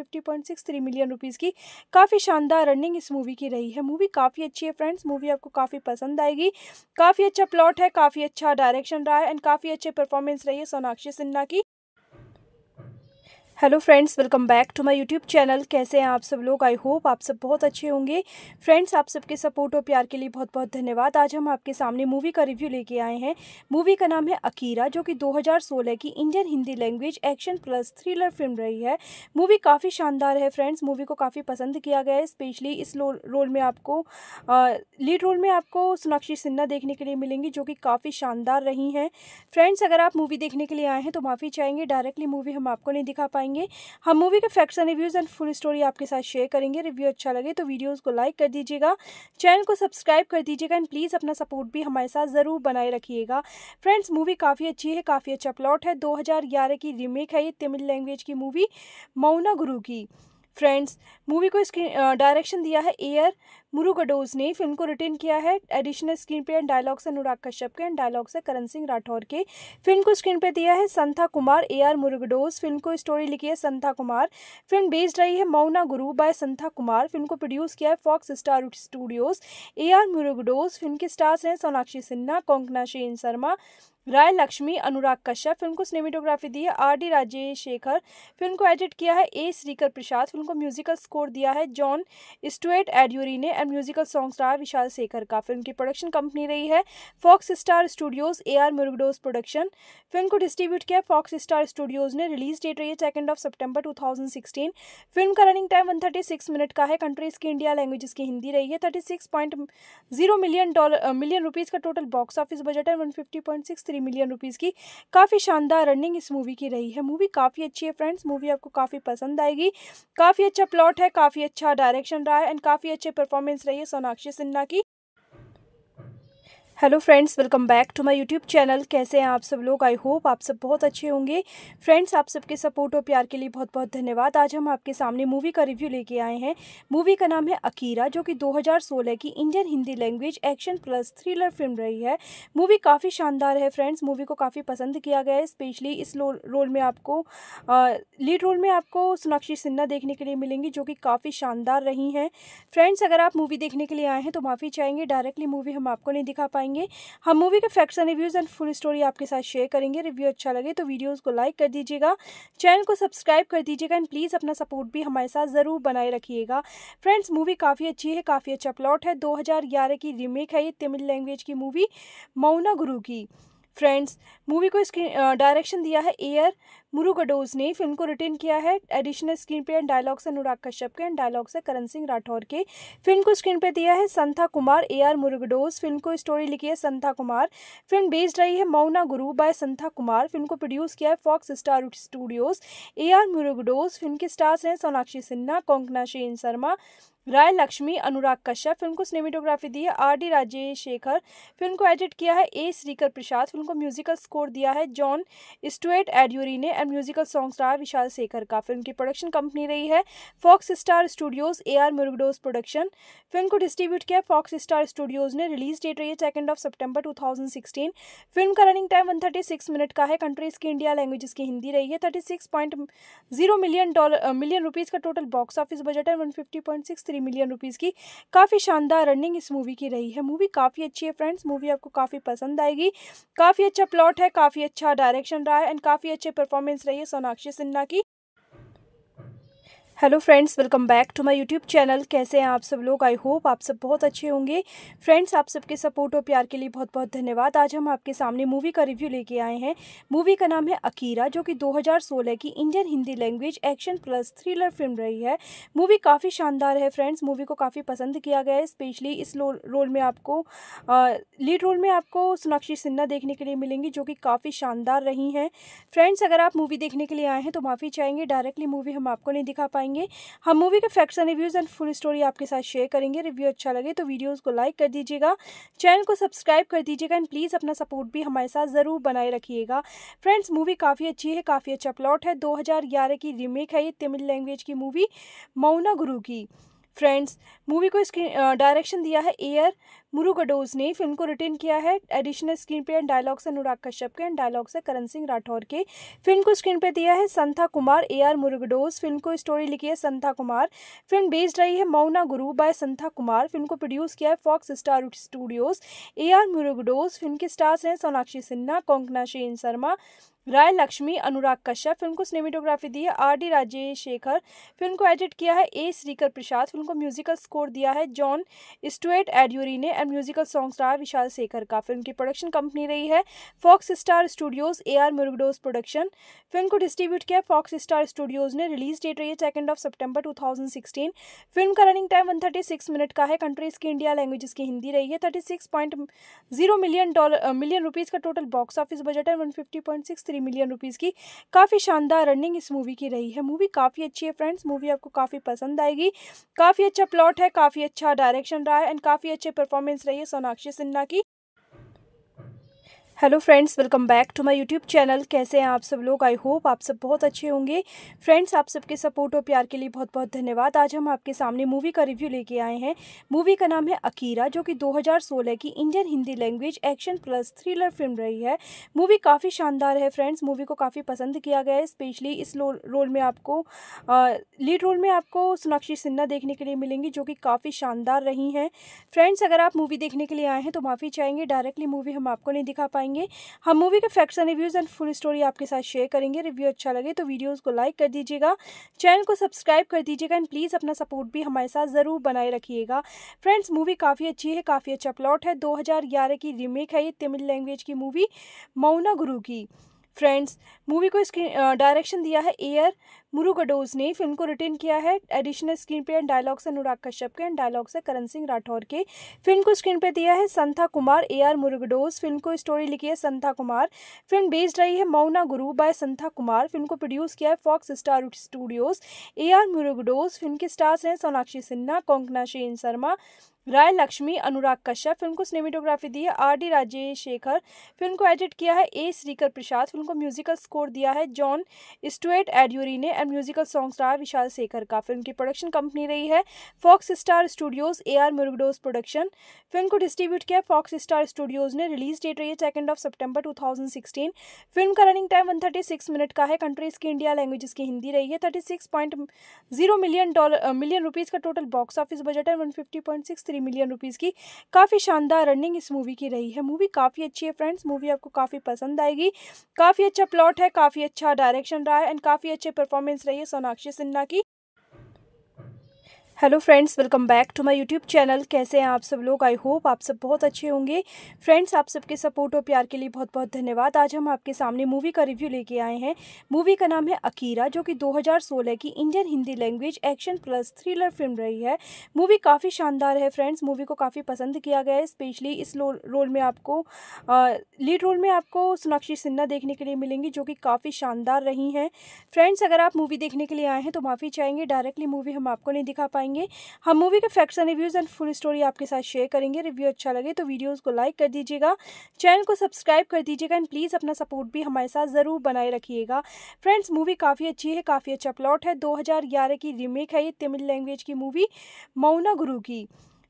थ्री मिलियन रुपीज़ की काफ़ी शानदार रनिंग इस मूवी की रही है मूवी काफ़ी अच्छी है फ्रेंड्स मूवी आपको काफ़ी पसंद आएगी काफ़ी अच्छा प्लॉट है काफ़ी अच्छा डायरेक्शन रहा है एंड काफ़ी अच्छे परफॉर्मेंस रही है सोनाक्षी सिन्हा की hello friends welcome back to my YouTube channel कैसे हैं आप सब लोग आई होप आप सब बहुत अच्छे होंगे फ्रेंड्स आप सबके सपोर्ट और प्यार के लिए बहुत बहुत धन्यवाद आज हम आपके सामने मूवी का रिव्यू लेके आए हैं मूवी का नाम है अकीरा जो कि 2016 की Indian Hindi language action plus thriller film रही है मूवी काफ़ी शानदार है फ्रेंड्स मूवी को काफ़ी पसंद किया गया है स्पेशली इस रोल में आपको लीड रोल में आपको सोनाक्षी सिन्हा देखने के लिए मिलेंगी जो कि काफ़ी शानदार रही हैं फ्रेंड्स अगर आप मूवी देखने के लिए आए हैं तो माफ़ी चाहेंगे डायरेक्टली मूवी हम आपको नहीं दिखा पाएंगे पाएंगे हम मूवी के facts and reviews and full story आपके साथ शेयर करेंगे रिव्यू अच्छा लगे तो वीडियोज़ को लाइक कर दीजिएगा चैनल को सब्सक्राइब कर दीजिएगा एंड प्लीज़ अपना सपोर्ट भी हमारे साथ ज़रूर बनाए रखिएगा फ्रेंड्स मूवी काफ़ी अच्छी है काफ़ी अच्छा प्लॉट है दो की रीमेक है ये तमिल लैंग्वेज की मूवी मौना गुरु की फ्रेंड्स मूवी को स्क्रीन डायरेक्शन दिया है एयर मुरुगडोज ने फिल्म को रिटर्न किया है additional screenplay and dialogue से अनुराग कश्यप के एंड डायलॉग से करण सिंह राठौर के फिल्म को स्क्रीन पे दिया है Santha Kumar A R Murugadoss film को स्टोरी लिखी है संथा कुमार फिल्म बेस्ड रही है मौना गुरु बाय संथा कुमार फिल्म को प्रोड्यूस किया है Fox Star Studios A R Murugadoss film के स्टार्स हैं सोनाक्षी सिन्हा कोंकना शेन शर्मा राय लक्ष्मी अनुराग कश्यप फिल्म को सिनेमेटोग्राफी दी है R D Rajesh Shekhar film को एडिट किया है ए श्रीकर प्रसाद फिल्म को म्यूजिकल स्कोर दिया है जॉन स्टुअर्ट एड्यूरी ने and musical song star Vishal Shekhar का फिल्म की प्रोडक्शन कंपनी रही है Fox Star Studios A R Murugadoss production film को डिस्ट्रीब्यूट किया फॉक्स स्टार स्टूडियोज ने रिलीज डेट रही है second of September two film का रनिंग टाइम वन मिनट का है कंट्रीज की इंडिया लैंग्वेज की हिंदी रही है thirty million dollar million rupees का टोटल बॉक्स ऑफिस बजट है वन मिलियन रुपीज़ की काफ़ी शानदार रनिंग इस मूवी की रही है मूवी काफ़ी अच्छी है फ्रेंड्स मूवी आपको काफ़ी पसंद आएगी काफ़ी अच्छा प्लॉट है काफ़ी अच्छा डायरेक्शन रहा है एंड काफ़ी अच्छे परफॉर्मेंस परफॉर्मेंस रही है सोनाक्षी सिन्हा की hello friends welcome back to my YouTube channel कैसे हैं आप सब लोग आई होप आप सब बहुत अच्छे होंगे फ्रेंड्स आप सबके सपोर्ट और प्यार के लिए बहुत बहुत धन्यवाद आज हम आपके सामने मूवी का रिव्यू लेके आए हैं मूवी का नाम है अकीरा जो कि 2016 की Indian Hindi language action plus thriller film रही है मूवी काफ़ी शानदार है फ्रेंड्स मूवी को काफ़ी पसंद किया गया है स्पेशली इस रोल में आपको लीड रोल में आपको सोनाक्षी सिन्हा देखने के लिए मिलेंगी जो कि काफ़ी शानदार रही हैं फ्रेंड्स अगर आप मूवी देखने के लिए आए हैं तो माफ़ी चाहेंगे डायरेक्टली मूवी हम आपको नहीं दिखा पाएंगे पाएंगे हम मूवी के facts and reviews and full story आपके साथ शेयर करेंगे रिव्यू अच्छा लगे तो वीडियोज़ को लाइक कर दीजिएगा चैनल को सब्सक्राइब कर दीजिएगा एंड प्लीज़ अपना सपोर्ट भी हमारे साथ ज़रूर बनाए रखिएगा फ्रेंड्स मूवी काफ़ी अच्छी है काफ़ी अच्छा प्लॉट है दो की रीमेक है ये तमिल लैंग्वेज की मूवी मौना गुरु की फ्रेंड्स मूवी को स्क्रीन डायरेक्शन दिया है ए आर मुरुगडोज ने फिल्म को रिटेन किया है additional screenplay and dialogues Anurag Kashyap के एंड डायलॉग्स है करण सिंह राठौर के फिल्म को स्क्रीन पे दिया है Santha Kumar A R Murugadoss film को स्टोरी लिखी है संथा कुमार फिल्म बेस्ड रही है मौना गुरु बाय संथा कुमार फिल्म को प्रोड्यूस किया है Fox Star Studios A R Murugadoss film के स्टार्स हैं सोनाक्षी सिन्हा कोंकना शेन शर्मा राय लक्ष्मी अनुराग कश्यप फिल्म को सिनेमेटोग्राफी दी है R D Rajesh Shekhar film को एडिट किया है ए श्रीकर प्रसाद फिल्म को म्यूजिकल स्कोर दिया है जॉन स्टुएट एड्यूरी ने एंड म्यूजिकल सॉन्ग्स रहा विशाल शेखर का फिल्म की प्रोडक्शन कंपनी रही है Fox Star Studios A R Murugadoss production film को डिस्ट्रीब्यूट किया फॉक्स स्टार स्टूडियोज ने रिलीज डेट रही है second of September two film का रनिंग टाइम वन मिनट का है कंट्रीज की इंडिया लैंग्वेज की हिंदी रही है thirty million dollar million rupees का टोटल बॉक्स ऑफिस बजट है वन थ्री मिलियन रुपीज़ की काफ़ी शानदार रनिंग इस मूवी की रही है मूवी काफ़ी अच्छी है फ्रेंड्स मूवी आपको काफ़ी पसंद आएगी काफ़ी अच्छा प्लॉट है काफ़ी अच्छा डायरेक्शन रहा है एंड काफ़ी अच्छे परफॉर्मेंस रही है सोनाक्षी सिन्हा की hello friends welcome back to my YouTube channel कैसे हैं आप सब लोग आई होप आप सब बहुत अच्छे होंगे फ्रेंड्स आप सबके सपोर्ट और प्यार के लिए बहुत बहुत धन्यवाद आज हम आपके सामने मूवी का रिव्यू लेके आए हैं मूवी का नाम है अकीरा जो कि 2016 की Indian Hindi language action plus thriller film रही है मूवी काफ़ी शानदार है फ्रेंड्स मूवी को काफ़ी पसंद किया गया है स्पेशली इस रोल में आपको लीड रोल में आपको सोनाक्षी सिन्हा देखने के लिए मिलेंगी जो कि काफ़ी शानदार रही हैं फ्रेंड्स अगर आप मूवी देखने के लिए आए हैं तो माफ़ी चाहेंगे डायरेक्टली मूवी हम आपको नहीं दिखा पाएंगे पाएंगे हम मूवी के facts and reviews and full story आपके साथ शेयर करेंगे रिव्यू अच्छा लगे तो वीडियोज़ को लाइक कर दीजिएगा चैनल को सब्सक्राइब कर दीजिएगा एंड प्लीज़ अपना सपोर्ट भी हमारे साथ ज़रूर बनाए रखिएगा फ्रेंड्स मूवी काफ़ी अच्छी है काफ़ी अच्छा प्लॉट है दो की रीमेक है ये तमिल लैंग्वेज की मूवी मौना गुरु की फ्रेंड्स मूवी को स्क्रीन डायरेक्शन दिया है एयर मुरुगडोज ने फिल्म को रिटर्न किया है additional screenplay and dialogue से अनुराग कश्यप के एंड डायलॉग से करण सिंह राठौर के फिल्म को स्क्रीन पे दिया है Santha Kumar A R Murugadoss film को स्टोरी लिखी है संथा कुमार फिल्म बेस्ड रही है मौना गुरु बाय संथा कुमार फिल्म को प्रोड्यूस किया है Fox Star Studios A R Murugadoss film के स्टार्स हैं सोनाक्षी सिन्हा कोंकना शेन शर्मा राय लक्ष्मी अनुराग कश्यप फिल्म को सिनेमेटोग्राफी दी है R D Rajesh Shekhar film को एडिट किया है ए श्रीकर प्रसाद फिल्म को म्यूजिकल स्कोर दिया है जॉन स्टुअर्ट एड्यूरी ने and musical song star Vishal Shekhar का फिल्म की प्रोडक्शन कंपनी रही है Fox Star Studios A R Murugadoss production film को डिस्ट्रीब्यूट किया फॉक्स स्टार स्टूडियोज ने रिलीज डेट रही है second of September two film का रनिंग टाइम वन मिनट का है कंट्रीज की इंडिया लैंग्वेज की हिंदी रही है thirty million dollar million rupees का टोटल बॉक्स ऑफिस बजट है वन मिलियन रुपीज़ की काफ़ी शानदार रनिंग इस मूवी की रही है मूवी काफ़ी अच्छी है फ्रेंड्स मूवी आपको काफ़ी पसंद आएगी काफ़ी अच्छा प्लॉट है काफ़ी अच्छा डायरेक्शन रहा है एंड काफ़ी अच्छे परफॉर्मेंस परफॉर्मेंस रही है सोनाक्षी सिन्हा की hello friends welcome back to my YouTube channel कैसे हैं आप सब लोग आई होप आप सब बहुत अच्छे होंगे फ्रेंड्स आप सबके सपोर्ट और प्यार के लिए बहुत बहुत धन्यवाद आज हम आपके सामने मूवी का रिव्यू लेके आए हैं मूवी का नाम है अकीरा जो कि 2016 की Indian Hindi language action plus thriller film रही है मूवी काफ़ी शानदार है फ्रेंड्स मूवी को काफ़ी पसंद किया गया है स्पेशली इस रोल में आपको लीड रोल में आपको सोनाक्षी सिन्हा देखने के लिए मिलेंगी जो कि काफ़ी शानदार रही हैं फ्रेंड्स अगर आप मूवी देखने के लिए आए हैं तो माफ़ी चाहेंगे डायरेक्टली मूवी हम आपको नहीं दिखा पाएंगे पाएंगे हम मूवी के facts and reviews and full story आपके साथ शेयर करेंगे रिव्यू अच्छा लगे तो वीडियोज़ को लाइक कर दीजिएगा चैनल को सब्सक्राइब कर दीजिएगा एंड प्लीज़ अपना सपोर्ट भी हमारे साथ ज़रूर बनाए रखिएगा फ्रेंड्स मूवी काफ़ी अच्छी है काफ़ी अच्छा प्लॉट है दो की रीमेक है ये तमिल लैंग्वेज की मूवी मौना गुरु की फ्रेंड्स मूवी को स्क्रीन डायरेक्शन दिया है ए आर मुरुगडोज ने फिल्म को रिटेन किया है additional screenplay and dialogues Anurag Kashyap के एंड डायलॉग्स है करण सिंह राठौर के फिल्म को स्क्रीन पे दिया है Santha Kumar A R Murugadoss film को स्टोरी लिखी है संथा कुमार फिल्म बेस्ड रही है मौना गुरु बाय संथा कुमार फिल्म को प्रोड्यूस किया है Fox Star Studios A R Murugadoss film के स्टार्स हैं सोनाक्षी सिन्हा कोंकना शेन शर्मा राय लक्ष्मी अनुराग कश्यप फिल्म को सिनेमेटोग्राफी दी है R D Rajesh Shekhar film को एडिट किया है ए श्रीकर प्रसाद फिल्म को म्यूजिकल स्कोर दिया है जॉन स्टुएट एडियोरी ने एंड म्यूजिकल सॉन्ग्स रहा विशाल शेखर का फिल्म की प्रोडक्शन कंपनी रही है Fox Star Studios A R Murugadoss production film को डिस्ट्रीब्यूट किया फॉक्स स्टार स्टूडियोज ने रिलीज डेट रही है second of September two film का रनिंग टाइम वन मिनट का है कंट्रीज की इंडिया लैंग्वेज की हिंदी रही है thirty million dollar million rupees का टोटल बॉक्स ऑफिस बजट है वन थ्री मिलियन रुपीज़ की काफ़ी शानदार रनिंग इस मूवी की रही है मूवी काफ़ी अच्छी है फ्रेंड्स मूवी आपको काफ़ी पसंद आएगी काफ़ी अच्छा प्लॉट है काफ़ी अच्छा डायरेक्शन रहा है एंड काफ़ी अच्छे परफॉर्मेंस रही है सोनाक्षी सिन्हा की hello friends welcome back to my YouTube channel कैसे हैं आप सब लोग आई होप आप सब बहुत अच्छे होंगे फ्रेंड्स आप सबके सपोर्ट और प्यार के लिए बहुत बहुत धन्यवाद आज हम आपके सामने मूवी का रिव्यू लेके आए हैं मूवी का नाम है अकीरा जो कि 2016 की Indian Hindi language action plus thriller film रही है मूवी काफ़ी शानदार है फ्रेंड्स मूवी को काफ़ी पसंद किया गया है स्पेशली इस रोल में आपको लीड रोल में आपको सोनाक्षी सिन्हा देखने के लिए मिलेंगी जो कि काफ़ी शानदार रही हैं फ्रेंड्स अगर आप मूवी देखने के लिए आए हैं तो माफ़ी चाहेंगे डायरेक्टली मूवी हम आपको नहीं दिखा पाएंगे पाएंगे हम मूवी के facts and reviews and full story आपके साथ शेयर करेंगे रिव्यू अच्छा लगे तो वीडियोज़ को लाइक कर दीजिएगा चैनल को सब्सक्राइब कर दीजिएगा एंड प्लीज़ अपना सपोर्ट भी हमारे साथ ज़रूर बनाए रखिएगा फ्रेंड्स मूवी काफ़ी अच्छी है काफ़ी अच्छा प्लॉट है दो की रीमेक है ये तमिल लैंग्वेज की मूवी मौना गुरु की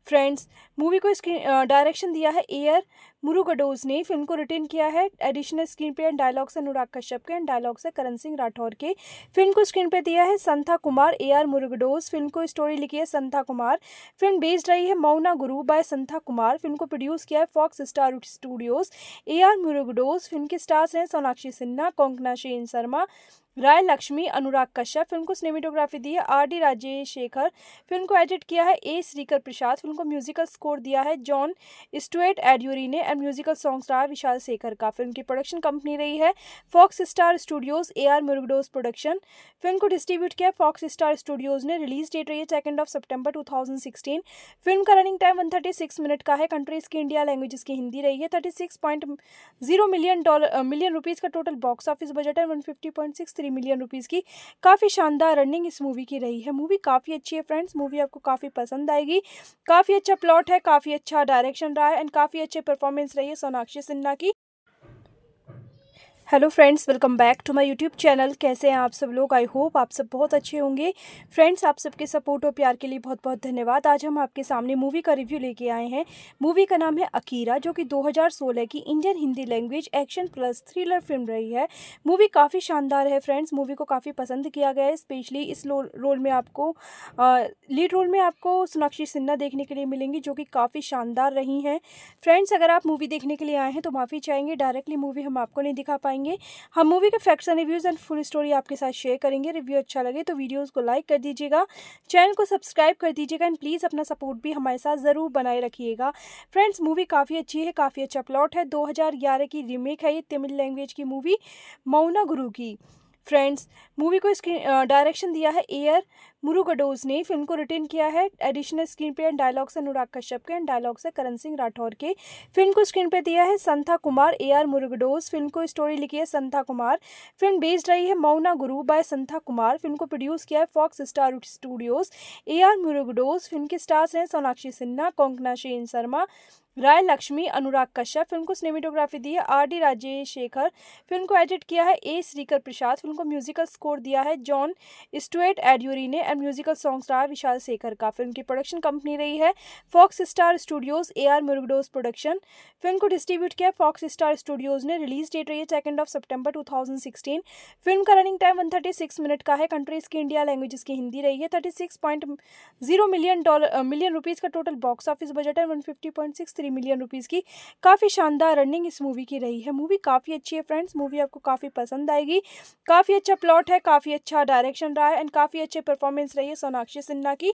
फ्रेंड्स मूवी को स्क्रीन डायरेक्शन दिया है एयर मुरुगडोज ने फिल्म को रिटर्न किया है additional screenplay and dialogue से अनुराग कश्यप के एंड डायलॉग से करण सिंह राठौर के फिल्म को स्क्रीन पे दिया है Santha Kumar A R Murugadoss film को स्टोरी लिखी है संथा कुमार फिल्म बेस्ड रही है मौना गुरु बाय संथा कुमार फिल्म को प्रोड्यूस किया है Fox Star Studios A R Murugadoss film के स्टार्स हैं सोनाक्षी सिन्हा कोंकना शेन शर्मा राय लक्ष्मी अनुराग कश्यप फिल्म को सिनेमेटोग्राफी दी है R D Rajesh Shekhar film को एडिट किया है ए श्रीकर प्रसाद फिल्म को म्यूजिकल स्कोर दिया है जॉन स्टुअर्ट एड्यूरी ने and musical song star Vishal Shekhar का फिल्म की प्रोडक्शन कंपनी रही है Fox Star Studios A R Murugadoss production film को डिस्ट्रीब्यूट किया फॉक्स स्टार स्टूडियोज ने रिलीज डेट रही है second of September two film का रनिंग टाइम वन मिनट का है कंट्रीज की इंडिया लैंग्वेज की हिंदी रही है thirty million dollar million rupees का टोटल बॉक्स ऑफिस बजट है वन मिलियन रुपीज़ की काफ़ी शानदार रनिंग इस मूवी की रही है मूवी काफ़ी अच्छी है फ्रेंड्स मूवी आपको काफ़ी पसंद आएगी काफ़ी अच्छा प्लॉट है काफ़ी अच्छा डायरेक्शन रहा है एंड काफ़ी अच्छे परफॉर्मेंस परफॉर्मेंस रही है सोनाक्षी सिन्हा की hello friends welcome back to my YouTube channel कैसे हैं आप सब लोग आई होप आप सब बहुत अच्छे होंगे फ्रेंड्स आप सबके सपोर्ट और प्यार के लिए बहुत बहुत धन्यवाद आज हम आपके सामने मूवी का रिव्यू लेके आए हैं मूवी का नाम है अकीरा जो कि 2016 की Indian Hindi language action plus thriller film रही है मूवी काफ़ी शानदार है फ्रेंड्स मूवी को काफ़ी पसंद किया गया है स्पेशली इस रोल में आपको लीड रोल में आपको सोनाक्षी सिन्हा देखने के लिए मिलेंगी जो कि काफ़ी शानदार रही हैं फ्रेंड्स अगर आप मूवी देखने के लिए आए हैं तो माफ़ी चाहेंगे डायरेक्टली मूवी हम आपको नहीं दिखा पाएंगे पाएंगे हम मूवी के facts and reviews and full story आपके साथ शेयर करेंगे रिव्यू अच्छा लगे तो वीडियोज़ को लाइक कर दीजिएगा चैनल को सब्सक्राइब कर दीजिएगा एंड प्लीज़ अपना सपोर्ट भी हमारे साथ ज़रूर बनाए रखिएगा फ्रेंड्स मूवी काफ़ी अच्छी है काफ़ी अच्छा प्लॉट है दो की रीमेक है ये तमिल लैंग्वेज की मूवी मौना गुरु की फ्रेंड्स मूवी को स्क्रीन डायरेक्शन दिया है ए आर मुरुगडोज ने फिल्म को रिटर्न किया है additional screenplay and dialogues Anurag Kashyap के एंड डायलॉग्स है करण सिंह राठौर के फिल्म को स्क्रीन पे दिया है Santha Kumar A R Murugadoss film को स्टोरी लिखी है संथा कुमार फिल्म बेस्ड रही है मौना गुरु बाय संथा कुमार फिल्म को प्रोड्यूस किया है Fox Star Studios A R Murugadoss film के स्टार्स हैं सोनाक्षी सिन्हा कोंकना शेन शर्मा राय लक्ष्मी अनुराग कश्यप फिल्म को सिनेमेटोग्राफी दी है R D Rajesh Shekhar film को एडिट किया है ए श्रीकर प्रसाद फिल्म को म्यूजिकल स्कोर दिया है जॉन स्टुएट एड्यूरी ने एंड म्यूजिकल सॉन्ग्स रहा विशाल शेखर का फिल्म की प्रोडक्शन कंपनी रही है Fox Star Studios A R Murugadoss production film को डिस्ट्रीब्यूट किया फॉक्स स्टार स्टूडियोज ने रिलीज डेट रही है second of September two film का रनिंग टाइम वन मिनट का है कंट्रीज की इंडिया लैंग्वेज की हिंदी रही है thirty million dollar million rupees का टोटल बॉक्स ऑफिस बजट है वन थ्री मिलियन रुपीज़ की काफ़ी शानदार रनिंग इस मूवी की रही है मूवी काफ़ी अच्छी है फ्रेंड्स मूवी आपको काफ़ी पसंद आएगी काफ़ी अच्छा प्लॉट है काफ़ी अच्छा डायरेक्शन रहा है एंड काफ़ी अच्छे परफॉर्मेंस रही है सोनाक्षी सिन्हा की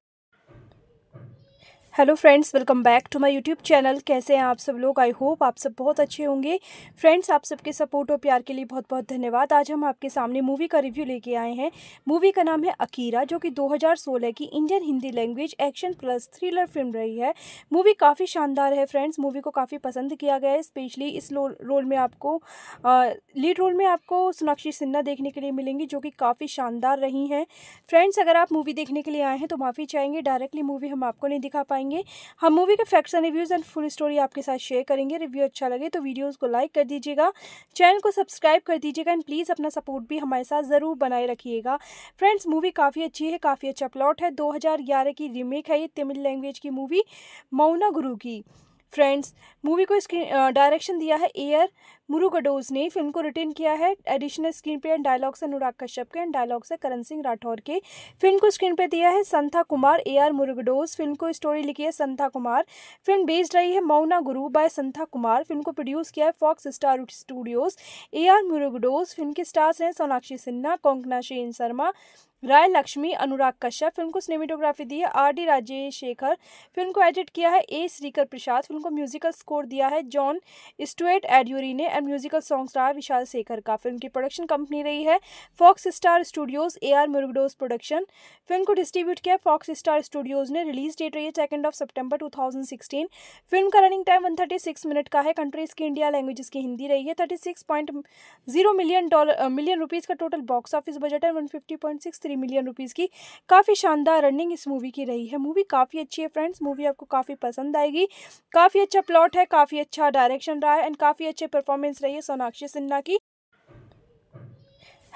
hello friends welcome back to my YouTube channel कैसे हैं आप सब लोग आई होप आप सब बहुत अच्छे होंगे फ्रेंड्स आप सबके सपोर्ट और प्यार के लिए बहुत बहुत धन्यवाद आज हम आपके सामने मूवी का रिव्यू लेके आए हैं मूवी का नाम है अकीरा जो कि 2016 की Indian Hindi language action plus thriller film रही है मूवी काफ़ी शानदार है फ्रेंड्स मूवी को काफ़ी पसंद किया गया है स्पेशली इस रोल में आपको लीड रोल में आपको सोनाक्षी सिन्हा देखने के लिए मिलेंगी जो कि काफ़ी शानदार रही हैं फ्रेंड्स अगर आप मूवी देखने के लिए आए हैं तो माफ़ी चाहेंगे डायरेक्टली मूवी हम आपको नहीं दिखा पाएंगे पाएंगे हम मूवी के facts and reviews and full story आपके साथ शेयर करेंगे रिव्यू अच्छा लगे तो वीडियोज़ को लाइक कर दीजिएगा चैनल को सब्सक्राइब कर दीजिएगा एंड प्लीज़ अपना सपोर्ट भी हमारे साथ ज़रूर बनाए रखिएगा फ्रेंड्स मूवी काफ़ी अच्छी है काफ़ी अच्छा प्लॉट है दो की रीमेक है ये तमिल लैंग्वेज की मूवी मौना गुरु की फ्रेंड्स मूवी को स्क्रीन डायरेक्शन दिया है एयर मुरुगडोज ने फिल्म को रिटर्न किया है additional screenplay and dialogue से अनुराग कश्यप के एंड डायलॉग से करण सिंह राठौर के फिल्म को स्क्रीन पे दिया है Santha Kumar A R Murugadoss film को स्टोरी लिखी है संथा कुमार फिल्म बेस्ड रही है मौना गुरु बाय संथा कुमार फिल्म को प्रोड्यूस किया है Fox Star Studios A R Murugadoss film के स्टार्स हैं सोनाक्षी सिन्हा कोंकना शेन शर्मा राय लक्ष्मी अनुराग कश्यप फिल्म को सिनेमेटोग्राफी दी है R D Rajesh Shekhar film को एडिट किया है ए श्रीकर प्रसाद फिल्म को म्यूजिकल स्कोर दिया है जॉन स्टुअर्ट एड्यूरी ने and musical song star Vishal Shekhar का फिल्म की प्रोडक्शन कंपनी रही है Fox Star Studios A R Murugadoss production film को डिस्ट्रीब्यूट किया फॉक्स स्टार स्टूडियोज ने रिलीज डेट रही है second of September two film का रनिंग टाइम वन मिनट का है कंट्रीज की इंडिया लैंग्वेज की हिंदी रही है thirty million dollar million rupees का टोटल बॉक्स ऑफिस बजट है वन मिलियन रुपीज़ की काफ़ी शानदार रनिंग इस मूवी की रही है मूवी काफ़ी अच्छी है फ्रेंड्स मूवी आपको काफ़ी पसंद आएगी काफ़ी अच्छा प्लॉट है काफ़ी अच्छा डायरेक्शन रहा है एंड काफ़ी अच्छे परफॉर्मेंस परफॉर्मेंस रही है सोनाक्षी सिन्हा की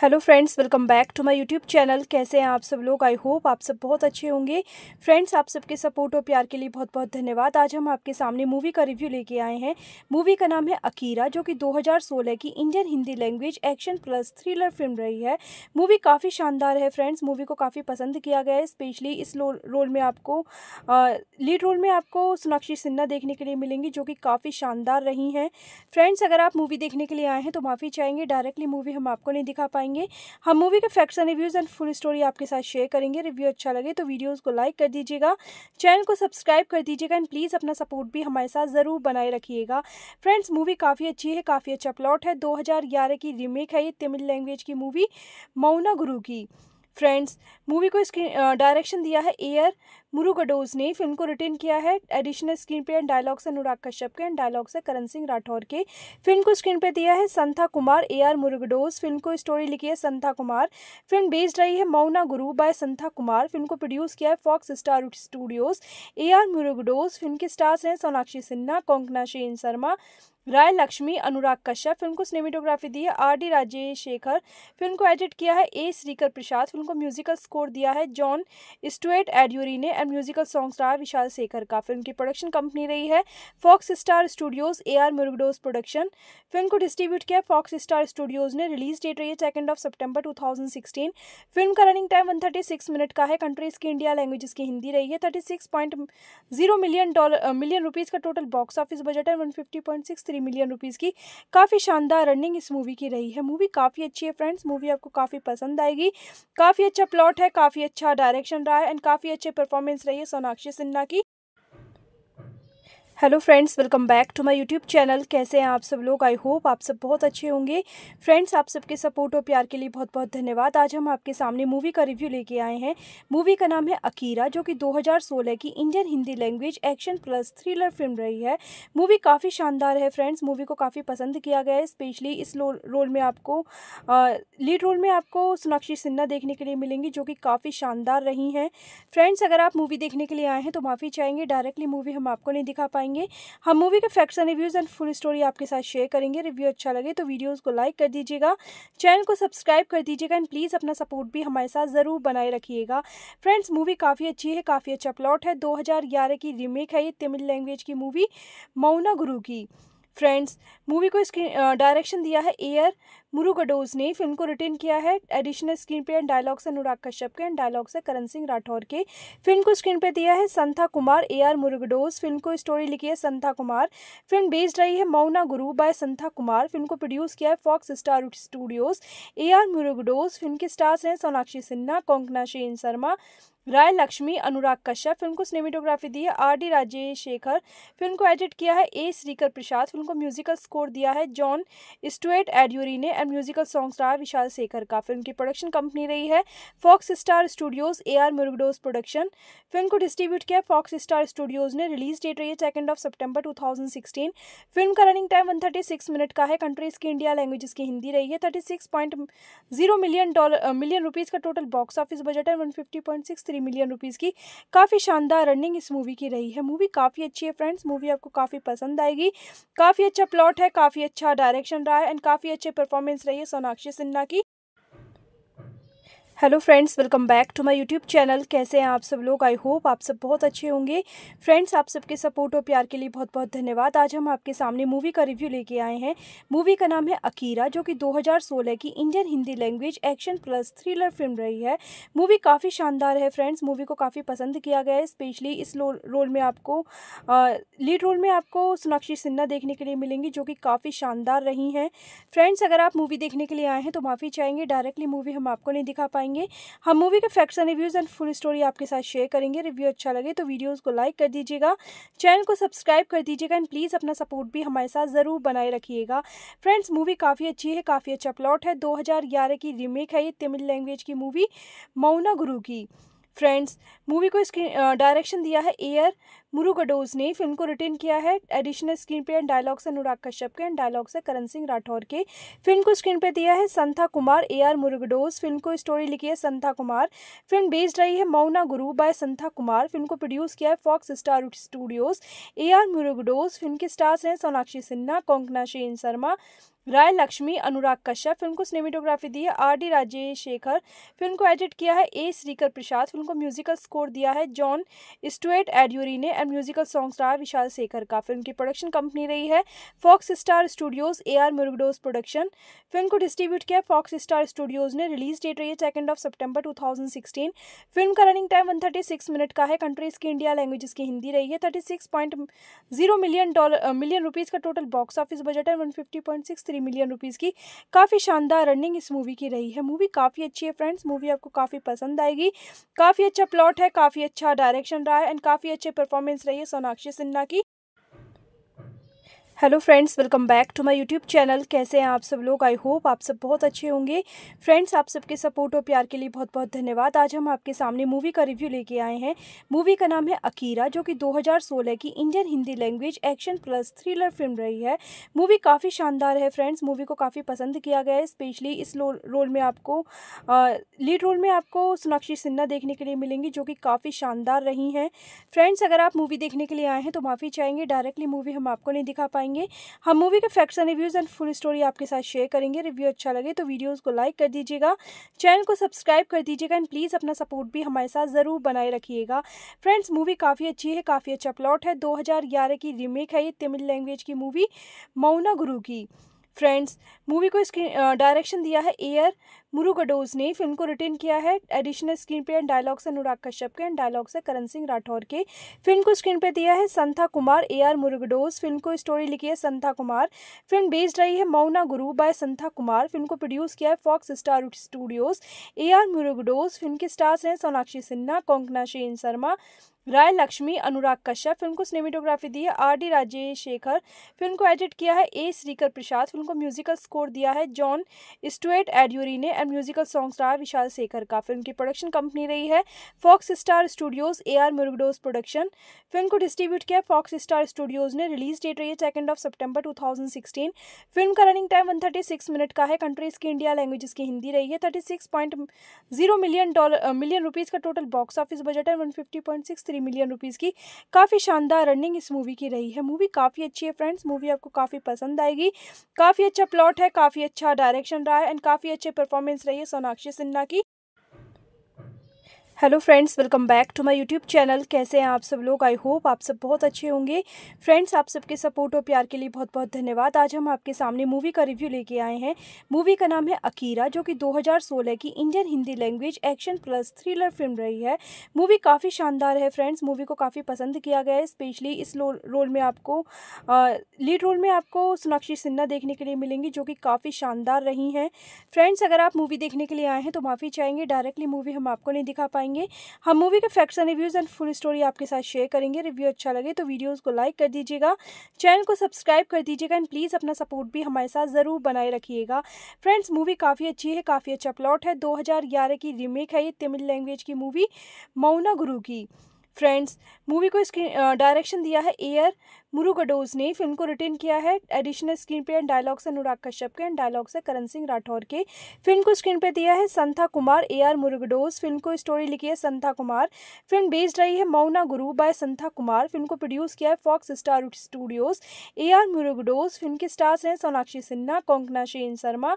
hello friends welcome back to my YouTube channel कैसे हैं आप सब लोग आई होप आप सब बहुत अच्छे होंगे फ्रेंड्स आप सबके सपोर्ट और प्यार के लिए बहुत बहुत धन्यवाद आज हम आपके सामने मूवी का रिव्यू लेके आए हैं मूवी का नाम है अकीरा जो कि 2016 की Indian Hindi language action plus thriller film रही है मूवी काफ़ी शानदार है फ्रेंड्स मूवी को काफ़ी पसंद किया गया है स्पेशली इस रोल में आपको लीड रोल में आपको सोनाक्षी सिन्हा देखने के लिए मिलेंगी जो कि काफ़ी शानदार रही हैं फ्रेंड्स अगर आप मूवी देखने के लिए आए हैं तो माफ़ी चाहेंगे डायरेक्टली मूवी हम आपको नहीं दिखा पाएंगे पाएंगे हम मूवी के facts and reviews and full story आपके साथ शेयर करेंगे रिव्यू अच्छा लगे तो वीडियोज़ को लाइक कर दीजिएगा चैनल को सब्सक्राइब कर दीजिएगा एंड प्लीज़ अपना सपोर्ट भी हमारे साथ ज़रूर बनाए रखिएगा फ्रेंड्स मूवी काफ़ी अच्छी है काफ़ी अच्छा प्लॉट है दो की रीमेक है ये तमिल लैंग्वेज की मूवी मौना गुरु की फ्रेंड्स मूवी को स्क्रीन डायरेक्शन दिया है ए आर मुरुगडोज ने फिल्म को रिटर्न किया है additional screenplay and dialogues Anurag Kashyap के एंड डायलॉग्स है करण सिंह राठौर के फिल्म को स्क्रीन पे दिया है Santha Kumar A R Murugadoss film को स्टोरी लिखी है संथा कुमार फिल्म बेस्ड रही है मौना गुरु बाय संथा कुमार फिल्म को प्रोड्यूस किया है Fox Star Studios A R Murugadoss film के स्टार्स हैं सोनाक्षी सिन्हा कोंकना शेन शर्मा राय लक्ष्मी अनुराग कश्यप फिल्म को सिनेमेटोग्राफी दी है R D Rajesh Shekhar film को एडिट किया है ए श्रीकर प्रसाद फिल्म को म्यूजिकल स्कोर दिया है जॉन स्टुएट एड्यूरी ने एंड म्यूजिकल सॉन्ग्स रहा विशाल शेखर का फिल्म की प्रोडक्शन कंपनी रही है Fox Star Studios A R Murugadoss production film को डिस्ट्रीब्यूट किया फॉक्स स्टार स्टूडियोज ने रिलीज डेट रही है second of September two film का रनिंग टाइम वन मिनट का है कंट्रीज की इंडिया लैंग्वेज की हिंदी रही है thirty million dollar million rupees का टोटल बॉक्स ऑफिस बजट है वन थ्री मिलियन रुपीज़ की काफ़ी शानदार रनिंग इस मूवी की रही है मूवी काफ़ी अच्छी है फ्रेंड्स मूवी आपको काफ़ी पसंद आएगी काफ़ी अच्छा प्लॉट है काफ़ी अच्छा डायरेक्शन रहा है एंड काफ़ी अच्छे परफॉर्मेंस रही है सोनाक्षी सिन्हा की hello friends welcome back to my YouTube channel कैसे हैं आप सब लोग आई होप आप सब बहुत अच्छे होंगे फ्रेंड्स आप सबके सपोर्ट और प्यार के लिए बहुत बहुत धन्यवाद आज हम आपके सामने मूवी का रिव्यू लेके आए हैं मूवी का नाम है अकीरा जो कि 2016 की Indian Hindi language action plus thriller film रही है मूवी काफ़ी शानदार है फ्रेंड्स मूवी को काफ़ी पसंद किया गया है स्पेशली इस रोल में आपको लीड रोल में आपको सोनाक्षी सिन्हा देखने के लिए मिलेंगी जो कि काफ़ी शानदार रही हैं फ्रेंड्स अगर आप मूवी देखने के लिए आए हैं तो माफ़ी चाहेंगे डायरेक्टली मूवी हम आपको नहीं दिखा पाएंगे पाएंगे हम मूवी के facts and reviews and full story आपके साथ शेयर करेंगे रिव्यू अच्छा लगे तो वीडियोज़ को लाइक कर दीजिएगा चैनल को सब्सक्राइब कर दीजिएगा एंड प्लीज़ अपना सपोर्ट भी हमारे साथ ज़रूर बनाए रखिएगा फ्रेंड्स मूवी काफ़ी अच्छी है काफ़ी अच्छा प्लॉट है दो की रीमेक है ये तमिल लैंग्वेज की मूवी मौना गुरु की फ्रेंड्स मूवी को स्क्रीन डायरेक्शन दिया है एयर मुरुगडोज ने फिल्म को रिटर्न किया है additional screenplay and dialogue से अनुराग कश्यप के एंड डायलॉग से करण सिंह राठौर के फिल्म को स्क्रीन पे दिया है Santha Kumar A R Murugadoss film को स्टोरी लिखी है संथा कुमार फिल्म बेस्ड रही है मौना गुरु बाय संथा कुमार फिल्म को प्रोड्यूस किया है Fox Star Studios A R Murugadoss film के स्टार्स हैं सोनाक्षी सिन्हा कोंकना शेन शर्मा राय लक्ष्मी अनुराग कश्यप फिल्म को सिनेमेटोग्राफी दी है R D Rajesh Shekhar film को एडिट किया है ए श्रीकर प्रसाद फिल्म को म्यूजिकल स्कोर दिया है जॉन स्टुअर्ट एड्यूरी ने and musical song star Vishal Shekhar का फिल्म की प्रोडक्शन कंपनी रही है Fox Star Studios A R Murugadoss production film को डिस्ट्रीब्यूट किया फॉक्स स्टार स्टूडियोज ने रिलीज डेट रही है second of September two film का रनिंग टाइम वन मिनट का है कंट्रीज की इंडिया लैंग्वेज की हिंदी रही है thirty million dollar million rupees का टोटल बॉक्स ऑफिस बजट है वन मिलियन रुपीज़ की काफ़ी शानदार रनिंग इस मूवी की रही है मूवी काफ़ी अच्छी है फ्रेंड्स मूवी आपको काफ़ी पसंद आएगी काफ़ी अच्छा प्लॉट है काफ़ी अच्छा डायरेक्शन रहा है एंड काफ़ी अच्छे परफॉर्मेंस परफॉर्मेंस रही है सोनाक्षी सिन्हा की hello friends welcome back to my YouTube channel कैसे हैं आप सब लोग आई होप आप सब बहुत अच्छे होंगे फ्रेंड्स आप सबके सपोर्ट और प्यार के लिए बहुत बहुत धन्यवाद आज हम आपके सामने मूवी का रिव्यू लेके आए हैं मूवी का नाम है अकीरा जो कि 2016 की Indian Hindi language action plus thriller film रही है मूवी काफ़ी शानदार है फ्रेंड्स मूवी को काफ़ी पसंद किया गया है स्पेशली इस रोल में आपको लीड रोल में आपको सोनाक्षी सिन्हा देखने के लिए मिलेंगी जो कि काफ़ी शानदार रही हैं फ्रेंड्स अगर आप मूवी देखने के लिए आए हैं तो माफ़ी चाहेंगे डायरेक्टली मूवी हम आपको नहीं दिखा पाएंगे पाएंगे हम मूवी के facts and reviews and full story आपके साथ शेयर करेंगे रिव्यू अच्छा लगे तो वीडियोज़ को लाइक कर दीजिएगा चैनल को सब्सक्राइब कर दीजिएगा एंड प्लीज़ अपना सपोर्ट भी हमारे साथ ज़रूर बनाए रखिएगा फ्रेंड्स मूवी काफ़ी अच्छी है काफ़ी अच्छा प्लॉट है दो की रीमेक है ये तमिल लैंग्वेज की मूवी मौना गुरु की फ्रेंड्स मूवी को स्क्रीन डायरेक्शन दिया है ए आर मुरुगडोज ने फिल्म को रिटर्न किया है additional screenplay and dialogues Anurag Kashyap के एंड डायलॉग्स है करण सिंह राठौर के फिल्म को स्क्रीन पे दिया है Santha Kumar A R Murugadoss film को स्टोरी लिखी है संथा कुमार फिल्म बेस्ड रही है मौना गुरु बाय संथा कुमार फिल्म को प्रोड्यूस किया है Fox Star Studios A R Murugadoss film के स्टार्स हैं सोनाक्षी सिन्हा कोंकना शेन शर्मा राय लक्ष्मी अनुराग कश्यप फिल्म को सिनेमेटोग्राफी दी है R D Rajesh Shekhar film को एडिट किया है ए श्रीकर प्रसाद फिल्म को म्यूजिकल स्कोर दिया है जॉन स्टुएट एड्यूरी ने एंड म्यूजिकल सॉन्ग्स रहा विशाल शेखर का फिल्म की प्रोडक्शन कंपनी रही है Fox Star Studios A R Murugadoss production film को डिस्ट्रीब्यूट किया फॉक्स स्टार स्टूडियोज ने रिलीज डेट रही है second of September two film का रनिंग टाइम वन मिनट का है कंट्रीज की इंडिया लैंग्वेज की हिंदी रही है thirty million dollar million rupees का टोटल बॉक्स ऑफिस बजट है वन थ्री मिलियन रुपीज़ की काफ़ी शानदार रनिंग इस मूवी की रही है मूवी काफ़ी अच्छी है फ्रेंड्स मूवी आपको काफ़ी पसंद आएगी काफ़ी अच्छा प्लॉट है काफ़ी अच्छा डायरेक्शन रहा है एंड काफ़ी अच्छे परफॉर्मेंस रही है सोनाक्षी सिन्हा की hello friends welcome back to my YouTube channel कैसे हैं आप सब लोग आई होप आप सब बहुत अच्छे होंगे फ्रेंड्स आप सबके सपोर्ट और प्यार के लिए बहुत बहुत धन्यवाद आज हम आपके सामने मूवी का रिव्यू लेके आए हैं मूवी का नाम है अकीरा जो कि 2016 की Indian Hindi language action plus thriller film रही है मूवी काफ़ी शानदार है फ्रेंड्स मूवी को काफ़ी पसंद किया गया है स्पेशली इस रोल में आपको लीड रोल में आपको सोनाक्षी सिन्हा देखने के लिए मिलेंगी जो कि काफ़ी शानदार रही हैं फ्रेंड्स अगर आप मूवी देखने के लिए आए हैं तो माफ़ी चाहेंगे डायरेक्टली मूवी हम आपको नहीं दिखा पाएंगे पाएंगे हम मूवी के facts and reviews and full story आपके साथ शेयर करेंगे रिव्यू अच्छा लगे तो वीडियोज़ को लाइक कर दीजिएगा चैनल को सब्सक्राइब कर दीजिएगा एंड प्लीज़ अपना सपोर्ट भी हमारे साथ ज़रूर बनाए रखिएगा फ्रेंड्स मूवी काफ़ी अच्छी है काफ़ी अच्छा प्लॉट है दो की रीमेक है ये तमिल लैंग्वेज की मूवी मौना गुरु की फ्रेंड्स मूवी को स्क्रीन डायरेक्शन दिया है एयर मुरुगडोज ने फिल्म को रिटर्न किया है additional screenplay and dialogue से अनुराग कश्यप के एंड डायलॉग से करण सिंह राठौर के फिल्म को स्क्रीन पे दिया है Santha Kumar A R Murugadoss film को स्टोरी लिखी है संथा कुमार फिल्म बेस्ड रही है मौना गुरु बाय संथा कुमार फिल्म को प्रोड्यूस किया है Fox Star Studios A R Murugadoss film के स्टार्स हैं सोनाक्षी सिन्हा कोंकना शेन शर्मा राय लक्ष्मी अनुराग कश्यप फिल्म को सिनेमेटोग्राफी दी है R D Rajesh Shekhar film को एडिट किया है ए श्रीकर प्रसाद फिल्म को म्यूजिकल स्कोर दिया है जॉन स्टुअर्ट एड्यूरी ने and musical song star Vishal Shekhar का फिल्म की प्रोडक्शन कंपनी रही है Fox Star Studios A R Murugadoss production film को डिस्ट्रीब्यूट किया फॉक्स स्टार स्टूडियोज ने रिलीज डेट रही है second of September two film का रनिंग टाइम वन मिनट का है कंट्रीज की इंडिया लैंग्वेज की हिंदी रही है thirty million dollar million rupees का टोटल बॉक्स ऑफिस बजट है वन मिलियन रुपीज़ की काफ़ी शानदार रनिंग इस मूवी की रही है मूवी काफ़ी अच्छी है फ्रेंड्स मूवी आपको काफ़ी पसंद आएगी काफ़ी अच्छा प्लॉट है काफ़ी अच्छा डायरेक्शन रहा है एंड काफ़ी अच्छे परफॉर्मेंस परफॉर्मेंस रही है सोनाक्षी सिन्हा की hello friends welcome back to my YouTube channel कैसे हैं आप सब लोग आई होप आप सब बहुत अच्छे होंगे फ्रेंड्स आप सबके सपोर्ट और प्यार के लिए बहुत बहुत धन्यवाद आज हम आपके सामने मूवी का रिव्यू लेके आए हैं मूवी का नाम है अकीरा जो कि 2016 की Indian Hindi language action plus thriller film रही है मूवी काफ़ी शानदार है फ्रेंड्स मूवी को काफ़ी पसंद किया गया है स्पेशली इस रोल में आपको लीड रोल में आपको सोनाक्षी सिन्हा देखने के लिए मिलेंगी जो कि काफ़ी शानदार रही हैं फ्रेंड्स अगर आप मूवी देखने के लिए आए हैं तो माफ़ी चाहेंगे डायरेक्टली मूवी हम आपको नहीं दिखा पाएंगे पाएंगे हम मूवी के facts and reviews and full story आपके साथ शेयर करेंगे रिव्यू अच्छा लगे तो वीडियोज़ को लाइक कर दीजिएगा चैनल को सब्सक्राइब कर दीजिएगा एंड प्लीज़ अपना सपोर्ट भी हमारे साथ ज़रूर बनाए रखिएगा फ्रेंड्स मूवी काफ़ी अच्छी है काफ़ी अच्छा प्लॉट है दो की रीमेक है ये तमिल लैंग्वेज की मूवी मौना गुरु की फ्रेंड्स मूवी को स्क्रीन डायरेक्शन दिया है ए आर मुरुगडोज ने फिल्म को रिटर्न किया है additional screenplay and dialogues Anurag Kashyap के एंड डायलॉग्स है करण सिंह राठौर के फिल्म को स्क्रीन पे दिया है Santha Kumar A R Murugadoss film को स्टोरी लिखी है संथा कुमार फिल्म बेस्ड रही है मौना गुरु बाय संथा कुमार फिल्म को प्रोड्यूस किया है Fox Star Studios A R Murugadoss film के स्टार्स हैं सोनाक्षी सिन्हा कोंकना शेन शर्मा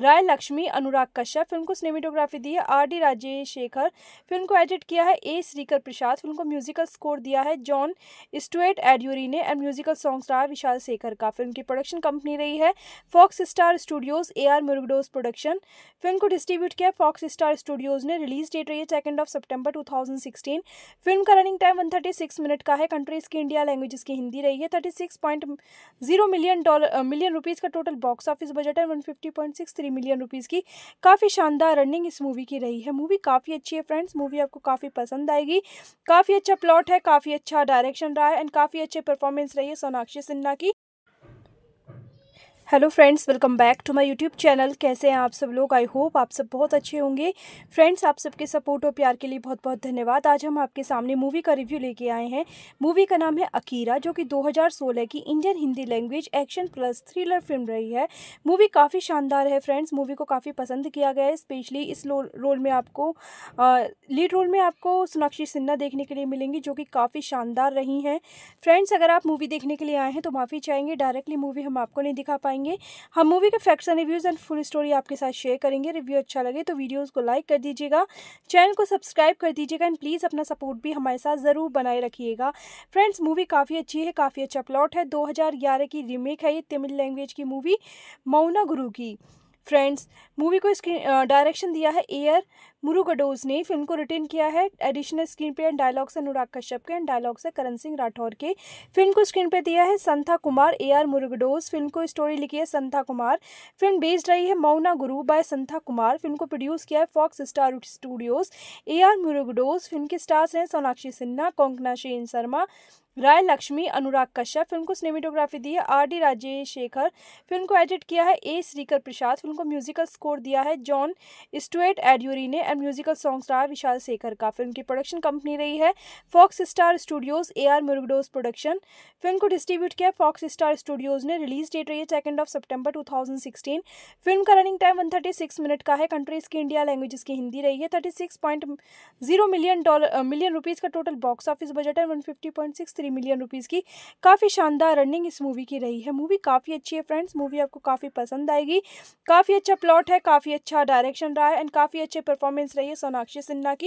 राय लक्ष्मी अनुराग कश्यप फिल्म को सिनेमेटोग्राफी दी है R D Rajesh Shekhar film को एडिट किया है ए श्रीकर प्रसाद फिल्म को म्यूजिकल स्कोर दिया है जॉन स्टुएट एडियोरी ने एंड म्यूजिकल सॉन्ग्स रहा है विशाल शेखर का फिल्म की प्रोडक्शन कंपनी रही है Fox Star Studios A R Murugadoss production film को डिस्ट्रीब्यूट किया फॉक्स स्टार स्टूडियोज ने रिलीज डेट रही है second of September two film का रनिंग टाइम वन मिनट का है कंट्रीज की इंडिया लैंग्वेज की हिंदी रही है thirty million dollar million rupees का टोटल बॉक्स ऑफिस बजट है वन थ्री मिलियन रुपीज़ की काफ़ी शानदार रनिंग इस मूवी की रही है मूवी काफ़ी अच्छी है फ्रेंड्स मूवी आपको काफ़ी पसंद आएगी काफ़ी अच्छा प्लॉट है काफ़ी अच्छा डायरेक्शन रहा है एंड काफ़ी अच्छे परफॉर्मेंस रही है सोनाक्षी सिन्हा की hello friends welcome back to my YouTube channel कैसे हैं आप सब लोग आई होप आप सब बहुत अच्छे होंगे फ्रेंड्स आप सबके सपोर्ट और प्यार के लिए बहुत बहुत धन्यवाद आज हम आपके सामने मूवी का रिव्यू लेके आए हैं मूवी का नाम है अकीरा जो कि 2016 की Indian Hindi language action plus thriller film रही है मूवी काफ़ी शानदार है फ्रेंड्स मूवी को काफ़ी पसंद किया गया है स्पेशली इस रोल में आपको लीड रोल में आपको सोनाक्षी सिन्हा देखने के लिए मिलेंगी जो कि काफ़ी शानदार रही हैं फ्रेंड्स अगर आप मूवी देखने के लिए आए हैं तो माफ़ी चाहेंगे डायरेक्टली मूवी हम आपको नहीं दिखा पाएंगे पाएंगे हम मूवी के facts and reviews and full story आपके साथ शेयर करेंगे रिव्यू अच्छा लगे तो वीडियोज़ को लाइक कर दीजिएगा चैनल को सब्सक्राइब कर दीजिएगा एंड प्लीज़ अपना सपोर्ट भी हमारे साथ ज़रूर बनाए रखिएगा फ्रेंड्स मूवी काफ़ी अच्छी है काफ़ी अच्छा प्लॉट है दो की रीमेक है ये तमिल लैंग्वेज की मूवी मौना गुरु की फ्रेंड्स मूवी को स्क्रीन डायरेक्शन दिया है एयर मुरुगडोज ने फिल्म को रिटर्न किया है additional screenplay and dialogue से अनुराग कश्यप के एंड डायलॉग से करण सिंह राठौर के फिल्म को स्क्रीन पे दिया है Santha Kumar A R Murugadoss film को स्टोरी लिखी है संथा कुमार फिल्म बेस्ड रही है मौना गुरु बाय संथा कुमार फिल्म को प्रोड्यूस किया है Fox Star Studios A R Murugadoss film के स्टार्स हैं सोनाक्षी सिन्हा कोंकना शेन शर्मा राय लक्ष्मी अनुराग कश्यप फिल्म को सिनेमेटोग्राफी दी है R D Rajesh Shekhar film को एडिट किया है ए श्रीकर प्रसाद फिल्म को म्यूजिकल स्कोर दिया है जॉन स्टुअर्ट एड्यूरी ने and musical song star Vishal Shekhar का फिल्म की प्रोडक्शन कंपनी रही है Fox Star Studios A R Murugadoss production film को डिस्ट्रीब्यूट किया फॉक्स स्टार स्टूडियोज ने रिलीज डेट रही है second of September two film का रनिंग टाइम वन मिनट का है कंट्रीज की इंडिया लैंग्वेज की हिंदी रही है thirty million dollar million rupees का टोटल बॉक्स ऑफिस बजट है वन मिलियन रुपीज़ की काफ़ी शानदार रनिंग इस मूवी की रही है मूवी काफ़ी अच्छी है फ्रेंड्स मूवी आपको काफ़ी पसंद आएगी काफ़ी अच्छा प्लॉट है काफ़ी अच्छा डायरेक्शन रहा है एंड काफ़ी अच्छे परफॉर्मेंस परफॉर्मेंस रही है सोनाक्षी सिन्हा की